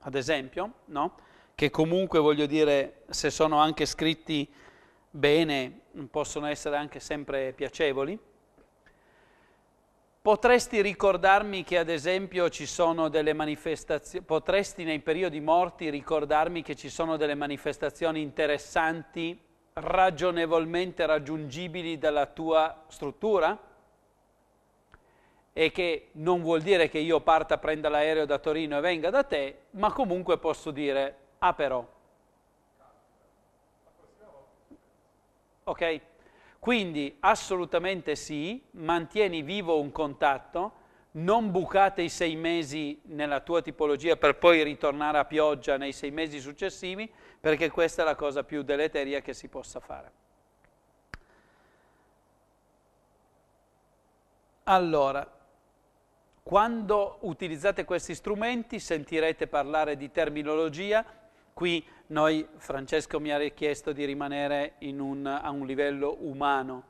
ad esempio, no? che comunque voglio dire, se sono anche scritti bene, possono essere anche sempre piacevoli. Potresti ricordarmi che ad esempio ci sono delle manifestazioni, potresti nei periodi morti ricordarmi che ci sono delle manifestazioni interessanti, ragionevolmente raggiungibili dalla tua struttura? E che non vuol dire che io parta, prenda l'aereo da Torino e venga da te, ma comunque posso dire Ah però. Ok? Quindi assolutamente sì, mantieni vivo un contatto, non bucate i sei mesi nella tua tipologia per poi ritornare a pioggia nei sei mesi successivi, perché questa è la cosa più deleteria che si possa fare. Allora, quando utilizzate questi strumenti sentirete parlare di terminologia Qui noi, Francesco mi ha richiesto di rimanere un, a un livello umano,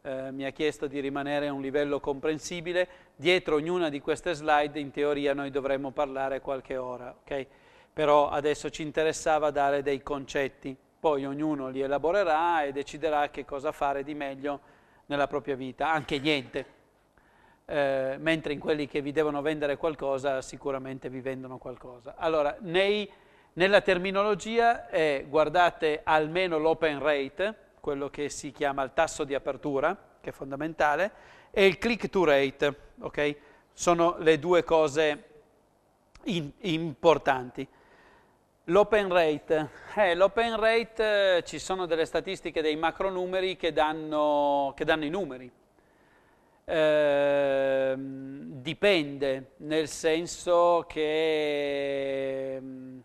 eh, mi ha chiesto di rimanere a un livello comprensibile. Dietro ognuna di queste slide in teoria noi dovremmo parlare qualche ora, ok? Però adesso ci interessava dare dei concetti, poi ognuno li elaborerà e deciderà che cosa fare di meglio nella propria vita, anche niente. Eh, mentre in quelli che vi devono vendere qualcosa sicuramente vi vendono qualcosa. Allora, nei nella terminologia è, guardate, almeno l'open rate, quello che si chiama il tasso di apertura, che è fondamentale, e il click-to rate, ok? Sono le due cose in, importanti. L'open rate, eh, l'open rate eh, ci sono delle statistiche dei macronumeri che danno, che danno i numeri. Eh, dipende, nel senso che mm,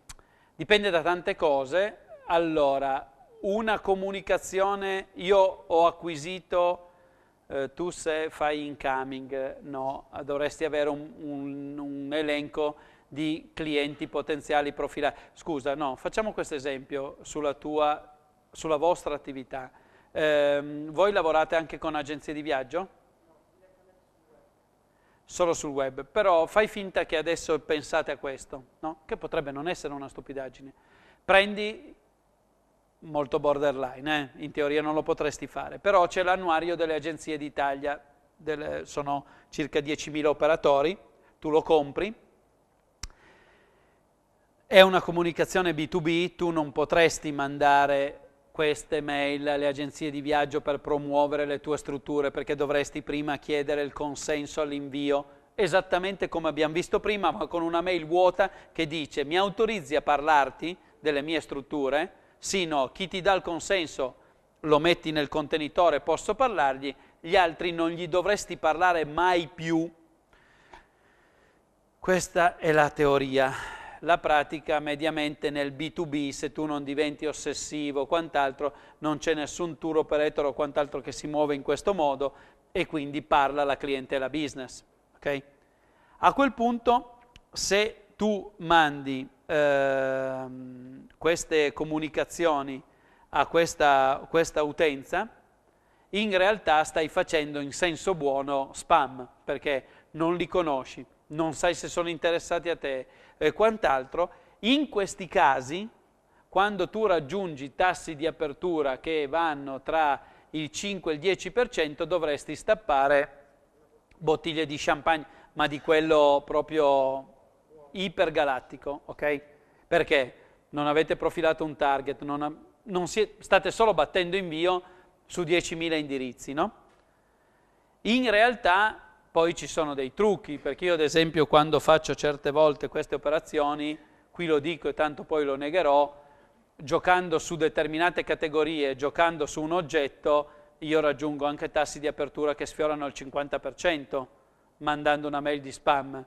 Dipende da tante cose. Allora, una comunicazione, io ho acquisito, eh, tu se fai incoming, no, dovresti avere un, un, un elenco di clienti potenziali profilati. Scusa, no, facciamo questo esempio sulla, tua, sulla vostra attività. Eh, voi lavorate anche con agenzie di viaggio? solo sul web, però fai finta che adesso pensate a questo, no? che potrebbe non essere una stupidaggine. Prendi molto borderline, eh? in teoria non lo potresti fare, però c'è l'annuario delle agenzie d'Italia, delle, sono circa 10.000 operatori, tu lo compri, è una comunicazione B2B, tu non potresti mandare queste mail alle agenzie di viaggio per promuovere le tue strutture perché dovresti prima chiedere il consenso all'invio esattamente come abbiamo visto prima, ma con una mail vuota che dice mi autorizzi a parlarti delle mie strutture? Sì, no, chi ti dà il consenso lo metti nel contenitore, posso parlargli, gli altri non gli dovresti parlare mai più. Questa è la teoria la pratica mediamente nel B2B, se tu non diventi ossessivo, quant'altro, non c'è nessun tour operator o quant'altro che si muove in questo modo e quindi parla la clientela business. Okay? A quel punto, se tu mandi eh, queste comunicazioni a questa, questa utenza, in realtà stai facendo in senso buono spam, perché non li conosci non sai se sono interessati a te e quant'altro, in questi casi, quando tu raggiungi tassi di apertura che vanno tra il 5 e il 10%, dovresti stappare bottiglie di champagne, ma di quello proprio ipergalattico, ok? Perché non avete profilato un target, non non è, state solo battendo invio su 10.000 indirizzi, no? In realtà poi ci sono dei trucchi, perché io ad esempio quando faccio certe volte queste operazioni, qui lo dico e tanto poi lo negherò, giocando su determinate categorie, giocando su un oggetto, io raggiungo anche tassi di apertura che sfiorano il 50% mandando una mail di spam.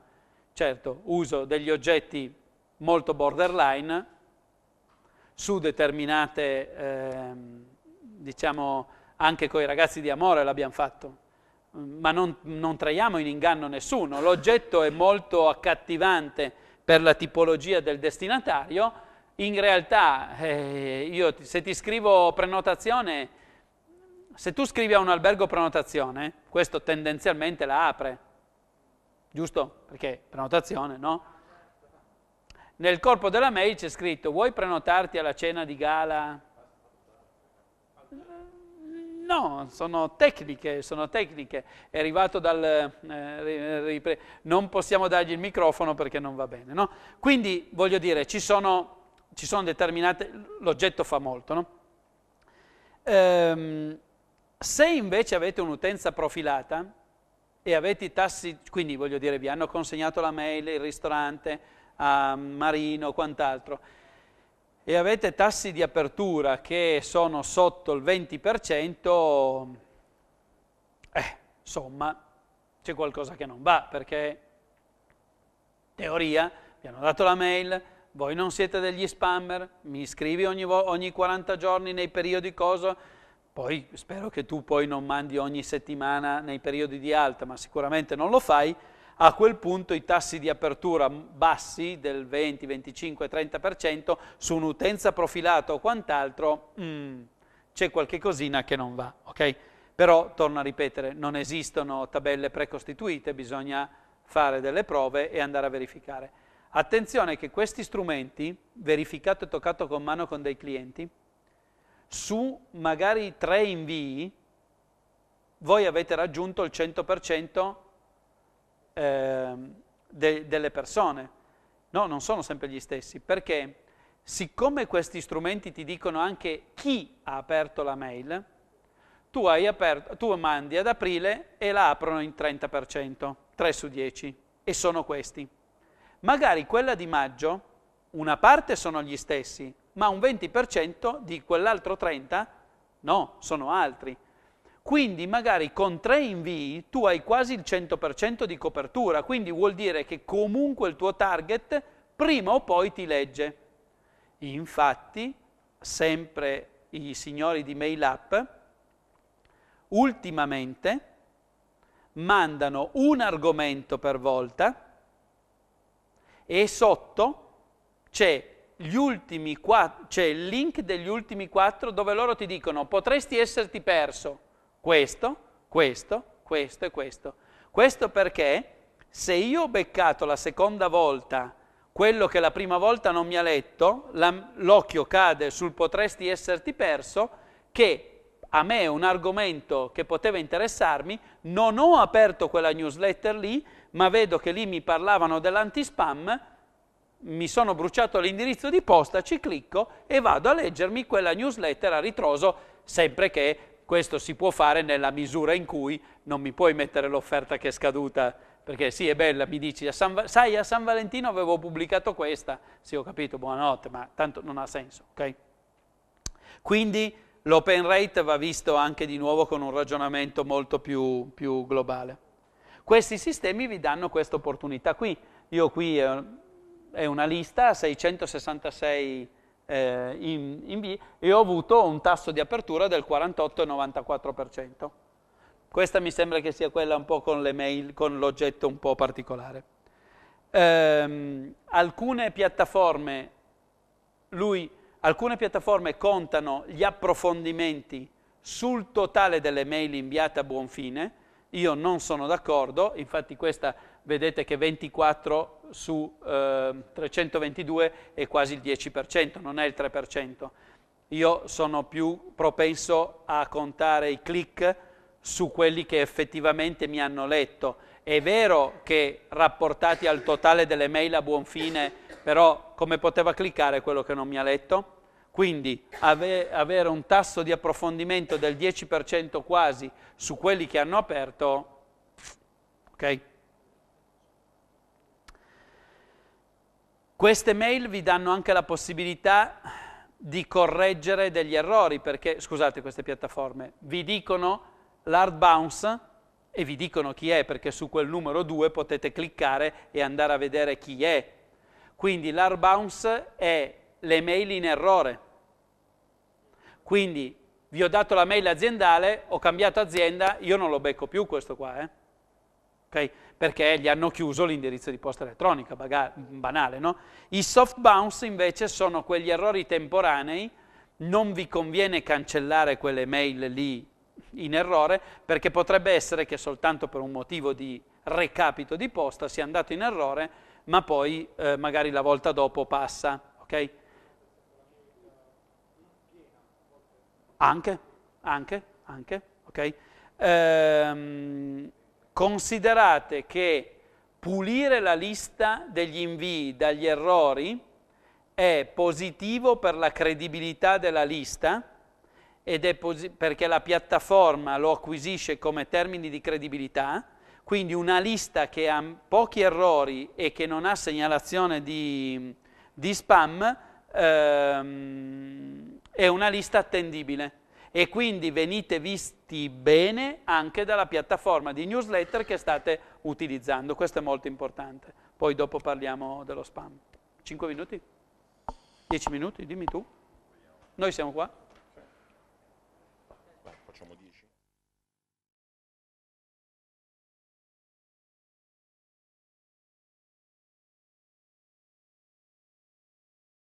Certo, uso degli oggetti molto borderline su determinate, eh, diciamo, anche con i ragazzi di Amore l'abbiamo fatto, ma non, non traiamo in inganno nessuno, l'oggetto è molto accattivante per la tipologia del destinatario, in realtà eh, io se ti scrivo prenotazione, se tu scrivi a un albergo prenotazione, questo tendenzialmente la apre, giusto? Perché prenotazione, no? Nel corpo della mail c'è scritto vuoi prenotarti alla cena di gala no, sono tecniche, sono tecniche. È arrivato dal... Eh, non possiamo dargli il microfono perché non va bene, no? Quindi, voglio dire, ci sono, ci sono determinate... L'oggetto fa molto, no? Ehm, se invece avete un'utenza profilata e avete i tassi... Quindi, voglio dire, vi hanno consegnato la mail, il ristorante, a Marino, quant'altro e avete tassi di apertura che sono sotto il 20%, eh, insomma, c'è qualcosa che non va, perché teoria, vi hanno dato la mail, voi non siete degli spammer, mi iscrivi ogni, ogni 40 giorni nei periodi cosa, poi spero che tu poi non mandi ogni settimana nei periodi di alta, ma sicuramente non lo fai, a quel punto i tassi di apertura bassi del 20, 25, 30% su un'utenza profilata o quant'altro, mm, c'è qualche cosina che non va, ok? Però, torno a ripetere, non esistono tabelle precostituite, bisogna fare delle prove e andare a verificare. Attenzione che questi strumenti, verificato e toccato con mano con dei clienti, su magari tre invii voi avete raggiunto il 100% eh, de, delle persone. No, non sono sempre gli stessi, perché siccome questi strumenti ti dicono anche chi ha aperto la mail, tu, aperto, tu mandi ad aprile e la aprono in 30%, 3 su 10, e sono questi. Magari quella di maggio, una parte sono gli stessi, ma un 20% di quell'altro 30% no, sono altri. Quindi magari con tre invii tu hai quasi il 100% di copertura, quindi vuol dire che comunque il tuo target prima o poi ti legge. Infatti, sempre i signori di MailUp, ultimamente mandano un argomento per volta e sotto c'è il link degli ultimi quattro dove loro ti dicono potresti esserti perso questo, questo, questo e questo. Questo perché se io ho beccato la seconda volta quello che la prima volta non mi ha letto, la, l'occhio cade sul potresti esserti perso, che a me è un argomento che poteva interessarmi, non ho aperto quella newsletter lì, ma vedo che lì mi parlavano dell'antispam, mi sono bruciato l'indirizzo di posta, ci clicco e vado a leggermi quella newsletter a ritroso, sempre che questo si può fare nella misura in cui non mi puoi mettere l'offerta che è scaduta, perché sì, è bella, mi dici, a San, sai, a San Valentino avevo pubblicato questa, sì, ho capito, buonanotte, ma tanto non ha senso, ok? Quindi l'open rate va visto anche di nuovo con un ragionamento molto più, più globale. Questi sistemi vi danno questa opportunità qui. Io qui eh, è una lista, 666 eh, in, in B e ho avuto un tasso di apertura del 48,94%. Questa mi sembra che sia quella un po' con le mail, con l'oggetto un po' particolare. Ehm, alcune, piattaforme, lui, alcune piattaforme contano gli approfondimenti sul totale delle mail inviate a buon fine, io non sono d'accordo, infatti questa vedete che 24 su eh, 322 è quasi il 10%, non è il 3%. Io sono più propenso a contare i click su quelli che effettivamente mi hanno letto. È vero che rapportati al totale delle mail a buon fine, però come poteva cliccare quello che non mi ha letto? Quindi ave, avere un tasso di approfondimento del 10% quasi su quelli che hanno aperto, ok? Queste mail vi danno anche la possibilità di correggere degli errori, perché, scusate queste piattaforme, vi dicono l'hard bounce e vi dicono chi è, perché su quel numero 2 potete cliccare e andare a vedere chi è. Quindi l'hard bounce è le mail in errore. Quindi vi ho dato la mail aziendale, ho cambiato azienda, io non lo becco più questo qua, eh? okay? perché gli hanno chiuso l'indirizzo di posta elettronica, baga- banale. No? I soft bounce invece sono quegli errori temporanei, non vi conviene cancellare quelle mail lì in errore perché potrebbe essere che soltanto per un motivo di recapito di posta sia andato in errore, ma poi eh, magari la volta dopo passa. Okay? Anche, anche, anche. ok? Ehm, Considerate che pulire la lista degli invii dagli errori è positivo per la credibilità della lista ed è perché la piattaforma lo acquisisce come termini di credibilità, quindi una lista che ha pochi errori e che non ha segnalazione di, di spam ehm, è una lista attendibile e quindi venite visti bene anche dalla piattaforma di newsletter che state utilizzando. Questo è molto importante. Poi dopo parliamo dello spam. 5 minuti? 10 minuti? Dimmi tu. Noi siamo qua. Facciamo 10.